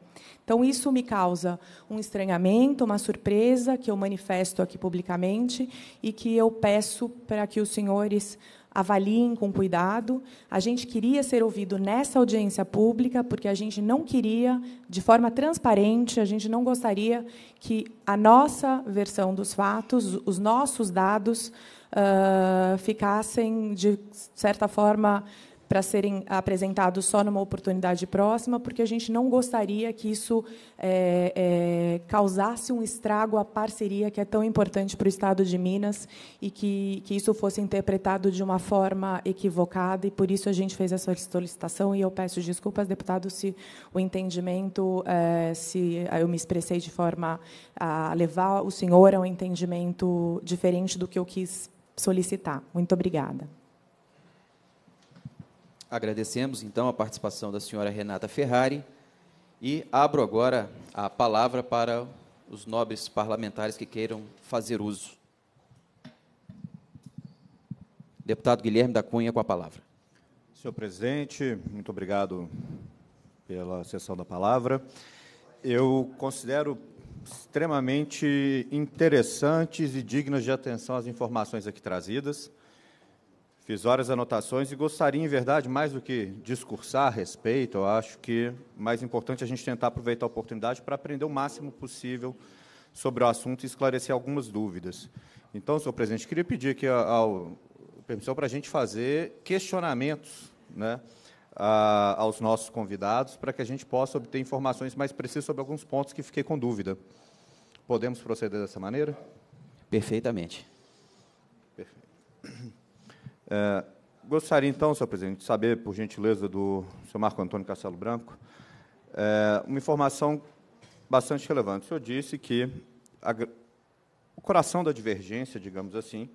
Então, isso me causa um estranhamento, uma surpresa, que eu manifesto aqui publicamente e que eu peço para que os senhores avaliem com cuidado. A gente queria ser ouvido nessa audiência pública, porque a gente não queria, de forma transparente, a gente não gostaria que a nossa versão dos fatos, os nossos dados, uh, ficassem, de certa forma, para serem apresentados só numa oportunidade próxima, porque a gente não gostaria que isso é, é, causasse um estrago à parceria que é tão importante para o Estado de Minas e que, que isso fosse interpretado de uma forma equivocada, e por isso a gente fez essa solicitação. E eu peço desculpas, deputado, se o entendimento, é, se eu me expressei de forma a levar o senhor a um entendimento diferente do que eu quis solicitar. Muito obrigada agradecemos então a participação da senhora Renata Ferrari e abro agora a palavra para os nobres parlamentares que queiram fazer uso. Deputado Guilherme da Cunha, com a palavra. Senhor presidente, muito obrigado pela sessão da palavra. Eu considero extremamente interessantes e dignas de atenção as informações aqui trazidas. Fiz várias anotações e gostaria, em verdade, mais do que discursar a respeito, eu acho que mais importante é a gente tentar aproveitar a oportunidade para aprender o máximo possível sobre o assunto e esclarecer algumas dúvidas. Então, senhor presidente, queria pedir aqui a, a, permissão para a gente fazer questionamentos né, a, aos nossos convidados, para que a gente possa obter informações mais precisas sobre alguns pontos que fiquei com dúvida. Podemos proceder dessa maneira? Perfeitamente. Perfeito. É, gostaria então, senhor presidente, de saber, por gentileza, do senhor Marco Antônio Castelo Branco, é, uma informação bastante relevante. O senhor disse que a, o coração da divergência, digamos assim,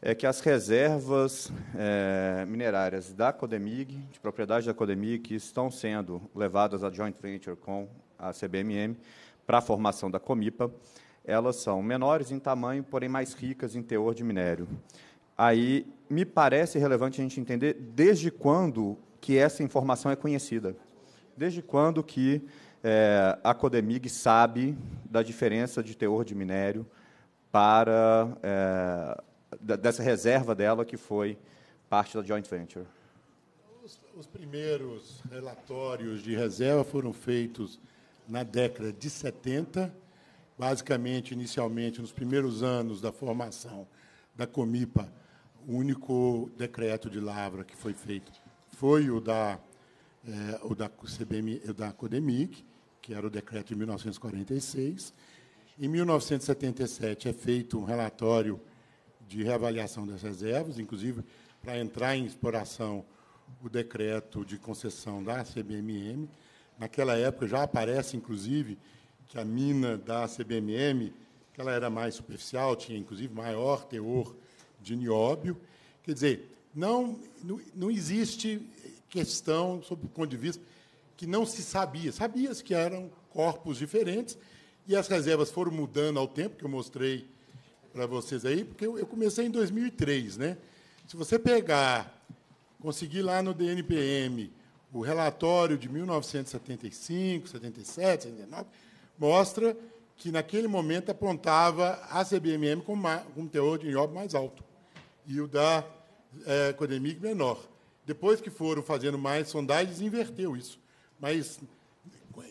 é que as reservas é, minerárias da Codemig, de propriedade da Codemig, que estão sendo levadas à joint venture com a CBMM para a formação da Comipa, elas são menores em tamanho, porém mais ricas em teor de minério. Aí me parece relevante a gente entender desde quando que essa informação é conhecida, desde quando que é, a Codemig sabe da diferença de teor de minério para é, dessa reserva dela que foi parte da joint venture. Os, os primeiros relatórios de reserva foram feitos na década de 70, basicamente, inicialmente, nos primeiros anos da formação da Comipa o único decreto de lavra que foi feito foi o da, é, o da, CBM, o da CODEMIC, que era o decreto de 1946. Em 1977 é feito um relatório de reavaliação das reservas, inclusive para entrar em exploração o decreto de concessão da CBMM. Naquela época já aparece, inclusive, que a mina da CBMM, que ela era mais superficial, tinha inclusive maior teor de nióbio. Quer dizer, não, não existe questão, sob o ponto de vista, que não se sabia. Sabia-se que eram corpos diferentes e as reservas foram mudando ao tempo, que eu mostrei para vocês aí, porque eu, eu comecei em 2003. Né? Se você pegar, conseguir lá no DNPM o relatório de 1975, 77, 79, mostra que, naquele momento, apontava a CBMM como, um teor de nióbio mais alto e o da é, menor. Depois que foram fazendo mais sondagens, inverteu isso. Mas,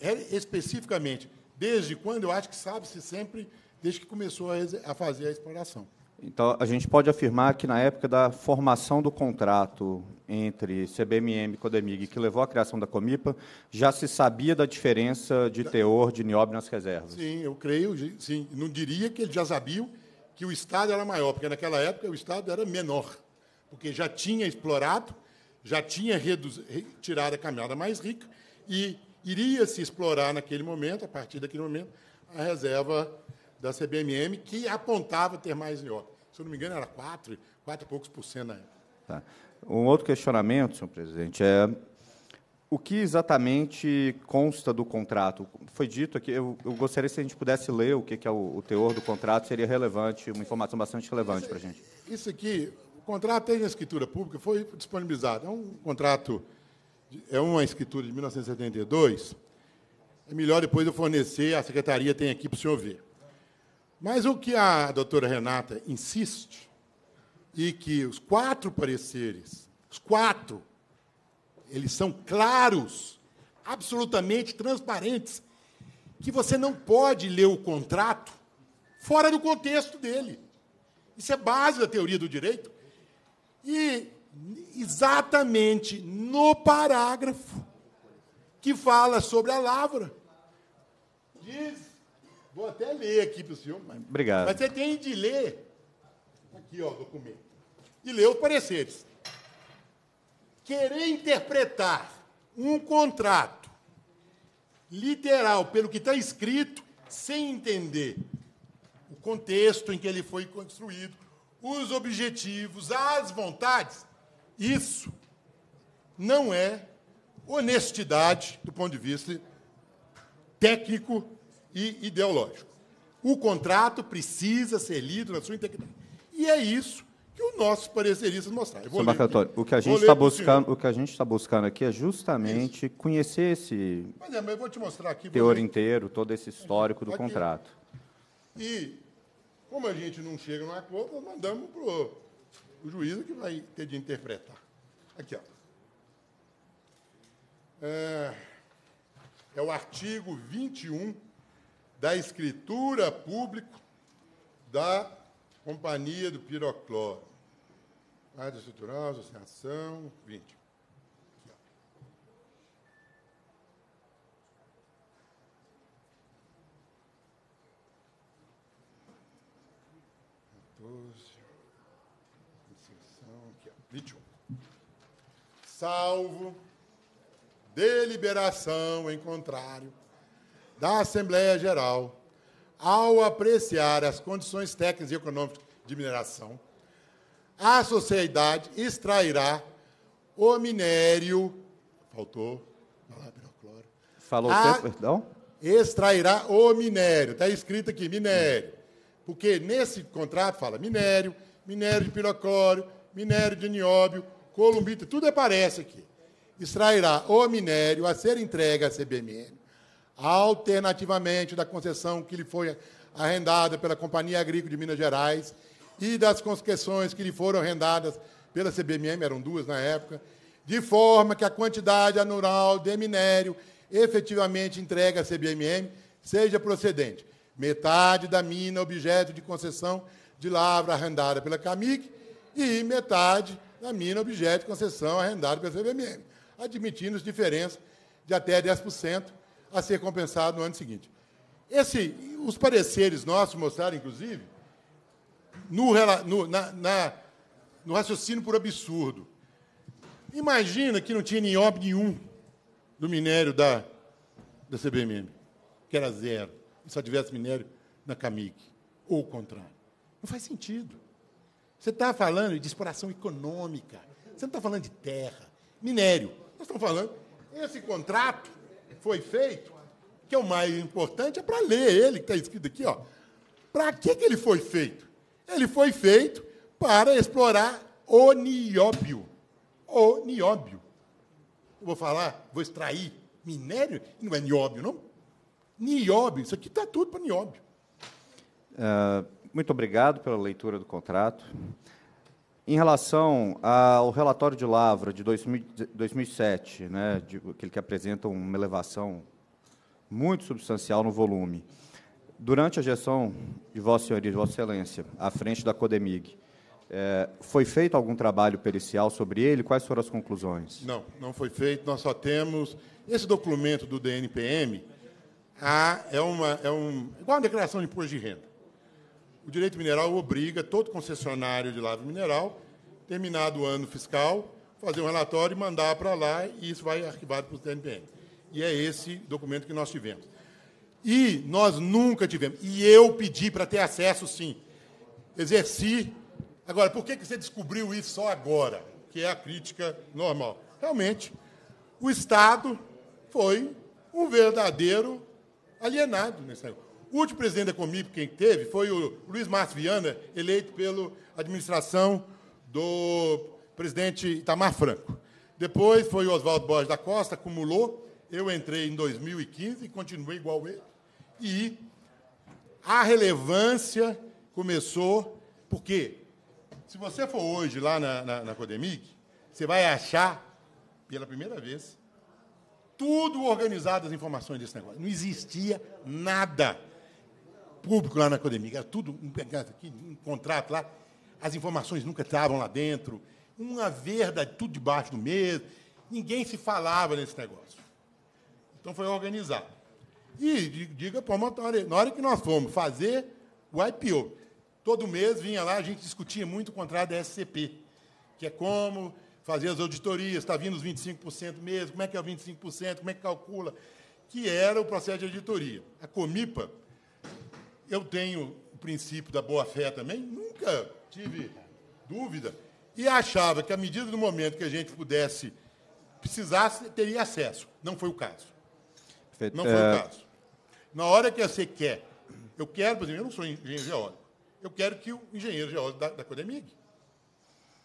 é, especificamente, desde quando, eu acho que sabe-se sempre, desde que começou a fazer a exploração. Então, a gente pode afirmar que, na época da formação do contrato entre CBMM e Codemig, que levou à criação da Comipa, já se sabia da diferença de teor de nióbio nas reservas? Sim, eu creio, sim. Não diria que eles já sabiam, que o Estado era maior, porque naquela época o Estado era menor, porque já tinha explorado, já tinha tirado a camada mais rica e iria se explorar naquele momento, a partir daquele momento, a reserva da CBMM, que apontava ter mais nióbio. Se eu não me engano, era 4, 4 e poucos por cento na época. Tá. Um outro questionamento, senhor presidente, é o que exatamente consta do contrato? Foi dito aqui, eu, eu gostaria se a gente pudesse ler o que, que é o, o, teor do contrato, seria relevante, uma informação bastante relevante para a gente. Isso aqui, o contrato tem é escritura pública, foi disponibilizado. É um contrato, é uma escritura de 1972. É melhor depois eu fornecer, a secretaria tem aqui para o senhor ver. Mas o que a doutora Renata insiste, e que os quatro pareceres, os quatro eles são claros, absolutamente transparentes, que você não pode ler o contrato fora do contexto dele. Isso é base da teoria do direito. E exatamente no parágrafo que fala sobre a lavra, diz, vou até ler aqui para o senhor, mas, Obrigado. mas você tem de ler aqui ó, o documento e ler os pareceres querer interpretar um contrato literal pelo que está escrito, sem entender o contexto em que ele foi construído, os objetivos, as vontades, isso não é honestidade do ponto de vista técnico e ideológico. O contrato precisa ser lido na sua integridade. E é isso que o nosso parecerista mostrar Sr. Bacatório, o que a gente está buscando, o que a gente está buscando aqui é justamente Isso. conhecer esse mas é, mas eu vou te mostrar aqui, teor inteiro, todo esse histórico do aqui. contrato. E como a gente não chega no acordo, nós mandamos para o juiz que vai ter de interpretar. Aqui, ó. É, é o artigo 21 da escritura pública da Companhia do Pirocloro áreas estrutural, associação, 20. 21. Salvo deliberação em contrário da Assembleia Geral ao apreciar as condições técnicas e econômicas de mineração a sociedade extrairá o minério. Faltou. Falou a, tempo, perdão? Extrairá o minério. Está escrito aqui, minério. Porque nesse contrato fala minério, minério de piroclório, minério de nióbio, columbita, tudo aparece aqui. Extrairá o minério a ser entregue à CBMN, alternativamente da concessão que lhe foi arrendada pela Companhia Agrícola de Minas Gerais e das concessões que lhe foram rendadas pela CBMM, eram duas na época, de forma que a quantidade anual de minério efetivamente entregue à CBMM seja procedente. Metade da mina objeto de concessão de lavra arrendada pela CAMIC e metade da mina objeto de concessão arrendada pela CBMM, admitindo as diferenças de até 10% a ser compensado no ano seguinte. Esse, os pareceres nossos mostraram, inclusive, no, no, na, na, no raciocínio por absurdo. Imagina que não tinha nióbio nenhum do minério da, da CBMM, que era zero, e só tivesse minério na CAMIC, ou o contrário. Não faz sentido. Você está falando de exploração econômica, você não está falando de terra, minério. Nós estamos falando, esse contrato foi feito, que é o mais importante, é para ler ele, que está escrito aqui, ó. Para que, que ele foi feito? Ele foi feito para explorar o nióbio. O nióbio. Eu vou falar, vou extrair minério? Não é nióbio, não? Nióbio. Isso aqui está tudo para nióbio. Uh, muito obrigado pela leitura do contrato. Em relação ao relatório de Lavra de 2007, né, de, aquele que apresenta uma elevação muito substancial no volume, Durante a gestão de Vossa Senhoria e Vossa Excelência, à frente da Codemig, é, foi feito algum trabalho pericial sobre ele? Quais foram as conclusões? Não, não foi feito. Nós só temos esse documento do DNPM. é uma é um igual uma declaração de imposto de renda. O direito mineral obriga todo concessionário de lavra mineral, terminado o ano fiscal, fazer um relatório e mandar para lá e isso vai arquivado para o DNPM. E é esse documento que nós tivemos. E nós nunca tivemos. E eu pedi para ter acesso, sim. Exerci. Agora, por que, que você descobriu isso só agora? Que é a crítica normal. Realmente, o Estado foi um verdadeiro alienado nesse negócio. O último presidente da Comip quem teve foi o Luiz Márcio Viana, eleito pela administração do presidente Itamar Franco. Depois foi o Oswaldo Borges da Costa, acumulou. Eu entrei em 2015 e continuei igual ele. E a relevância começou porque, se você for hoje lá na, na, na você vai achar, pela primeira vez, tudo organizado as informações desse negócio. Não existia nada público lá na Codemic. Era tudo um, contrato lá. As informações nunca estavam lá dentro. Uma verdade, tudo debaixo do mesmo. Ninguém se falava nesse negócio. Então foi organizado. E diga promotora, na hora que nós fomos fazer o IPO, todo mês vinha lá, a gente discutia muito o contrato da SCP, que é como fazer as auditorias, está vindo os 25% mesmo, como é que é o 25%, como é que calcula, que era o processo de auditoria. A Comipa, eu tenho o princípio da boa-fé também, nunca tive dúvida, e achava que, à medida do momento que a gente pudesse, precisasse, teria acesso. Não foi o caso. Perfeito. Não foi é... o caso. Na hora que você quer, eu quero, por exemplo, eu não sou engenheiro geólogo, eu quero que o engenheiro geólogo da, da Codemig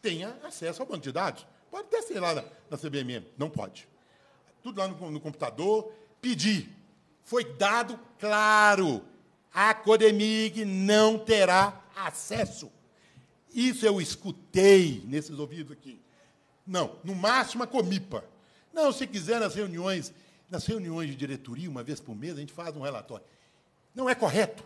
tenha acesso ao banco de dados. Pode até ser lá na, na CBMM, não pode. Tudo lá no, no computador, pedir. Foi dado claro. A Codemig não terá acesso. Isso eu escutei nesses ouvidos aqui. Não, no máximo a Comipa. Não, se quiser nas reuniões nas reuniões de diretoria, uma vez por mês, a gente faz um relatório. Não é correto.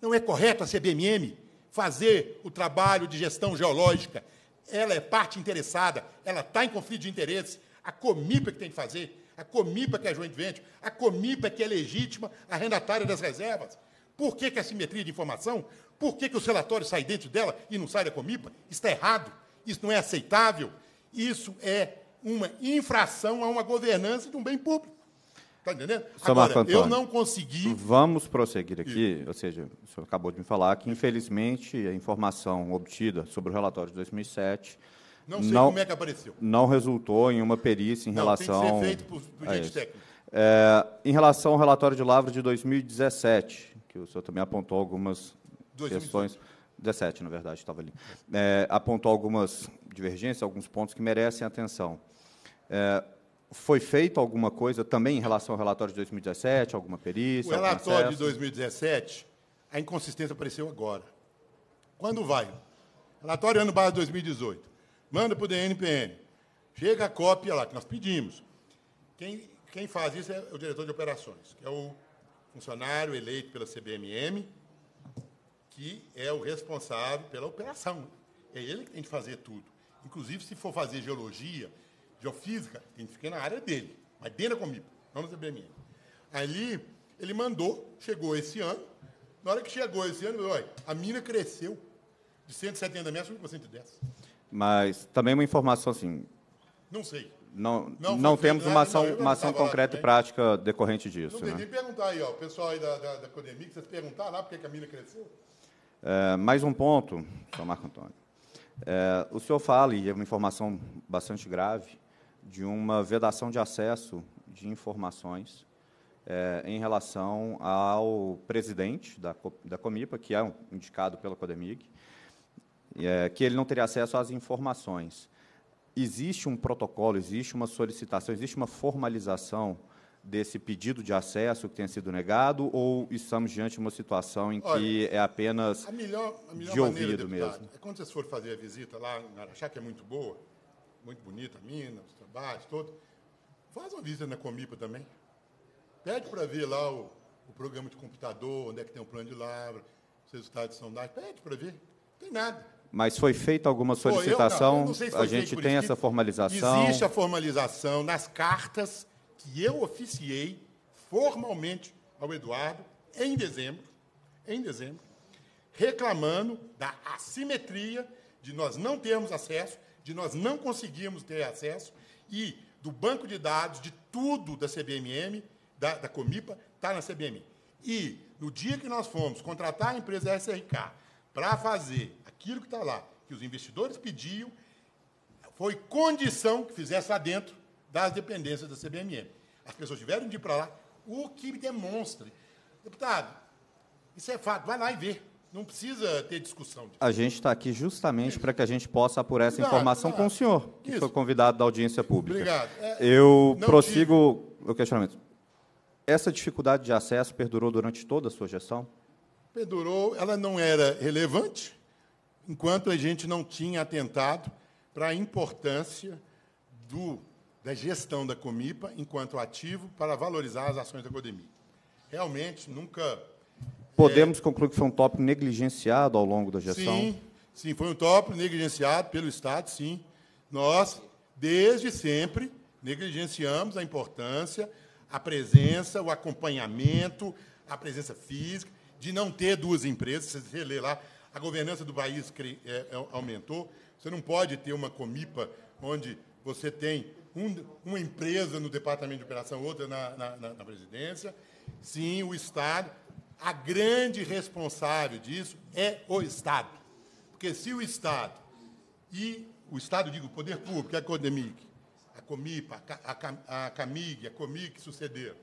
Não é correto a CBMM fazer o trabalho de gestão geológica. Ela é parte interessada, ela está em conflito de interesses. A Comipa que tem que fazer, a Comipa que é joint venture, a Comipa que é legítima arrendatária das reservas. Por que, que é a simetria de informação? Por que, que os relatórios saem dentro dela e não saem da Comipa? Está errado. Isso não é aceitável. Isso é uma infração a uma governança de um bem público. Está entendendo? Sr. Agora, Antônio, eu não consegui. Vamos prosseguir aqui, ou seja, o senhor acabou de me falar que, infelizmente, a informação obtida sobre o relatório de 2007 não sei não, como é que apareceu. Não resultou em uma perícia em não, relação. Tem que ser feito por, por gente técnica. É, em relação ao relatório de Lavra de 2017, que o senhor também apontou algumas 2018. questões. 17, na verdade, estava ali. É, apontou algumas divergências, alguns pontos que merecem atenção. É, foi feito alguma coisa também em relação ao relatório de 2017, alguma perícia? O relatório de 2017, a inconsistência apareceu agora. Quando vai? Relatório ano base 2018. Manda para o DNPN, Chega a cópia lá, que nós pedimos. Quem, quem faz isso é o diretor de operações, que é o funcionário eleito pela CBMM, que é o responsável pela operação. É ele que tem que fazer tudo. Inclusive, se for fazer geologia, geofísica, identifiquei na área dele, mas dentro da Comip, não na CBMN. Ali, ele mandou, chegou esse ano. Na hora que chegou esse ano, olha, a mina cresceu de 170 metros para 110. Mas também uma informação assim. Não sei. Não, não, não temos uma ação, não, uma ação concreta né? e prática decorrente disso. Não tem né? perguntar aí, ó, o pessoal aí da, da, da Codemic, vocês perguntaram lá por que a mina cresceu? É, mais um ponto, Sr. Marco Antônio. É, o senhor fala, e é uma informação bastante grave, de uma vedação de acesso de informações é, em relação ao presidente da, da Comipa, que é indicado pela Codemig, é, que ele não teria acesso às informações. Existe um protocolo, existe uma solicitação, existe uma formalização desse pedido de acesso que tenha sido negado ou estamos diante de uma situação em Olha, que é apenas a melhor, a melhor de ouvido maneira, deputado, mesmo? É quando vocês for fazer a visita lá, achar que é muito boa, muito bonita a mina, os trabalhos, todos. Faz uma visita na Comipa também. Pede para ver lá o, o, programa de computador, onde é que tem o plano de lavra, os resultados de sondagem. Pede para ver. Não tem nada. Mas foi feita alguma solicitação? Pô, eu não, eu não se a gente tem essa formalização? Existe a formalização nas cartas que eu oficiei formalmente ao Eduardo em dezembro, em dezembro, reclamando da assimetria de nós não termos acesso de nós não conseguirmos ter acesso e do banco de dados, de tudo da CBMM, da, da Comipa, está na CBM. E no dia que nós fomos contratar a empresa SRK para fazer aquilo que está lá, que os investidores pediam, foi condição que fizesse lá dentro das dependências da CBMM. As pessoas tiveram de ir para lá, o que demonstra. Deputado, isso é fato, vai lá e vê. Não precisa ter discussão. A gente está aqui justamente para que a gente possa apurar essa claro, informação claro. com o senhor, que Isso. foi convidado da audiência pública. Obrigado. É, eu prossigo tive... o questionamento. Essa dificuldade de acesso perdurou durante toda a sua gestão? Perdurou, ela não era relevante, enquanto a gente não tinha atentado para a importância do, da gestão da Comipa enquanto ativo para valorizar as ações da Codemia. Realmente, nunca Podemos é... concluir que foi um tópico negligenciado ao longo da gestão? Sim, sim, foi um tópico negligenciado pelo Estado, sim. Nós, desde sempre, negligenciamos a importância, a presença, o acompanhamento, a presença física, de não ter duas empresas. Você lê lá, a governança do país é, é, aumentou. Você não pode ter uma comipa onde você tem um, uma empresa no departamento de operação, outra na, na, na presidência. Sim, o Estado a grande responsável disso é o Estado. Porque se o Estado e o Estado, digo, o poder público, é a Codemic, a Comipa, a, Camig, a Comic que sucederam,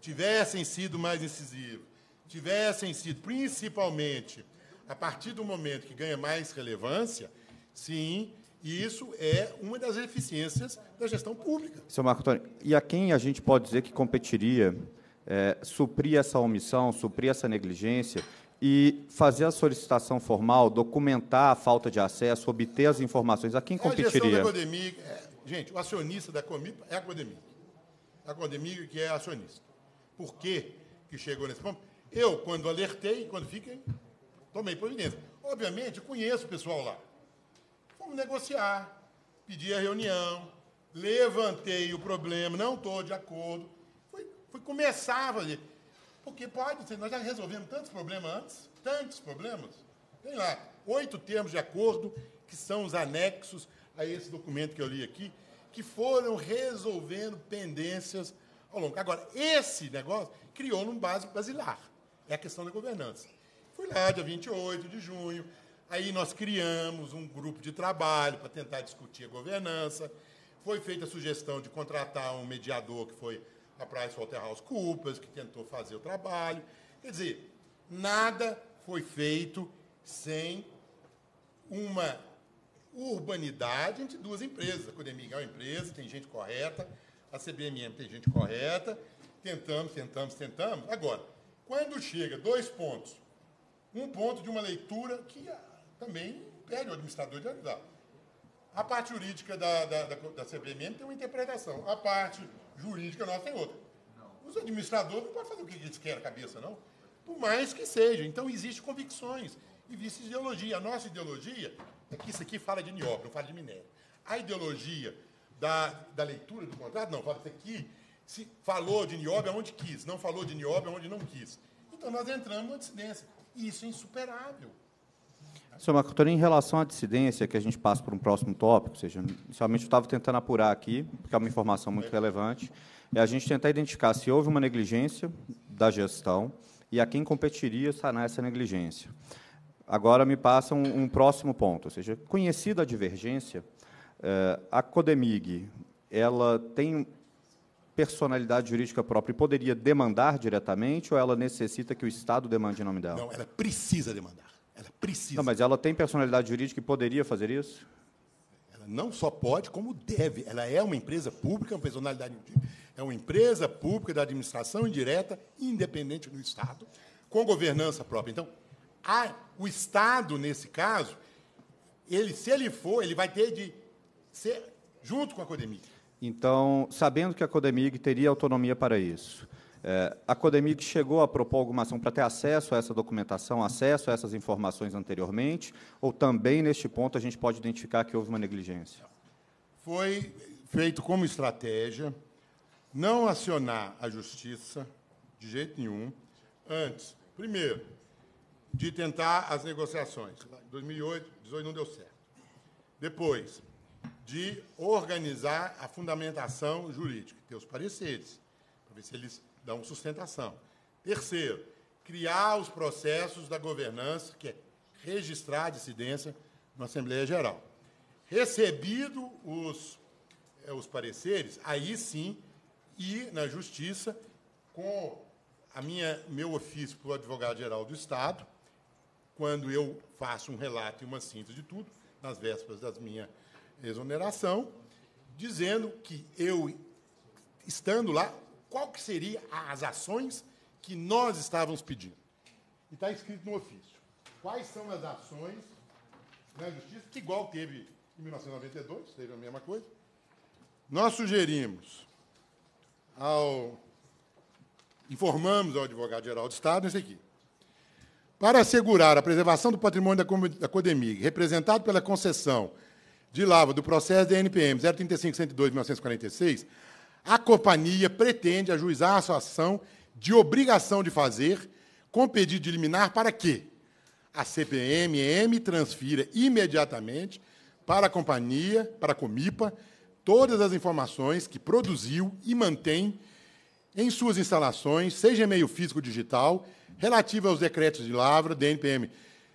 tivessem sido mais incisivos, tivessem sido, principalmente, a partir do momento que ganha mais relevância, sim, e isso é uma das eficiências da gestão pública. Seu Marco Antônio, e a quem a gente pode dizer que competiria é, suprir essa omissão, suprir essa negligência e fazer a solicitação formal, documentar a falta de acesso, obter as informações. É a quem competiria? a da é, gente, o acionista da Comip é a Codemic. A Codemic que é acionista. Por que que chegou nesse ponto? Eu, quando alertei, quando fiquei, tomei providência. Obviamente, conheço o pessoal lá. Fomos negociar, pedi a reunião, levantei o problema, não estou de acordo, Fui começar ali. Porque pode, nós já resolvemos tantos problemas antes, tantos problemas. Tem lá, oito termos de acordo, que são os anexos a esse documento que eu li aqui, que foram resolvendo pendências ao longo. Agora, esse negócio criou num base basilar. É a questão da governança. Fui lá dia 28 de junho, aí nós criamos um grupo de trabalho para tentar discutir a governança. Foi feita a sugestão de contratar um mediador que foi a PricewaterhouseCoopers, que tentou fazer o trabalho. Quer dizer, nada foi feito sem uma urbanidade entre duas empresas. A Codemig é uma empresa, tem gente correta, a CBMM tem gente correta. Tentamos, tentamos, tentamos. Agora, quando chega dois pontos, um ponto de uma leitura que ah, também pede o administrador de analisar. A parte jurídica da, da, da, da CBMM tem uma interpretação. A parte jurídica nossa tem é outra. Os administradores não podem fazer o que eles querem a cabeça, não. Por mais que seja. Então, existem convicções e vice ideologia. A nossa ideologia é que isso aqui fala de nióbio, não fala de minério. A ideologia da, da leitura do contrato, não, fala isso aqui se falou de nióbio aonde quis, não falou de nióbio aonde não quis. Então, nós entramos numa dissidência. E isso é insuperável. Sr. Marcotori, em relação à dissidência, que a gente passa para um próximo tópico, ou seja, inicialmente eu estava tentando apurar aqui, porque é uma informação muito relevante, é a gente tentar identificar se houve uma negligência da gestão e a quem competiria sanar essa negligência. Agora me passa um, um próximo ponto, ou seja, conhecida a divergência, eh, a Codemig ela tem personalidade jurídica própria e poderia demandar diretamente ou ela necessita que o Estado demande em nome dela? Não, ela precisa demandar. Ela precisa. Não, mas ela tem personalidade jurídica e poderia fazer isso? Ela não só pode, como deve. Ela é uma empresa pública, é uma personalidade é uma empresa pública da administração indireta, independente do Estado, com governança própria. Então, a, o Estado, nesse caso, ele, se ele for, ele vai ter de ser junto com a Codemig. Então, sabendo que a Codemig teria autonomia para isso, é, a Codemic chegou a propor alguma ação para ter acesso a essa documentação, acesso a essas informações anteriormente, ou também, neste ponto, a gente pode identificar que houve uma negligência? Foi feito como estratégia não acionar a justiça, de jeito nenhum, antes, primeiro, de tentar as negociações. 2008, 2018 não deu certo. Depois, de organizar a fundamentação jurídica, ter os pareceres, para ver se eles dão sustentação. Terceiro, criar os processos da governança, que é registrar a dissidência na Assembleia Geral. Recebido os, eh, os pareceres, aí sim ir na Justiça com a minha, meu ofício para o advogado-geral do Estado, quando eu faço um relato e uma síntese de tudo, nas vésperas da minha exoneração, dizendo que eu, estando lá, qual que seria as ações que nós estávamos pedindo. E está escrito no ofício. Quais são as ações da justiça, que igual teve em 1992, teve a mesma coisa. Nós sugerimos ao. Informamos ao advogado-geral do Estado isso aqui. Para assegurar a preservação do patrimônio da Codemig, representado pela concessão de lava do processo da NPM 035-102-1946, a companhia pretende ajuizar a sua ação de obrigação de fazer com pedido de liminar para que a CPMM transfira imediatamente para a companhia, para a Comipa, todas as informações que produziu e mantém em suas instalações, seja em meio físico ou digital, relativa aos decretos de lavra, DNPM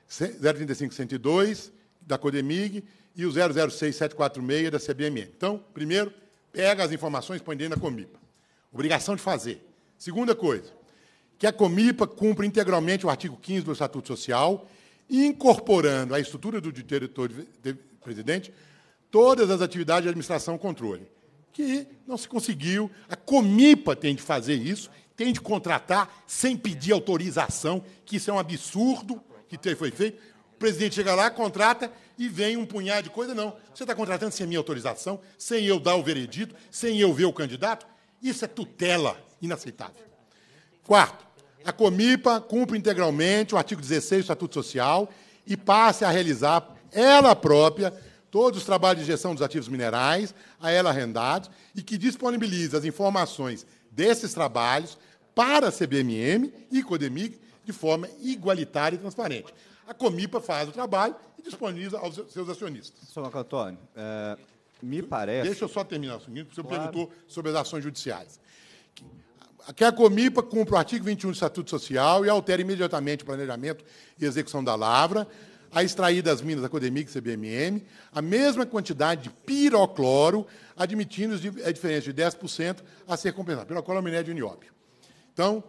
035-102, da CODEMIG, e o 006746 da CBMM. Então, primeiro, pega as informações e põe dentro da Comipa. Obrigação de fazer. Segunda coisa, que a Comipa cumpra integralmente o artigo 15 do Estatuto Social, incorporando à estrutura do diretor presidente todas as atividades de administração e controle. Que não se conseguiu. A Comipa tem de fazer isso, tem de contratar sem pedir autorização, que isso é um absurdo que foi feito. O presidente chega lá, contrata, e vem um punhado de coisa, não. Você está contratando sem minha autorização, sem eu dar o veredito, sem eu ver o candidato? Isso é tutela inaceitável. Quarto, a Comipa cumpre integralmente o artigo 16 do Estatuto Social e passe a realizar ela própria todos os trabalhos de gestão dos ativos minerais a ela arrendados e que disponibilize as informações desses trabalhos para a CBMM e CODEMIG de forma igualitária e transparente. A Comipa faz o trabalho e disponibiliza aos seus acionistas. Sr. Marco Antônio, é, me parece... Deixa eu só terminar, seguinte, porque o senhor perguntou sobre as ações judiciais. Que a Comipa cumpra o artigo 21 do Estatuto Social e altere imediatamente o planejamento e execução da lavra, a extrair das minas da Codemig e CBMM a mesma quantidade de pirocloro, admitindo a diferença de 10% a ser compensada. Pirocloro é o minério de nióbio. Então,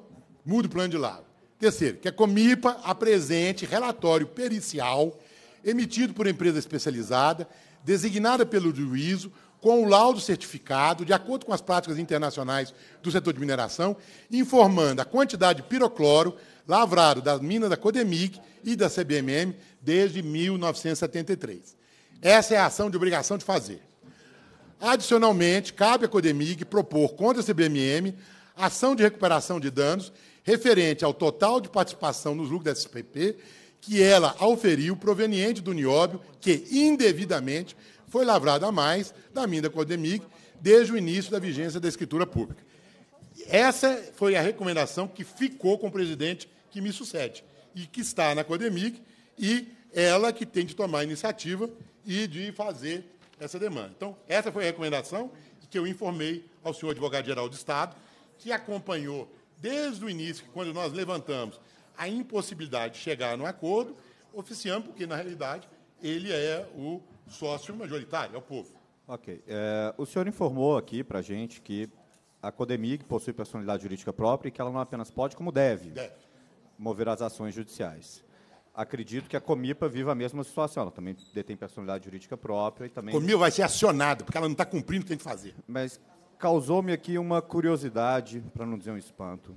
muda o plano de lavra. Terceiro, que a Comipa apresente relatório pericial emitido por empresa especializada, designada pelo juízo, com o laudo certificado, de acordo com as práticas internacionais do setor de mineração, informando a quantidade de pirocloro lavrado das minas da Codemig e da CBMM desde 1973. Essa é a ação de obrigação de fazer. Adicionalmente, cabe à Codemig propor contra a CBMM ação de recuperação de danos referente ao total de participação no lucro da SPP que ela auferiu proveniente do nióbio que indevidamente foi lavrada a mais da Minda Codemic desde o início da vigência da escritura pública. Essa foi a recomendação que ficou com o presidente que me sucede e que está na Codemic e ela que tem de tomar a iniciativa e de fazer essa demanda. Então, essa foi a recomendação que eu informei ao senhor advogado-geral do Estado, que acompanhou desde o início, quando nós levantamos a impossibilidade de chegar no acordo, oficiando porque, na realidade, ele é o sócio majoritário, é o povo. Ok. É, o senhor informou aqui para a gente que a Codemig possui personalidade jurídica própria e que ela não apenas pode, como deve, deve. mover as ações judiciais. Acredito que a Comipa viva a mesma situação. Ela também detém personalidade jurídica própria e também. Comipa vai ser acionada, porque ela não está cumprindo o que tem que fazer. Mas causou-me aqui uma curiosidade, para não dizer um espanto,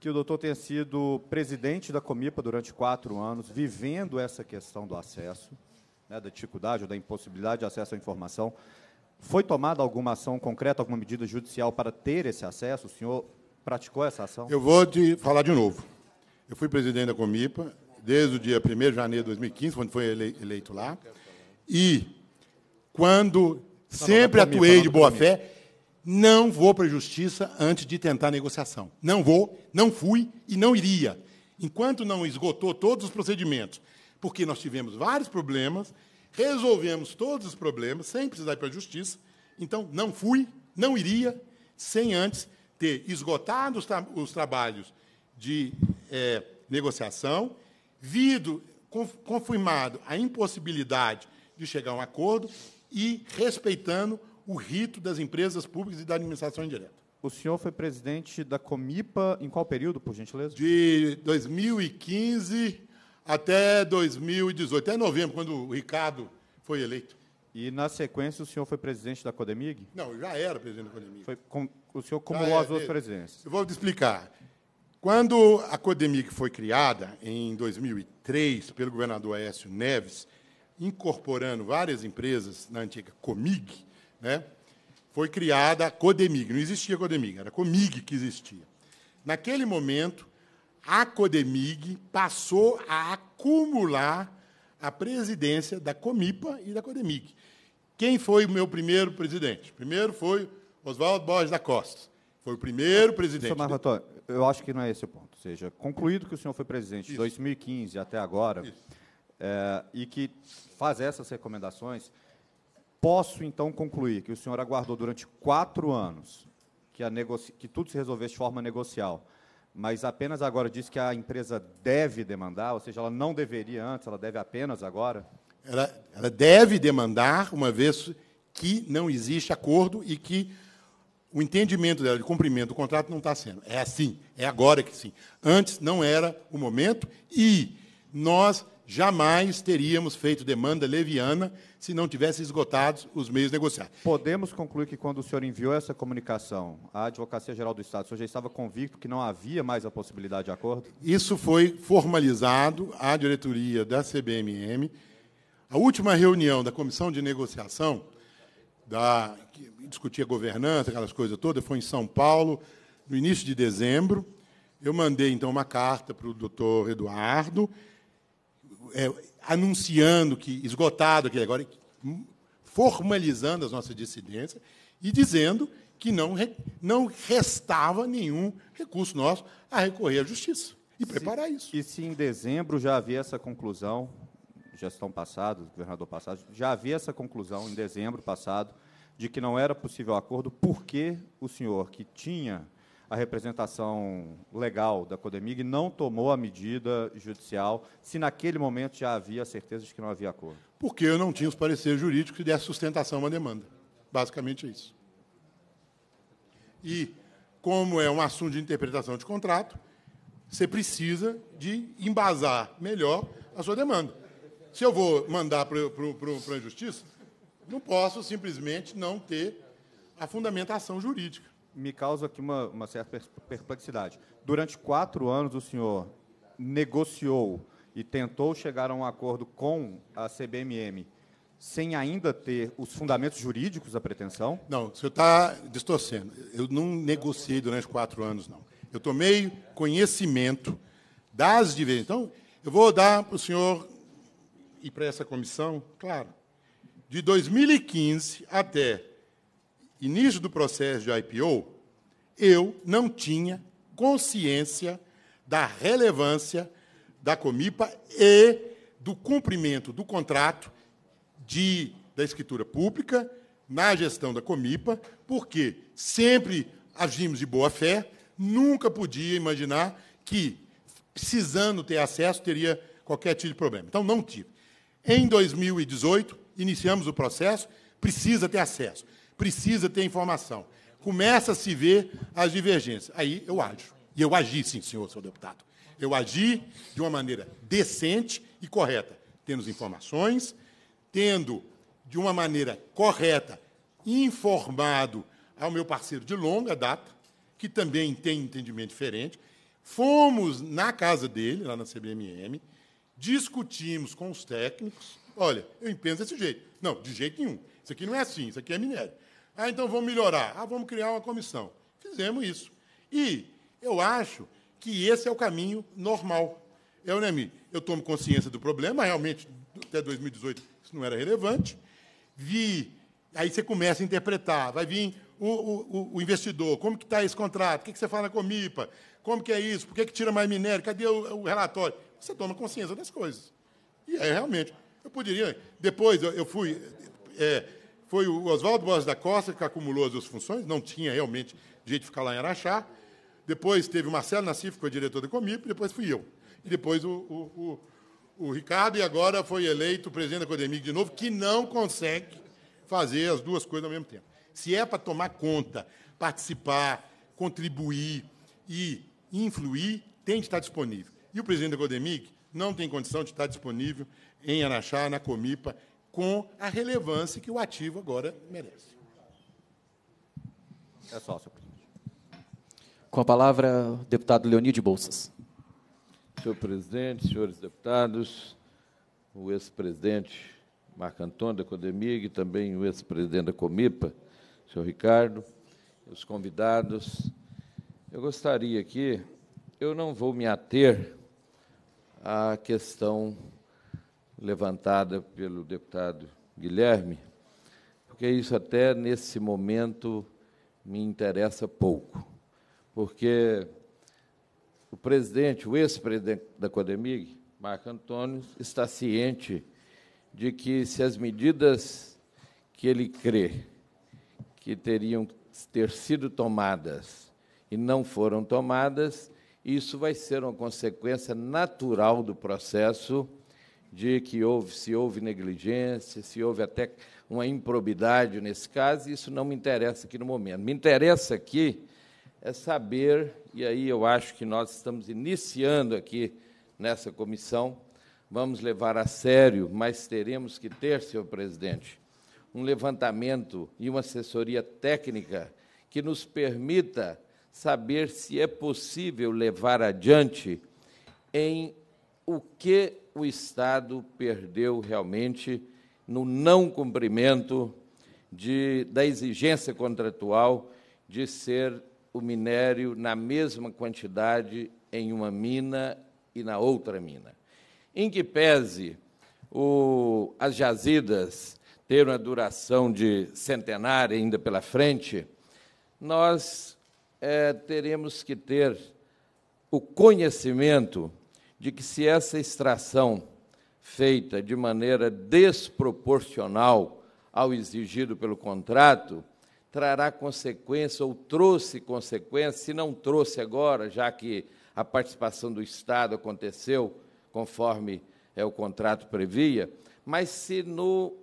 que o doutor tenha sido presidente da Comipa durante quatro anos, vivendo essa questão do acesso, né, da dificuldade ou da impossibilidade de acesso à informação. Foi tomada alguma ação concreta, alguma medida judicial para ter esse acesso? O senhor praticou essa ação? Eu vou te falar de novo. Eu fui presidente da Comipa desde o dia 1 de janeiro de 2015, quando foi eleito lá. E quando tá sempre atuei de boa fé, não vou para a justiça antes de tentar negociação. Não vou, não fui e não iria. Enquanto não esgotou todos os procedimentos, porque nós tivemos vários problemas, resolvemos todos os problemas sem precisar ir para a justiça. Então, não fui, não iria, sem antes ter esgotado os, tra os trabalhos de é, negociação, vido, confirmado a impossibilidade de chegar a um acordo e respeitando o rito das empresas públicas e da administração indireta. O senhor foi presidente da Comipa em qual período, por gentileza? De 2015 até 2018, até novembro, quando o Ricardo foi eleito. E, na sequência, o senhor foi presidente da Codemig? Não, já era presidente da Codemig. Foi, com, o senhor cumulou as é, duas é. presidências. Eu vou te explicar. Quando a Codemig foi criada, em 2003, pelo governador Aécio Neves, incorporando várias empresas na antiga Comig, né, foi criada a Codemig. Não existia Codemig, era a Comig que existia. Naquele momento, a Codemig passou a acumular a presidência da Comipa e da Codemig. Quem foi o meu primeiro presidente? Primeiro foi Oswaldo Borges da Costa. Foi o primeiro presidente. Senhor Marco eu acho que não é esse o ponto. Ou seja, concluído que o senhor foi presidente de 2015 até agora, é, e que faz essas recomendações, Posso então concluir que o senhor aguardou durante quatro anos que, que, tudo se resolvesse de forma negocial, mas apenas agora diz que a empresa deve demandar, ou seja, ela não deveria antes, ela deve apenas agora? Ela, ela deve demandar, uma vez que não existe acordo e que o entendimento dela de cumprimento do contrato não está sendo. É assim, é agora que sim. Antes não era o momento e nós jamais teríamos feito demanda leviana se não tivessem esgotados os meios negociados. Podemos concluir que quando o senhor enviou essa comunicação à Advocacia Geral do Estado, o senhor já estava convicto que não havia mais a possibilidade de acordo? Isso foi formalizado à diretoria da CBMM. A última reunião da comissão de negociação, da, que discutia governança, aquelas coisas todas, foi em São Paulo, no início de dezembro. Eu mandei, então, uma carta para o doutor Eduardo, é, anunciando que esgotado aqui agora, formalizando as nossas dissidências e dizendo que não, não restava nenhum recurso nosso a recorrer à justiça e preparar se, isso. E se em dezembro já havia essa conclusão, gestão passada, governador passado, já havia essa conclusão em dezembro passado de que não era possível acordo, porque o senhor que tinha a representação legal da Codemig não tomou a medida judicial, se naquele momento já havia certeza de que não havia acordo? Porque eu não tinha os pareceres jurídicos que dessem sustentação à demanda. Basicamente é isso. E, como é um assunto de interpretação de contrato, você precisa de embasar melhor a sua demanda. Se eu vou mandar para a Justiça, não posso simplesmente não ter a fundamentação jurídica me causa aqui uma, uma certa perplexidade. Durante quatro anos, o senhor negociou e tentou chegar a um acordo com a CBMM sem ainda ter os fundamentos jurídicos da pretensão? Não, o senhor está distorcendo. Eu não negociei durante quatro anos, não. Eu tomei conhecimento das divergências. Então, eu vou dar para o senhor e para essa comissão, claro, de 2015 até início do processo de IPO, eu não tinha consciência da relevância da Comipa e do cumprimento do contrato de, da escritura pública na gestão da Comipa, porque sempre agimos de boa fé, nunca podia imaginar que, precisando ter acesso, teria qualquer tipo de problema. Então, não tive. Em 2018, iniciamos o processo, precisa ter acesso precisa ter informação. Começa a se ver as divergências. Aí eu acho. E eu agi, sim, senhor, senhor deputado. Eu agi de uma maneira decente e correta, tendo as informações, tendo, de uma maneira correta, informado ao meu parceiro de longa data, que também tem entendimento diferente. Fomos na casa dele, lá na CBMM, discutimos com os técnicos. Olha, eu empenso desse jeito. Não, de jeito nenhum. Isso aqui não é assim, isso aqui é minério. Ah, então vamos melhorar. Ah, vamos criar uma comissão. Fizemos isso. E eu acho que esse é o caminho normal. Eu, é né, Eu tomo consciência do problema, realmente, até 2018 isso não era relevante. Vi, aí você começa a interpretar, vai vir o, o, o investidor, como que está esse contrato, o que, que você fala com a MIPA, como que é isso, por que, que tira mais minério, cadê o, o relatório? Você toma consciência das coisas. E é realmente. Eu poderia. Depois eu, eu fui. É, foi o Oswaldo Borges da Costa que acumulou as duas funções, não tinha realmente jeito de ficar lá em Araxá. Depois teve o Marcelo Nassif, que foi diretor da Comip, depois fui eu. E depois o, o, o, o Ricardo, e agora foi eleito presidente da Codemic de novo, que não consegue fazer as duas coisas ao mesmo tempo. Se é para tomar conta, participar, contribuir e influir, tem de estar disponível. E o presidente da Codemic não tem condição de estar disponível em Araxá, na Comipa, com a relevância que o ativo agora merece. É só, senhor presidente. Com a palavra, o deputado Leonide Bolsas. Senhor presidente, senhores deputados, o ex-presidente Marco Antônio da Codemig, também o ex-presidente da Comipa, senhor Ricardo, os convidados. Eu gostaria aqui, eu não vou me ater à questão levantada pelo deputado Guilherme, porque isso até nesse momento me interessa pouco, porque o presidente, o ex-presidente da Codemig, Marco Antônio, está ciente de que se as medidas que ele crê que teriam que ter sido tomadas e não foram tomadas, isso vai ser uma consequência natural do processo de que houve, se houve negligência, se houve até uma improbidade nesse caso, isso não me interessa aqui no momento. Me interessa aqui é saber, e aí eu acho que nós estamos iniciando aqui nessa comissão, vamos levar a sério, mas teremos que ter, senhor presidente, um levantamento e uma assessoria técnica que nos permita saber se é possível levar adiante em o que o Estado perdeu realmente no não cumprimento de, da exigência contratual de ser o minério na mesma quantidade em uma mina e na outra mina. Em que pese o, as jazidas ter uma duração de centenária ainda pela frente, nós é, teremos que ter o conhecimento de que se essa extração feita de maneira desproporcional ao exigido pelo contrato trará consequência ou trouxe consequência, se não trouxe agora, já que a participação do Estado aconteceu conforme é, o contrato previa, mas se no,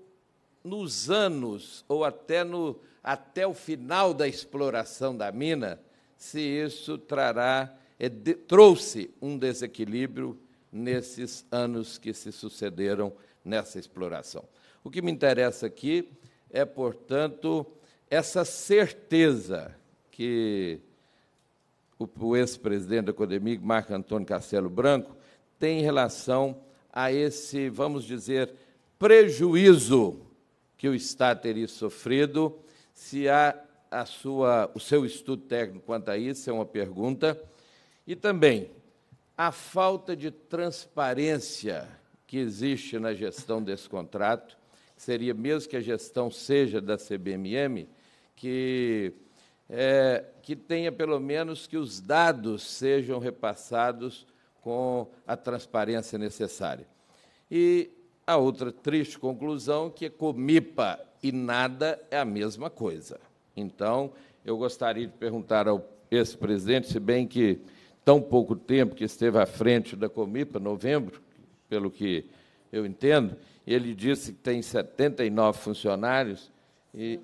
nos anos ou até, no, até o final da exploração da mina, se isso trará é de, trouxe um desequilíbrio nesses anos que se sucederam nessa exploração. O que me interessa aqui é, portanto, essa certeza que o, ex-presidente da Codemig, Marco Antônio Castelo Branco, tem em relação a esse, vamos dizer, prejuízo que o Estado teria sofrido se há a sua, o seu estudo técnico quanto a isso é uma pergunta e também a falta de transparência que existe na gestão desse contrato, seria mesmo que a gestão seja da CBMM, que, é, que tenha pelo menos que os dados sejam repassados com a transparência necessária. E a outra triste conclusão que é Comipa e nada é a mesma coisa. Então, eu gostaria de perguntar ao ex-presidente, se bem que tão pouco tempo que esteve à frente da Comipa, novembro, pelo que eu entendo, ele disse que tem 79 funcionários e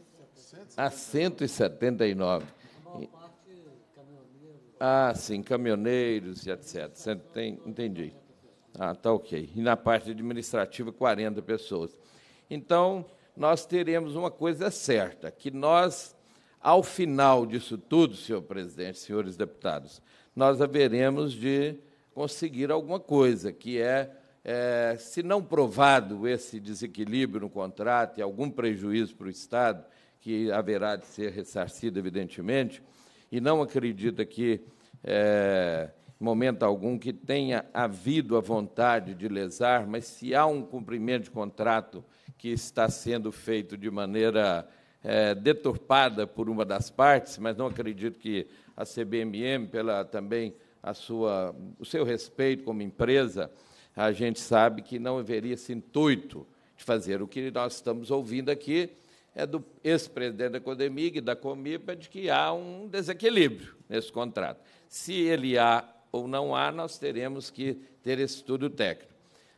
a 179. Ah, sim, caminhoneiros e etc. Entendi. Ah, tá ok. E na parte administrativa, 40 pessoas. Então, nós teremos uma coisa certa, que nós, ao final disso tudo, senhor presidente, senhores deputados, nós haveremos de conseguir alguma coisa, que é, é, se não provado esse desequilíbrio no contrato e algum prejuízo para o Estado, que haverá de ser ressarcido, evidentemente, e não acredita que, é, momento algum, que tenha havido a vontade de lesar, mas se há um cumprimento de contrato que está sendo feito de maneira é, deturpada por uma das partes, mas não acredito que a CBMM pela também a sua, o seu respeito como empresa, a gente sabe que não haveria esse intuito de fazer. O que nós estamos ouvindo aqui é do ex-presidente da Codemig e da Comipa de que há um desequilíbrio nesse contrato. Se ele há ou não há, nós teremos que ter esse estudo técnico.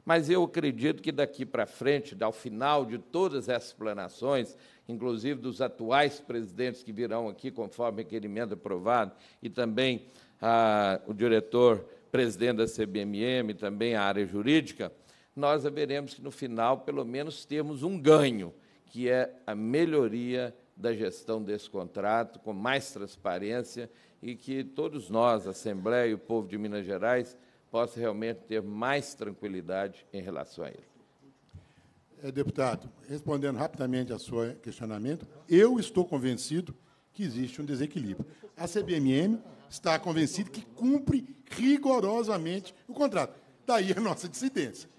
Mas eu acredito que daqui para frente, ao final de todas essas explanações, inclusive dos atuais presidentes que virão aqui, conforme requerimento aprovado, e também ah, o diretor presidente da CBMM, também a área jurídica, nós haveremos que, no final, pelo menos, termos um ganho, que é a melhoria da gestão desse contrato, com mais transparência, e que todos nós, a Assembleia e o povo de Minas Gerais, possa realmente ter mais tranquilidade em relação a ele. Eh, deputado, respondendo rapidamente ao seu questionamento, eu estou convencido que existe um desequilíbrio. A CBMM está convencida que cumpre rigorosamente o contrato. Daí a nossa dissidência.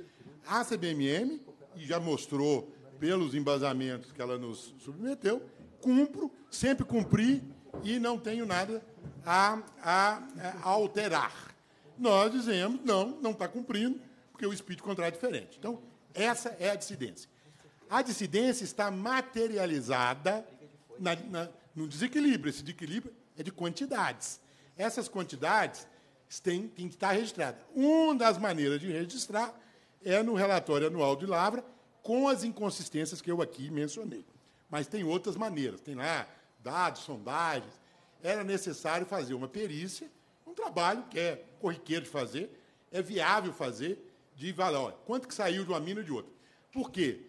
A CBMM, e já mostrou pelos embasamentos que ela nos submeteu, cumpro, sempre cumpri e não tenho nada a, a, a alterar. Nós dizemos, não, não está cumprindo, porque o espírito de contrato é diferente. Então, essa é a dissidência. A dissidência está materializada na, na, no desequilíbrio. Esse desequilíbrio é de quantidades. Essas quantidades têm, têm que estar registradas. Uma das maneiras de registrar é no relatório anual de Lavra, com as inconsistências que eu aqui mencionei. Mas tem outras maneiras, tem lá dados, sondagens. Era necessário fazer uma perícia, um trabalho que é corriqueiro de fazer, é viável fazer, de valor. Quanto que saiu de uma mina ou de outra? Por quê?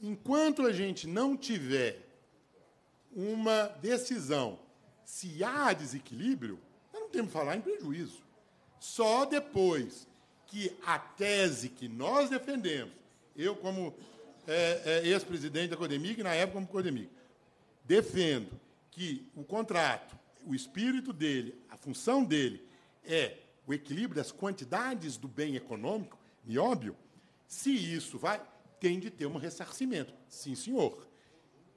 Enquanto a gente não tiver uma decisão se há desequilíbrio, nós não temos que falar em prejuízo. Só depois que a tese que nós defendemos, eu como é, é, ex-presidente da e na época como Codemic, defendo que o contrato, o espírito dele, a função dele é o equilíbrio das quantidades do bem econômico, e óbvio, se isso vai, tem de ter um ressarcimento. Sim, senhor.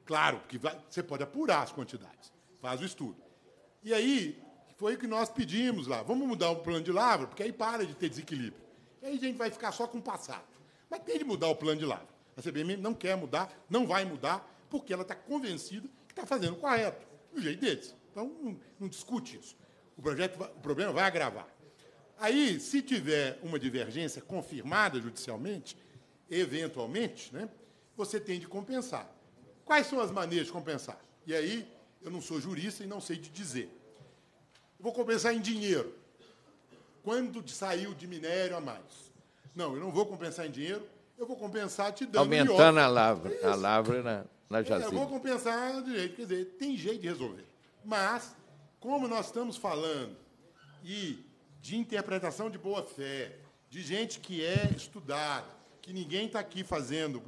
Claro, porque vai, você pode apurar as quantidades, faz o estudo. E aí, foi o que nós pedimos lá. Vamos mudar o plano de lavra, porque aí para de ter desequilíbrio. E aí a gente vai ficar só com o passado. Mas tem de mudar o plano de lavra. A CBM não quer mudar, não vai mudar, porque ela está convencida que está fazendo correto, do jeito deles. Então, não, não discute isso. O, projeto, o problema vai agravar. Aí, se tiver uma divergência confirmada judicialmente, eventualmente, né, você tem de compensar. Quais são as maneiras de compensar? E aí, eu não sou jurista e não sei te dizer. vou compensar em dinheiro. Quando saiu de minério a mais? Não, eu não vou compensar em dinheiro, eu vou compensar te dando. Aumentando a lavra, é a lavra na, na jaziga. É, eu vou compensar de jeito, quer dizer, tem jeito de resolver. Mas, como nós estamos falando e de interpretação de boa-fé, de gente que é estudada, que ninguém está aqui fazendo.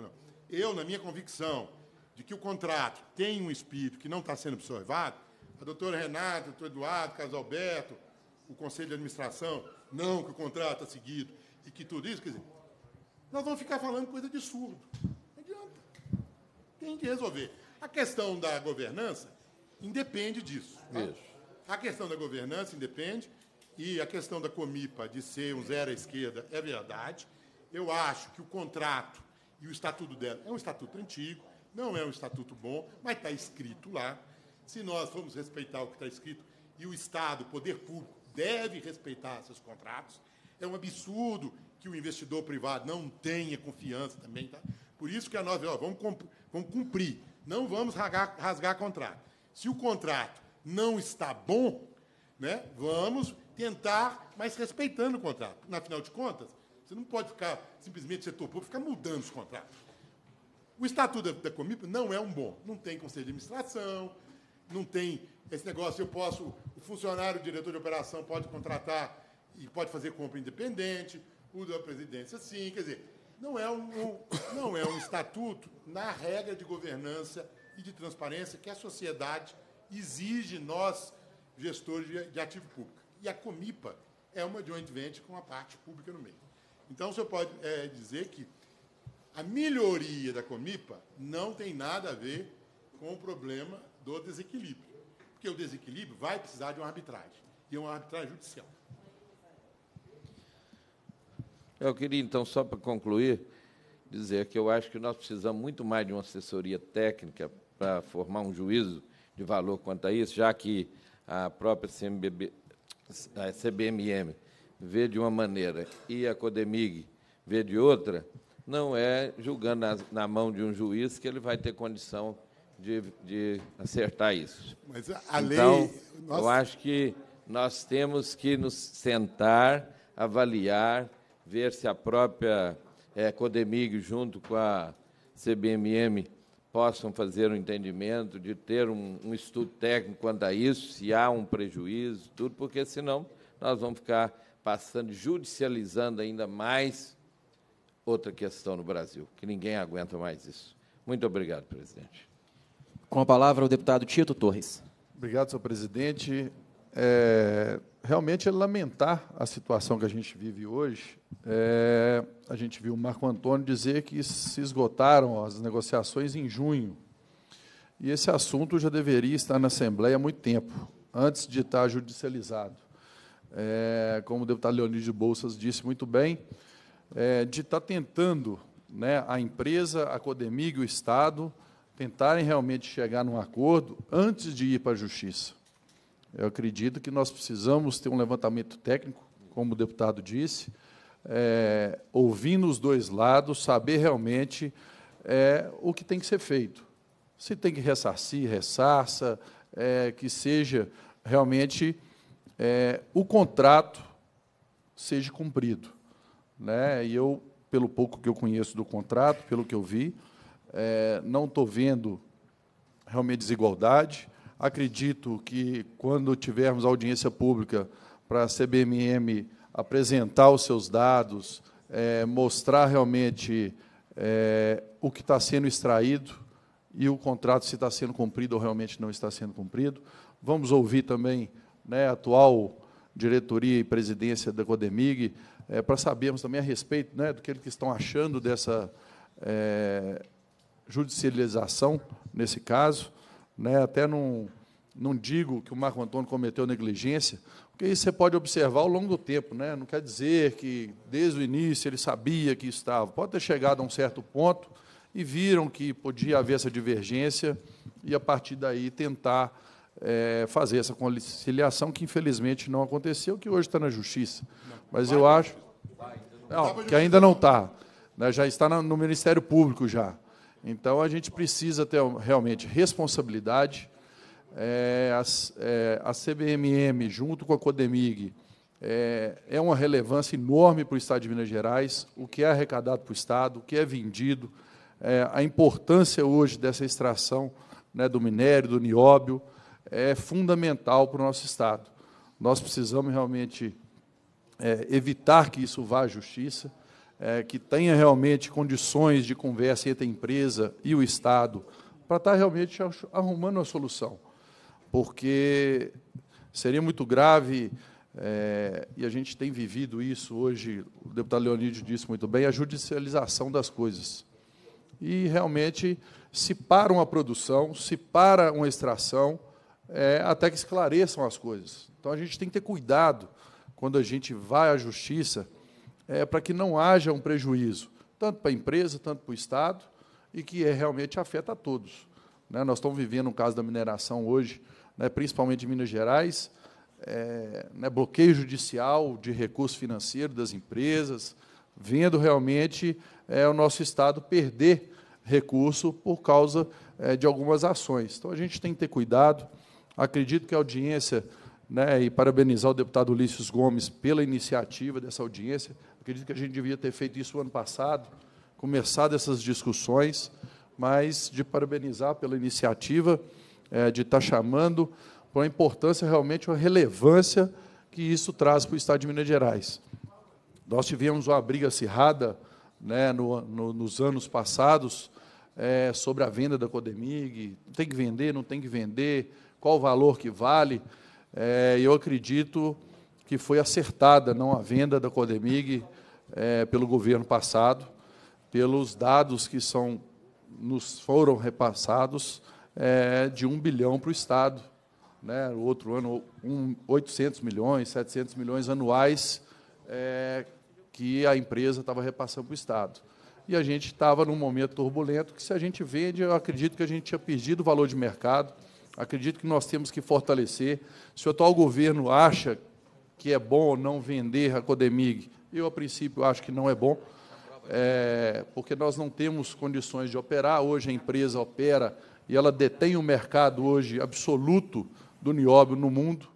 Eu, na minha convicção de que o contrato tem um espírito que não está sendo observado, a doutora Renata, o doutor Eduardo, o Carlos Alberto, o Conselho de Administração, não que o contrato está seguido e que tudo isso, quer dizer, nós vamos ficar falando coisa de surdo. Não adianta. Tem que resolver. A questão da governança independe disso. Tá? A questão da governança independe e a questão da Comipa de ser um zero à esquerda é verdade. Eu acho que o contrato e o estatuto dela é um estatuto antigo, não é um estatuto bom, mas está escrito lá. Se nós vamos respeitar o que está escrito, e o Estado, o poder público, deve respeitar seus contratos, é um absurdo que o investidor privado não tenha confiança também. Tá? Por isso que a nós ó, vamos, vamos cumprir, não vamos rasgar, rasgar contrato. Se o contrato não está bom, né, vamos tentar, mas respeitando o contrato. Na final de contas, você não pode ficar simplesmente setor público, ficar mudando os contratos. O estatuto da, da Comip não é um bom. Não tem conselho de administração, não tem esse negócio. Eu posso, o funcionário, o diretor de operação pode contratar e pode fazer compra independente, o da presidência sim. Quer dizer, não é um, um não é um estatuto na regra de governança e de transparência que a sociedade exige nós, gestores de, de ativo público e a Comipa é uma joint venture com a parte pública no meio. Então, você pode é, dizer que a melhoria da Comipa não tem nada a ver com o problema do desequilíbrio, porque o desequilíbrio vai precisar de uma arbitragem, e uma arbitragem judicial. Eu queria, então, só para concluir, dizer que eu acho que nós precisamos muito mais de uma assessoria técnica para formar um juízo de valor quanto a isso, já que a própria CMBB, a CBMM vê de uma maneira e a Codemig vê de outra, não é julgando na, na mão de um juiz que ele vai ter condição de, de acertar isso. Mas a lei. Então, nossa... eu acho que nós temos que nos sentar, avaliar, ver se a própria é, Codemig, junto com a CBMM, possam fazer um entendimento, de ter um, um estudo técnico quanto a isso, se há um prejuízo, tudo, porque senão nós vamos ficar passando, judicializando ainda mais outra questão no Brasil, que ninguém aguenta mais isso. Muito obrigado, presidente. Com a palavra, o deputado Tito Torres. Obrigado, senhor presidente. É, realmente é lamentar a situação que a gente vive hoje. É, a gente viu o Marco Antônio dizer que se esgotaram as negociações em junho. E esse assunto já deveria estar na Assembleia há muito tempo, antes de estar judicializado. É, como o deputado Leonid de Bolsas disse muito bem, é, de estar tentando né, a empresa, a Codemig e o Estado tentarem realmente chegar num acordo antes de ir para a Justiça. Eu acredito que nós precisamos ter um levantamento técnico, como o deputado disse, é, ouvindo os dois lados, saber realmente é, o que tem que ser feito. Se tem que ressarcir, ressarça, é, que seja realmente é, o contrato seja cumprido. Né? E eu, pelo pouco que eu conheço do contrato, pelo que eu vi, é, não estou vendo realmente desigualdade. Acredito que, quando tivermos audiência pública para a CBMM apresentar os seus dados, é, mostrar realmente é, o que está sendo extraído e o contrato se está sendo cumprido ou realmente não está sendo cumprido. Vamos ouvir também né, a atual diretoria e presidência da Codemig, é, para sabermos também a respeito né, do que eles estão achando dessa é, judicialização, nesse caso, né, até não, não digo que o Marco Antônio cometeu negligência, porque isso você pode observar ao longo do tempo, né? não quer dizer que desde o início ele sabia que estava, pode ter chegado a um certo ponto e viram que podia haver essa divergência e, a partir daí, tentar é, fazer essa conciliação, que infelizmente não aconteceu, que hoje está na justiça. Mas eu acho. Então não, tá que ainda não está. Né, já está no Ministério Público já. Então, a gente precisa ter realmente responsabilidade. É, a, é, a, CBMM, junto com a Codemig, é, é uma relevância enorme para o Estado de Minas Gerais, o que é arrecadado para o Estado, o que é vendido, é, a importância hoje dessa extração né, do minério, do nióbio, é fundamental para o nosso Estado. Nós precisamos realmente é, evitar que isso vá à justiça, é, que tenha realmente condições de conversa entre a empresa e o Estado, para estar tá realmente arrumando a solução. Porque seria muito grave, é, e a gente tem vivido isso hoje, o deputado Leonídio disse muito bem, a judicialização das coisas. E realmente se para uma produção, se para uma extração, é, até que esclareçam as coisas. Então a gente tem que ter cuidado quando a gente vai à justiça é, para que não haja um prejuízo, tanto para a empresa, tanto para o Estado, e que é, realmente afeta a todos. Né? Nós estamos vivendo um caso da mineração hoje, né, principalmente em Minas Gerais, é, né, bloqueio judicial de recurso financeiro das empresas, vendo realmente é, o nosso Estado perder recurso por causa é, de algumas ações. Então, a gente tem que ter cuidado. Acredito que a audiência, né, e parabenizar o deputado Ulisses Gomes pela iniciativa dessa audiência, Acredito que a gente devia ter feito isso ano passado, começado essas discussões, mas de parabenizar pela iniciativa, é, de estar tá chamando para a importância, realmente, a relevância que isso traz para o Estado de Minas Gerais. Nós tivemos uma briga acirrada né, no, no, nos anos passados é, sobre a venda da Codemig, tem que vender, não tem que vender, qual o valor que vale. É, eu acredito que foi acertada não a venda da Codemig é, pelo governo passado, pelos dados que são, nos foram repassados, é, de 1 bilhão para o Estado. Né? O outro ano, um, 800 milhões, 700 milhões anuais é, que a empresa estava repassando para o Estado. E a gente estava num momento turbulento que, se a gente vende, eu acredito que a gente tinha perdido o valor de mercado, acredito que nós temos que fortalecer. Se o atual governo acha que é bom não vender a Codemig eu, a princípio, acho que não é bom, é, porque nós não temos condições de operar. Hoje a empresa opera e ela detém o mercado hoje absoluto do nióbio no mundo.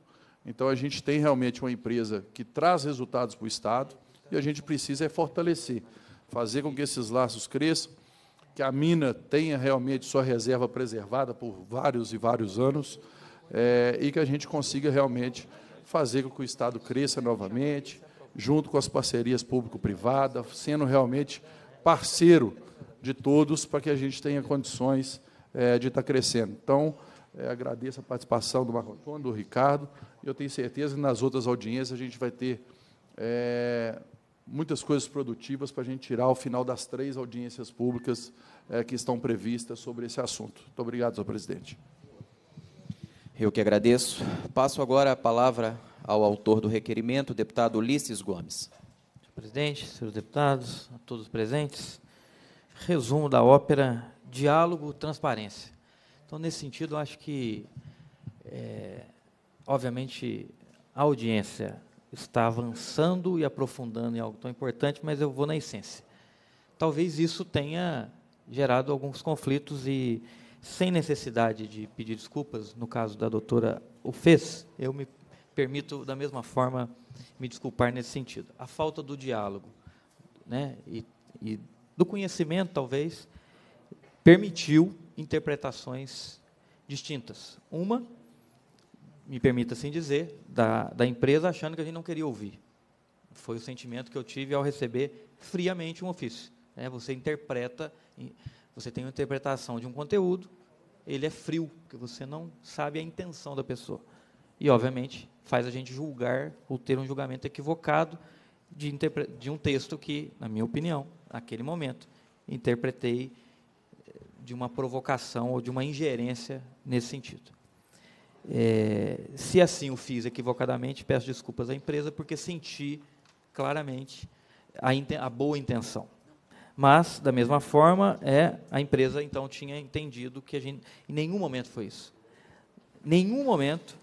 Então a gente tem realmente uma empresa que traz resultados para o Estado e a gente precisa é fortalecer, fazer com que esses laços cresçam, que a mina tenha realmente sua reserva preservada por vários e vários anos é, e que a gente consiga realmente fazer com que o Estado cresça novamente, junto com as parcerias público-privada, sendo realmente parceiro de todos para que a gente tenha condições é, de estar tá crescendo. Então, é, agradeço a participação do Marco Antônio, do Ricardo, e eu tenho certeza que nas outras audiências a gente vai ter é, muitas coisas produtivas para a gente tirar ao final das três audiências públicas que estão previstas sobre esse assunto. Muito obrigado, senhor presidente. Eu que agradeço. Passo agora a palavra ao autor do requerimento, deputado Ulisses Gomes. Senhor presidente, senhores deputados, a todos presentes. Resumo da ópera Diálogo, Transparência. Então, nesse sentido, acho que, é, obviamente, a audiência está avançando e aprofundando em algo tão importante, mas eu vou na essência. Talvez isso tenha gerado alguns conflitos e sem necessidade de pedir desculpas, no caso da doutora o fez, eu me permito, da mesma forma, me desculpar nesse sentido. A falta do diálogo né, e, e do conhecimento, talvez, permitiu interpretações distintas. Uma, me permita assim dizer, da, da empresa achando que a gente não queria ouvir. Foi o sentimento que eu tive ao receber friamente um ofício. né você interpreta você tem uma interpretação de um conteúdo, ele é frio, porque você não sabe a intenção da pessoa. E, obviamente, faz a gente julgar ou ter um julgamento equivocado de, de um texto que, na minha opinião, naquele momento, interpretei eh, de uma provocação ou de uma ingerência nesse sentido. É, se assim o fiz equivocadamente, peço desculpas à empresa, porque senti claramente a, a boa intenção. Mas, da mesma forma, é a empresa então tinha entendido que a gente. Em nenhum momento foi isso. Nenhum momento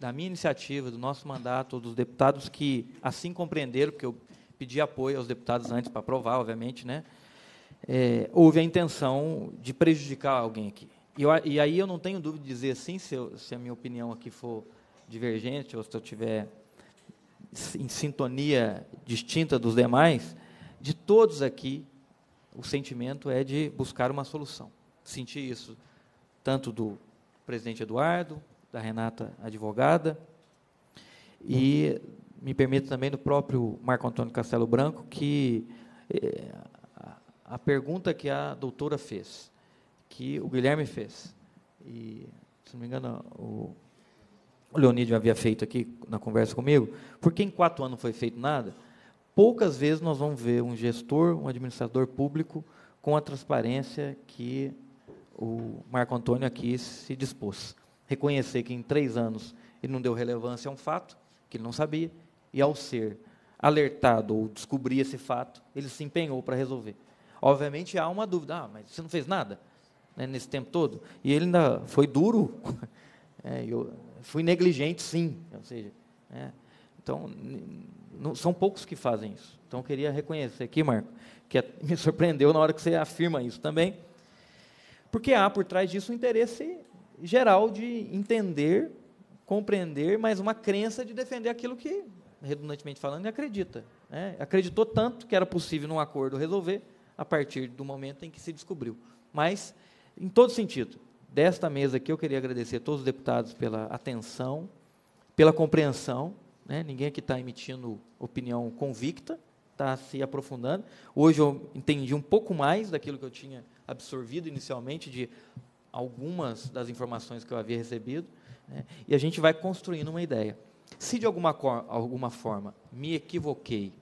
da minha iniciativa, do nosso mandato, dos deputados que assim compreenderam, porque eu pedi apoio aos deputados antes para aprovar, obviamente, né? É, houve a intenção de prejudicar alguém aqui. E, eu, e, aí eu não tenho dúvida de dizer sim, se, eu, se a minha opinião aqui for divergente ou se eu tiver em sintonia distinta dos demais, de todos aqui, o sentimento é de buscar uma solução. Senti isso tanto do presidente Eduardo, da Renata advogada, e me permito também do próprio Marco Antônio Castelo Branco que eh, a pergunta que a doutora fez, que o Guilherme fez, e se não me engano o, o Leonídio havia feito aqui na conversa comigo, por que em quatro anos não foi feito nada? poucas vezes nós vamos ver um gestor, um administrador público com a transparência que o Marco Antônio aqui se dispôs. Reconhecer que em três anos ele não deu relevância a um fato que ele não sabia, e ao ser alertado ou descobrir esse fato, ele se empenhou para resolver. Obviamente há uma dúvida, ah, mas você não fez nada né, nesse tempo todo? E ele ainda foi duro, é, eu fui negligente sim, ou seja, é, então não, são poucos que fazem isso. Então eu queria reconhecer aqui, Marco, que é, me surpreendeu na hora que você afirma isso também. Porque há por trás disso um interesse geral de entender, compreender, mas uma crença de defender aquilo que, redundantemente falando, acredita. Né? Acreditou tanto que era possível num acordo resolver a partir do momento em que se descobriu. Mas, em todo sentido, desta mesa aqui eu queria agradecer a todos os deputados pela atenção, pela compreensão né? ninguém aqui está emitindo opinião convicta, está se aprofundando. Hoje eu entendi um pouco mais daquilo que eu tinha absorvido inicialmente, de algumas das informações que eu havia recebido, né? e a gente vai construindo uma ideia. Se de alguma, alguma forma me equivoquei,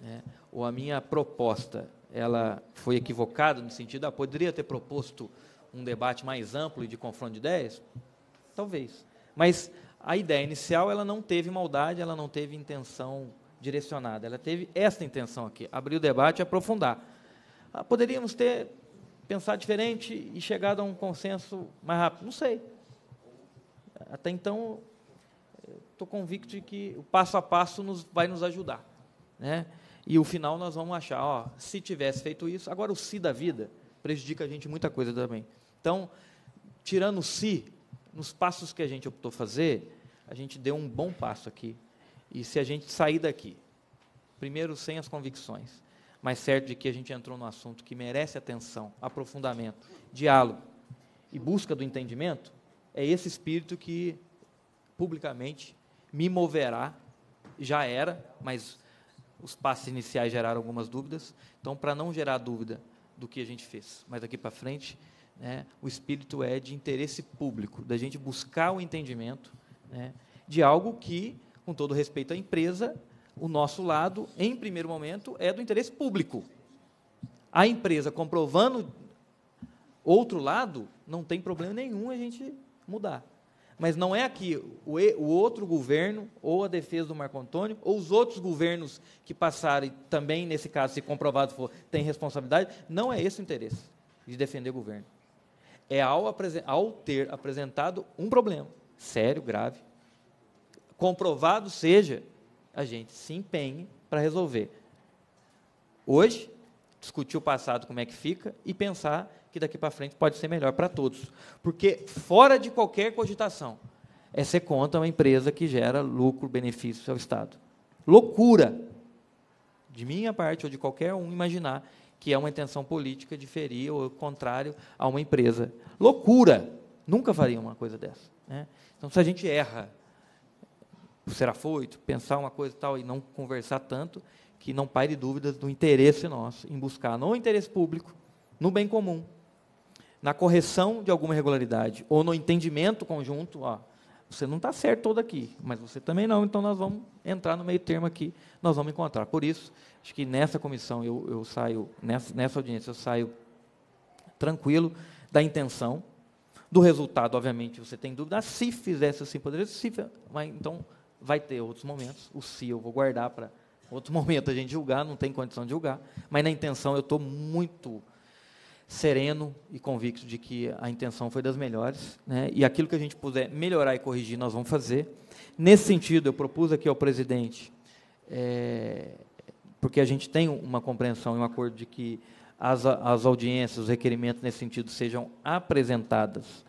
né? ou a minha proposta ela foi equivocada no sentido, ah, poderia ter proposto um debate mais amplo e de confronto de ideias? Talvez. Mas a ideia inicial ela não teve maldade, ela não teve intenção direcionada, ela teve esta intenção aqui, abrir o debate e aprofundar. Ah, poderíamos ter pensado diferente e chegado a um consenso mais rápido, não sei. Até então, estou convicto de que o passo a passo nos, vai nos ajudar. Né? E o final nós vamos achar, ó, se tivesse feito isso, agora o si da vida prejudica a gente muita coisa também. Então, tirando o si, nos passos que a gente optou fazer, a gente deu um bom passo aqui. E se a gente sair daqui, primeiro sem as convicções, mas certo de que a gente entrou num assunto que merece atenção, aprofundamento, diálogo e busca do entendimento, é esse espírito que publicamente me moverá. Já era, mas os passos iniciais geraram algumas dúvidas. Então, para não gerar dúvida do que a gente fez, mas daqui para frente, né, o espírito é de interesse público, da gente buscar o entendimento né, de algo que, com todo respeito à empresa, o nosso lado, em primeiro momento, é do interesse público. A empresa comprovando outro lado, não tem problema nenhum a gente mudar. Mas não é aqui o, o outro governo, ou a defesa do Marco Antônio, ou os outros governos que passaram, e também, nesse caso, se comprovado for, tem responsabilidade, não é esse o interesse de defender o governo é ao, ao ter apresentado um problema sério, grave, comprovado seja, a gente se empenhe para resolver. Hoje, discutir o passado, como é que fica, e pensar que daqui para frente pode ser melhor para todos. Porque, fora de qualquer cogitação, é ser contra uma empresa que gera lucro, benefício ao Estado. Loucura, de minha parte ou de qualquer um, imaginar que é uma intenção política de ferir ou contrário a uma empresa. Loucura! Nunca faria uma coisa dessa. Né? Então, se a gente erra será ser pensar uma coisa e tal e não conversar tanto, que não pare dúvidas do interesse nosso em buscar no interesse público, no bem comum, na correção de alguma irregularidade ou no entendimento conjunto, ó, você não está certo todo aqui, mas você também não, então nós vamos entrar no meio termo aqui, nós vamos encontrar. Por isso, Acho que nessa comissão eu, eu saio, nessa, nessa audiência eu saio tranquilo da intenção, do resultado, obviamente, você tem dúvida. Ah, se fizesse assim, poderia. Se, mas, então, vai ter outros momentos. O se eu vou guardar para outro momento a gente julgar, não tem condição de julgar. Mas na intenção eu estou muito sereno e convicto de que a intenção foi das melhores, né? e aquilo que a gente puder melhorar e corrigir, nós vamos fazer. Nesse sentido, eu propus aqui ao presidente é, porque a gente tem uma compreensão e um acordo de que as, as audiências, os requerimentos nesse sentido sejam apresentadas,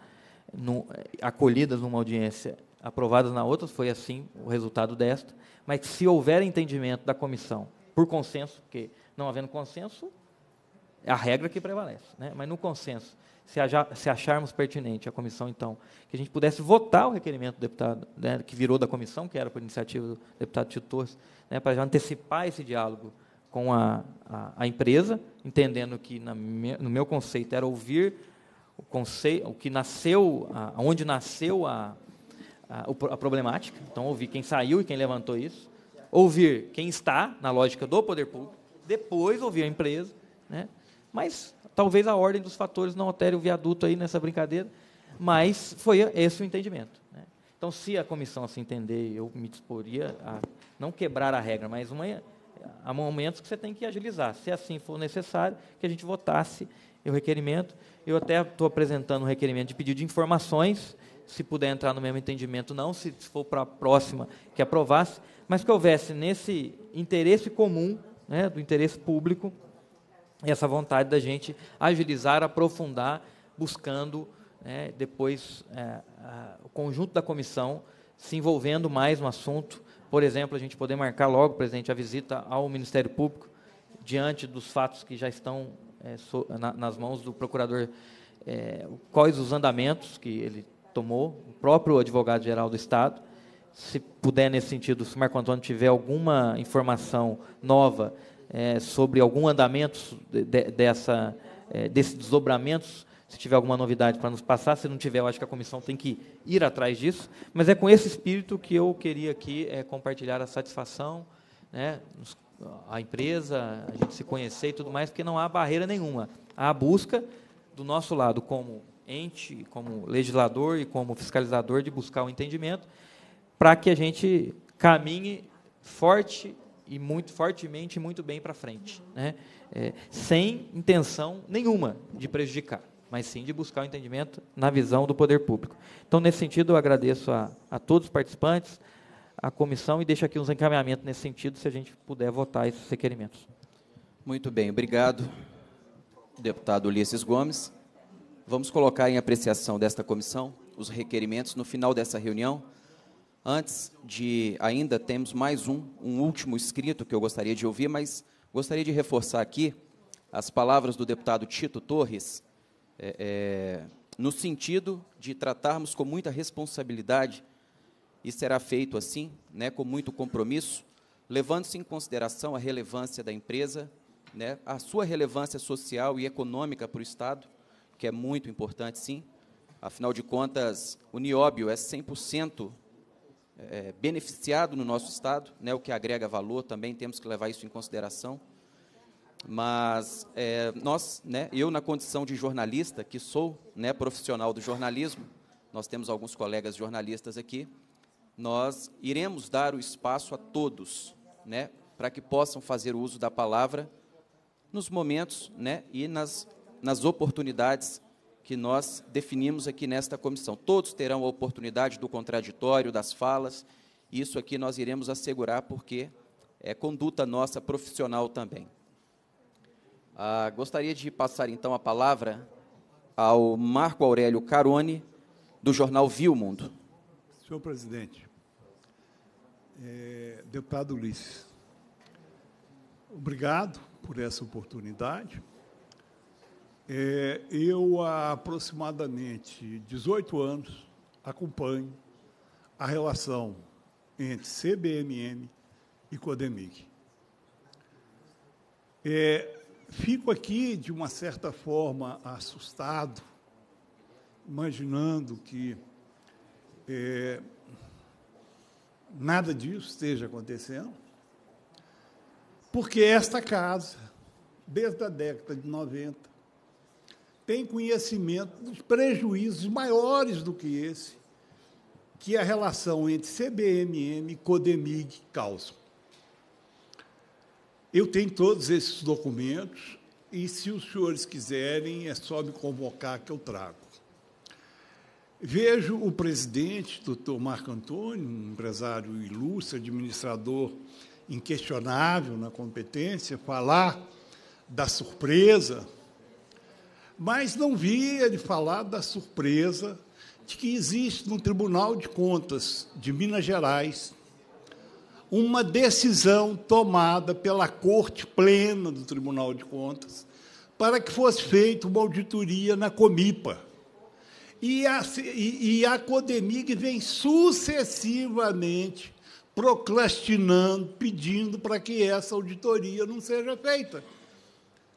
no, eh, acolhidas numa audiência, aprovadas na outra, foi assim o resultado desta, mas se houver entendimento da comissão, por consenso, porque não havendo consenso, é a regra que prevalece, né? mas no consenso, se, se, acharmos pertinente a comissão, então, que a gente pudesse votar o requerimento do deputado, né, que virou da comissão, que era por iniciativa do deputado Tito Torres, né, para já antecipar esse diálogo com a, a, a empresa, entendendo que, me, no meu conceito, era ouvir o, conceito, o que nasceu, a, onde nasceu a, a, a problemática, então, ouvir quem saiu e quem levantou isso, ouvir quem está na lógica do poder público, depois ouvir a empresa, né, mas Talvez a ordem dos fatores não altere o viaduto aí nessa brincadeira, mas foi esse o entendimento. Né? Então, se a comissão se assim entender, eu me disporia a não quebrar a regra, mas uma, há momentos que você tem que agilizar. Se assim for necessário, que a gente votasse o requerimento. Eu até estou apresentando um requerimento de pedido de informações, se puder entrar no mesmo entendimento, não, se for para a próxima que aprovasse, mas que houvesse nesse interesse comum, né, do interesse público, essa vontade da gente agilizar, aprofundar, buscando né, depois é, a, o conjunto da comissão se envolvendo mais no assunto. Por exemplo, a gente poder marcar logo, presidente, a visita ao Ministério Público diante dos fatos que já estão é, so, na, nas mãos do procurador, é, quais os andamentos que ele tomou, o próprio advogado-geral do Estado. Se puder, nesse sentido, se o Marco Antônio tiver alguma informação nova é, sobre algum andamento de, de, dessa, é, desses desdobramentos, se tiver alguma novidade para nos passar. Se não tiver, eu acho que a comissão tem que ir atrás disso. Mas é com esse espírito que eu queria aqui é, compartilhar a satisfação, né, a empresa, a gente se conhecer e tudo mais, porque não há barreira nenhuma. Há a busca do nosso lado, como ente, como legislador e como fiscalizador, de buscar o entendimento para que a gente caminhe forte e muito fortemente e muito bem para frente, né? É, sem intenção nenhuma de prejudicar, mas sim de buscar o entendimento na visão do poder público. Então, nesse sentido, eu agradeço a, a todos os participantes, a comissão e deixo aqui uns encaminhamentos nesse sentido, se a gente puder votar esses requerimentos. Muito bem, obrigado, deputado Ulisses Gomes. Vamos colocar em apreciação desta comissão os requerimentos no final dessa reunião. Antes de ainda temos mais um, um último escrito que eu gostaria de ouvir, mas gostaria de reforçar aqui as palavras do deputado Tito Torres, é, é, no sentido de tratarmos com muita responsabilidade, e será feito assim, né, com muito compromisso, levando-se em consideração a relevância da empresa, né, a sua relevância social e econômica para o Estado, que é muito importante, sim. Afinal de contas, o nióbio é 100% é, beneficiado no nosso Estado, né, o que agrega valor também, temos que levar isso em consideração. Mas é, nós, né, eu na condição de jornalista, que sou né, profissional do jornalismo, nós temos alguns colegas jornalistas aqui, nós iremos dar o espaço a todos né, para que possam fazer uso da palavra nos momentos né, e nas, nas oportunidades que nós definimos aqui nesta comissão. Todos terão a oportunidade do contraditório, das falas, isso aqui nós iremos assegurar porque é conduta nossa profissional também. Ah, gostaria de passar então a palavra ao Marco Aurélio Carone, do jornal Viu Mundo. Senhor presidente, é, deputado Ulisses, obrigado por essa oportunidade. É, eu, há aproximadamente 18 anos, acompanho a relação entre CBMM e Codemig. É, fico aqui, de uma certa forma, assustado, imaginando que é, nada disso esteja acontecendo, porque esta casa, desde a década de 90, tem conhecimento dos prejuízos maiores do que esse que é a relação entre CBMM e Codemig causam. Eu tenho todos esses documentos e, se os senhores quiserem, é só me convocar que eu trago. Vejo o presidente, doutor Marco Antônio, um empresário ilustre, administrador inquestionável na competência, falar da surpresa mas não vi ele falar da surpresa de que existe no Tribunal de Contas de Minas Gerais uma decisão tomada pela Corte Plena do Tribunal de Contas para que fosse feita uma auditoria na Comipa. E a, e, e a Codemig vem sucessivamente procrastinando, pedindo para que essa auditoria não seja feita.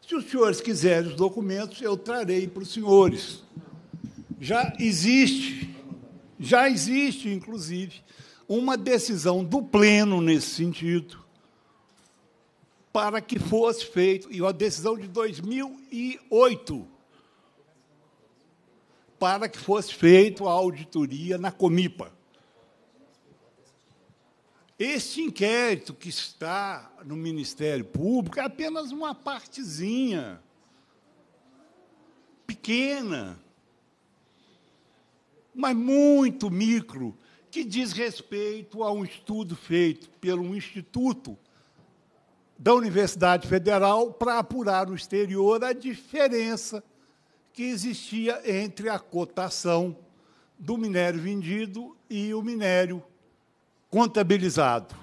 Se os senhores quiserem os documentos, eu trarei para os senhores. Já existe, já existe, inclusive, uma decisão do Pleno nesse sentido, para que fosse feito, e uma decisão de 2008, para que fosse feita a auditoria na Comipa. Este inquérito que está no Ministério Público é apenas uma partezinha pequena, mas muito micro, que diz respeito a um estudo feito pelo Instituto da Universidade Federal para apurar no exterior a diferença que existia entre a cotação do minério vendido e o minério contabilizado.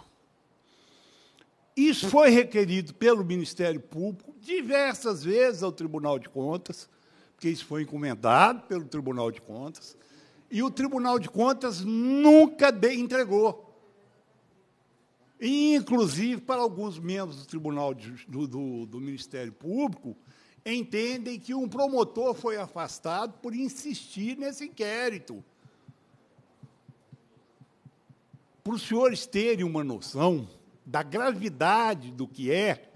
Isso foi requerido pelo Ministério Público diversas vezes ao Tribunal de Contas, porque isso foi encomendado pelo Tribunal de Contas, e o Tribunal de Contas nunca entregou. Inclusive, para alguns membros do Tribunal de, do, do Ministério Público, entendem que um promotor foi afastado por insistir nesse inquérito Para os senhores terem uma noção da gravidade do que é,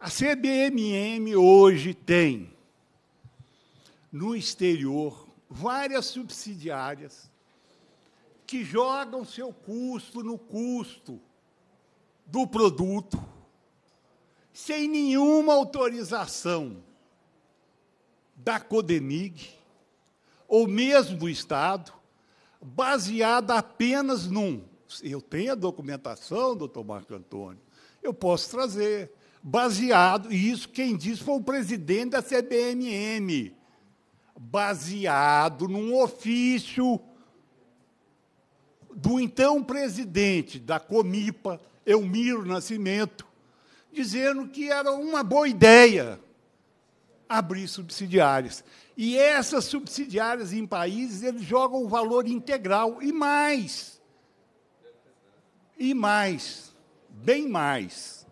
a CBMM hoje tem no exterior várias subsidiárias que jogam seu custo no custo do produto sem nenhuma autorização da Codenig ou mesmo do Estado baseada apenas num. Eu tenho a documentação, doutor Marco Antônio, eu posso trazer. Baseado, e isso quem disse foi o presidente da CBMM, baseado num ofício do então presidente da Comipa, Elmiro Nascimento, dizendo que era uma boa ideia abrir subsidiárias. E essas subsidiárias em países, eles jogam o valor integral e mais. E mais, bem mais.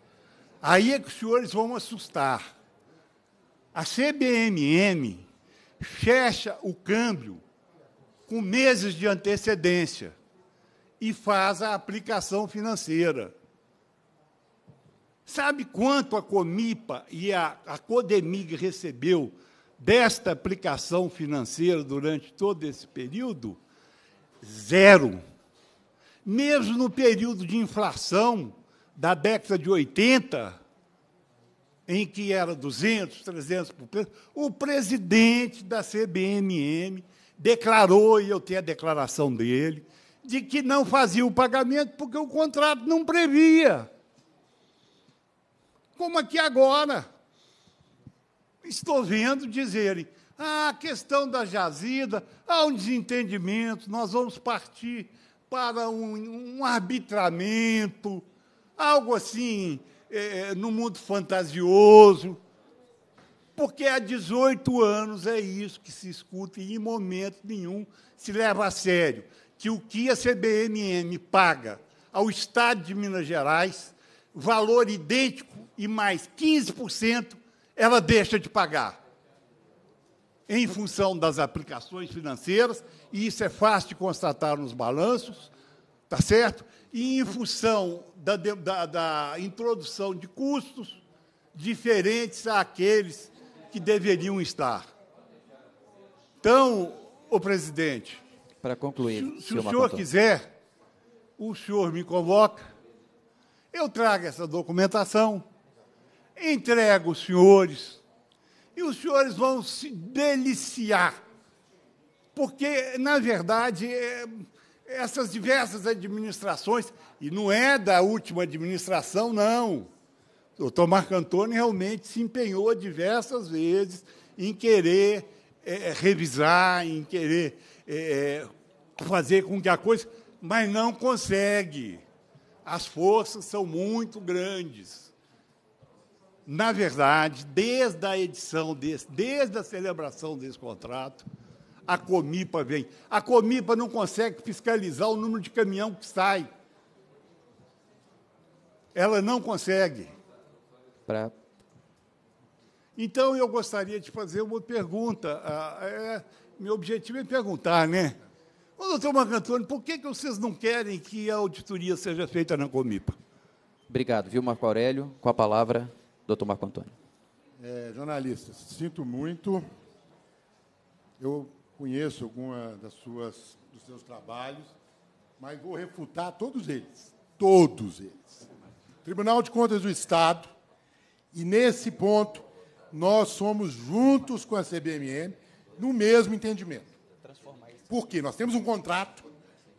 Aí é que os senhores vão assustar. A CBMM fecha o câmbio com meses de antecedência e faz a aplicação financeira. Sabe quanto a Comipa e a, a Codemig recebeu desta aplicação financeira durante todo esse período? Zero. Mesmo no período de inflação da década de 80, em que era 200, 300 por preço, o presidente da CBMM declarou, e eu tenho a declaração dele, de que não fazia o pagamento porque o contrato não previa. Como aqui agora estou vendo dizerem: ah, a questão da jazida, há um desentendimento, nós vamos partir para um, um arbitramento, algo assim, é, é no mundo fantasioso. Porque há 18 anos é isso que se escuta e em momento nenhum se leva a sério. Que o que a CBMM paga ao Estado de Minas Gerais, valor idêntico e mais 15%, ela deixa de pagar em função das aplicações financeiras, e isso é fácil de constatar nos balanços, tá certo? E em função da, da, da introdução de custos diferentes àqueles que deveriam estar. Então, o presidente, para concluir, se, se o senhor Macontor. quiser, o senhor me convoca, eu trago essa documentação Entrego os senhores e os senhores vão se deliciar. Porque, na verdade, é, essas diversas administrações, e não é da última administração, não. O doutor Marco Antônio realmente se empenhou diversas vezes em querer é, revisar, em querer é, é, fazer com que a coisa, mas não consegue. As forças são muito grandes na verdade, desde a edição desse, desde a celebração desse contrato, a Comipa vem. A Comipa não consegue fiscalizar o número de caminhão que sai. Ela não consegue. Pra... Então, eu gostaria de fazer uma pergunta. Ah, é, meu objetivo é perguntar, né? Ô, doutor Marco Antônio, por que, que vocês não querem que a auditoria seja feita na Comipa? Obrigado, viu, Marco Aurélio? Com a palavra, doutor Marco Antônio. É, jornalista, sinto muito. Eu conheço alguma das suas, dos seus trabalhos, mas vou refutar todos eles. Todos eles. Tribunal de Contas do Estado, e nesse ponto, nós somos juntos com a CBMM no mesmo entendimento. Por quê? Nós temos um contrato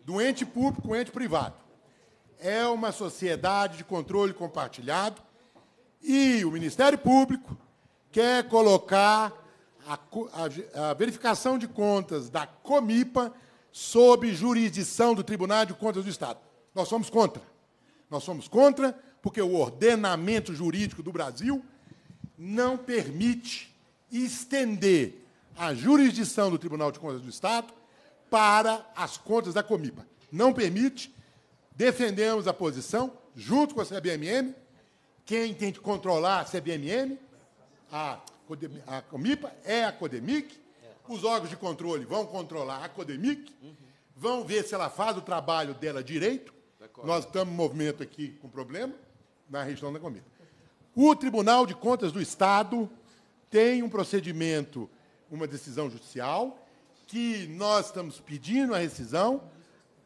do ente público com ente privado. É uma sociedade de controle compartilhado e o Ministério Público quer colocar a, a, a verificação de contas da Comipa sob jurisdição do Tribunal de Contas do Estado. Nós somos contra. Nós somos contra porque o ordenamento jurídico do Brasil não permite estender a jurisdição do Tribunal de Contas do Estado para as contas da Comipa. Não permite. Defendemos a posição, junto com a CBMM, quem tem que controlar a CBMM, a, Codem, a Comipa, é a Codemic. Os órgãos de controle vão controlar a Codemic, vão ver se ela faz o trabalho dela direito. Nós estamos em movimento aqui com problema na região da Comipa. O Tribunal de Contas do Estado tem um procedimento, uma decisão judicial, que nós estamos pedindo a rescisão.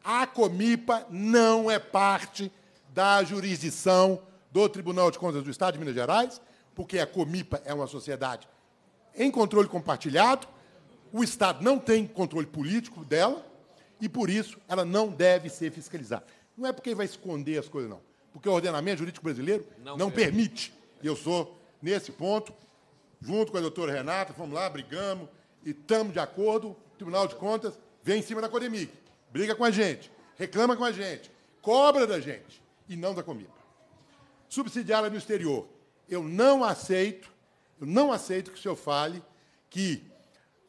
A Comipa não é parte da jurisdição do Tribunal de Contas do Estado de Minas Gerais, porque a Comipa é uma sociedade em controle compartilhado, o Estado não tem controle político dela e, por isso, ela não deve ser fiscalizada. Não é porque vai esconder as coisas, não. Porque o ordenamento jurídico brasileiro não, não permite. E eu sou, nesse ponto, junto com a doutora Renata, fomos lá, brigamos e estamos de acordo. O Tribunal de Contas vem em cima da Codemic, briga com a gente, reclama com a gente, cobra da gente e não da Comipa subsidiária no exterior. Eu não aceito, eu não aceito que o senhor fale que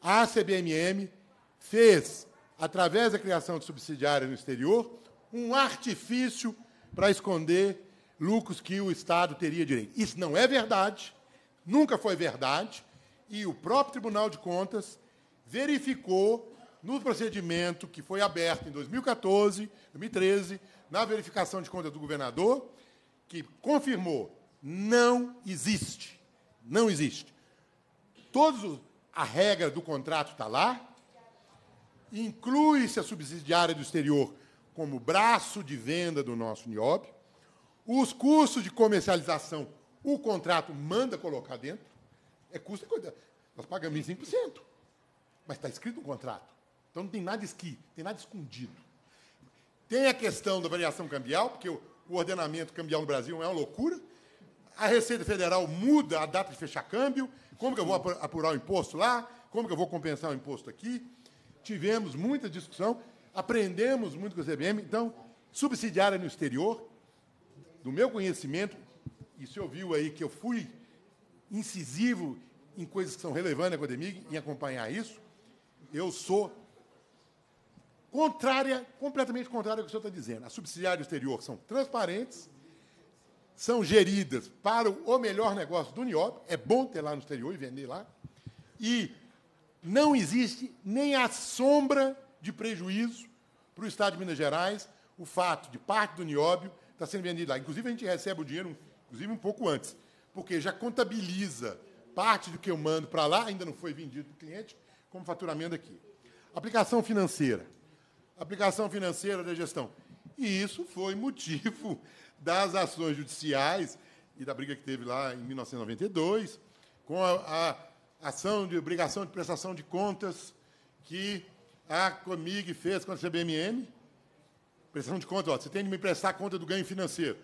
a CBMM fez, através da criação de subsidiária no exterior, um artifício para esconder lucros que o Estado teria direito. Isso não é verdade, nunca foi verdade, e o próprio Tribunal de Contas verificou no procedimento que foi aberto em 2014, 2013, na verificação de contas do governador, que confirmou: não existe. Não existe. Todos, a regra do contrato está lá, inclui-se a subsidiária do exterior como braço de venda do nosso NIOB, os custos de comercialização, o contrato manda colocar dentro, é custo coisa. Nós pagamos em 5%, mas está escrito no contrato. Então não tem nada esquisito, tem nada escondido. Tem a questão da variação cambial, porque eu o ordenamento cambial no Brasil é uma loucura. A Receita Federal muda a data de fechar câmbio. Como que eu vou apurar o imposto lá? Como que eu vou compensar o imposto aqui? Tivemos muita discussão, aprendemos muito com a CBM. Então, subsidiária no exterior, do meu conhecimento, e se ouviu aí que eu fui incisivo em coisas que são relevantes na Codemig, em acompanhar isso, eu sou contrária, completamente contrária ao que o senhor está dizendo. As subsidiárias exterior são transparentes, são geridas para o melhor negócio do Niop, é bom ter lá no exterior e vender lá, e não existe nem a sombra de prejuízo para o Estado de Minas Gerais o fato de parte do nióbio estar tá sendo vendido lá. Inclusive, a gente recebe o dinheiro, inclusive, um pouco antes, porque já contabiliza parte do que eu mando para lá, ainda não foi vendido para o cliente, como faturamento aqui. Aplicação financeira aplicação financeira da gestão. E isso foi motivo das ações judiciais e da briga que teve lá em 1992, com a, a ação de obrigação de prestação de contas que a Comig fez com a CBMM. Prestação de contas, ó, você tem de me prestar conta do ganho financeiro.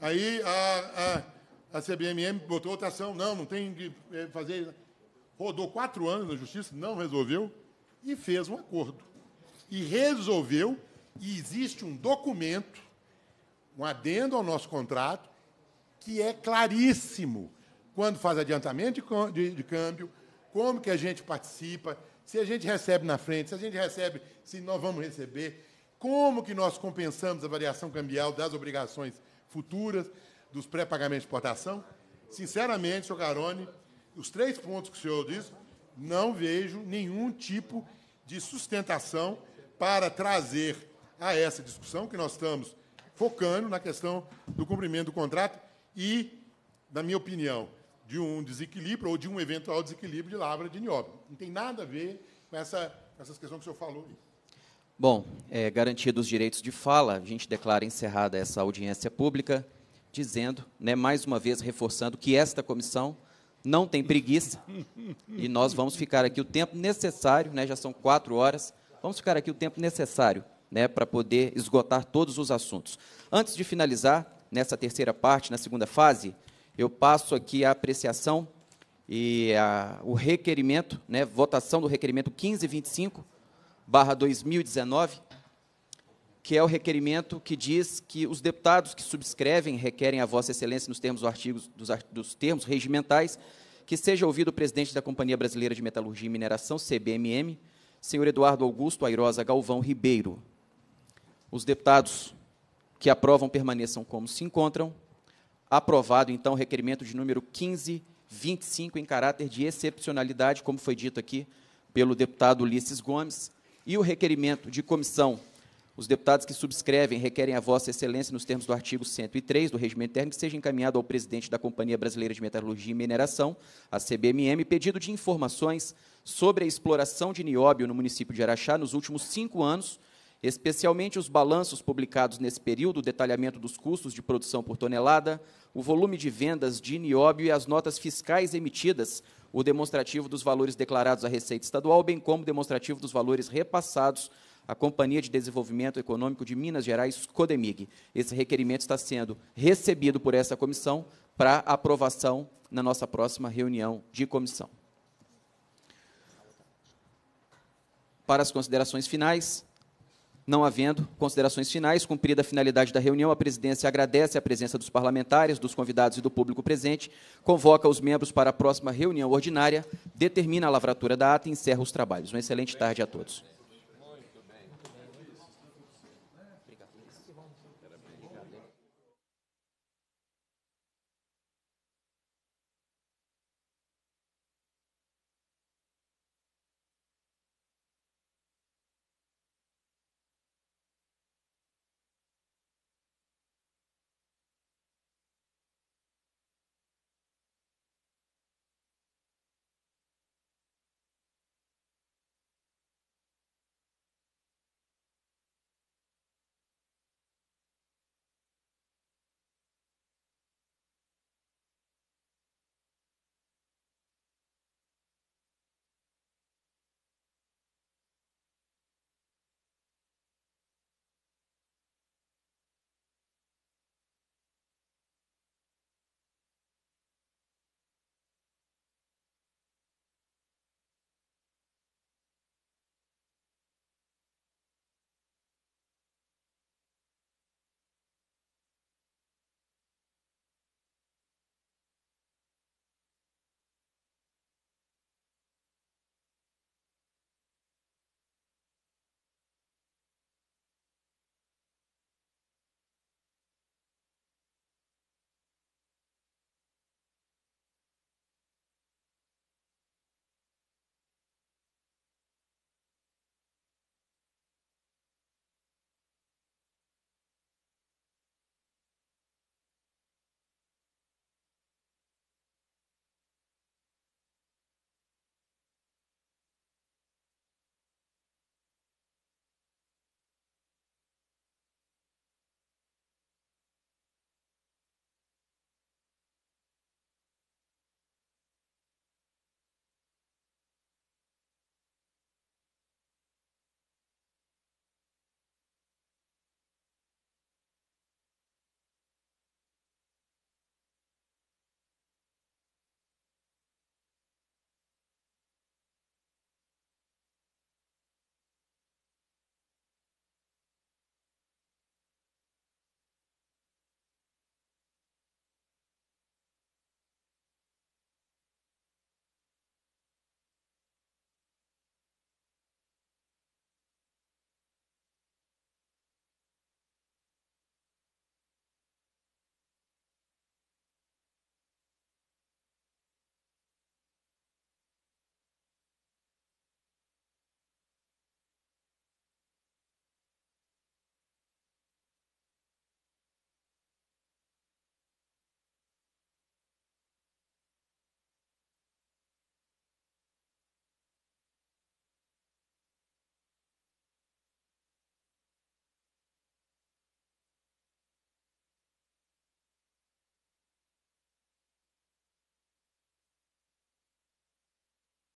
Aí a, a, a CBMM botou outra ação, não, não tem de eh, fazer. Rodou quatro anos na justiça, não resolveu e fez um acordo e resolveu, e existe um documento, um adendo ao nosso contrato, que é claríssimo quando faz adiantamento de, de, de câmbio, como que a gente participa, se a gente recebe na frente, se a gente recebe, se nós vamos receber, como que nós compensamos a variação cambial das obrigações futuras, dos pré-pagamentos de exportação. Sinceramente, senhor Caroni, os três pontos que o senhor disse, não vejo nenhum tipo de sustentação para trazer a essa discussão que nós estamos focando na questão do cumprimento do contrato e, na minha opinião, de um desequilíbrio ou de um eventual desequilíbrio de lavra de nióbio. Não tem nada a ver com essa, essas questões que o senhor falou aí. Bom, é, garantido os direitos de fala, a gente declara encerrada essa audiência pública, dizendo, né, mais uma vez reforçando que esta comissão não tem preguiça e nós vamos ficar aqui o tempo necessário, né, já são quatro horas, Vamos ficar aqui o tempo necessário né, para poder esgotar todos os assuntos. Antes de finalizar, nessa terceira parte, na segunda fase, eu passo aqui a apreciação e a, o requerimento, né, votação do requerimento 1525, barra 2019, que é o requerimento que diz que os deputados que subscrevem requerem a Vossa Excelência, nos termos do artigos dos, dos termos regimentais, que seja ouvido o presidente da Companhia Brasileira de Metalurgia e Mineração, CBMM, senhor Eduardo Augusto Airosa Galvão Ribeiro. Os deputados que aprovam permaneçam como se encontram. Aprovado, então, o requerimento de número 1525 em caráter de excepcionalidade, como foi dito aqui pelo deputado Ulisses Gomes, e o requerimento de comissão os deputados que subscrevem requerem a Vossa Excelência, nos termos do artigo 103 do Regimento Interno, que seja encaminhado ao presidente da Companhia Brasileira de Metalurgia e Mineração, a CBMM, pedido de informações sobre a exploração de nióbio no município de Araxá nos últimos cinco anos, especialmente os balanços publicados nesse período, o detalhamento dos custos de produção por tonelada, o volume de vendas de nióbio e as notas fiscais emitidas, o demonstrativo dos valores declarados à Receita Estadual, bem como o demonstrativo dos valores repassados a Companhia de Desenvolvimento Econômico de Minas Gerais, CODEMIG. Esse requerimento está sendo recebido por essa comissão para aprovação na nossa próxima reunião de comissão. Para as considerações finais, não havendo considerações finais, cumprida a finalidade da reunião, a presidência agradece a presença dos parlamentares, dos convidados e do público presente, convoca os membros para a próxima reunião ordinária, determina a lavratura da ata e encerra os trabalhos. Uma excelente tarde a todos.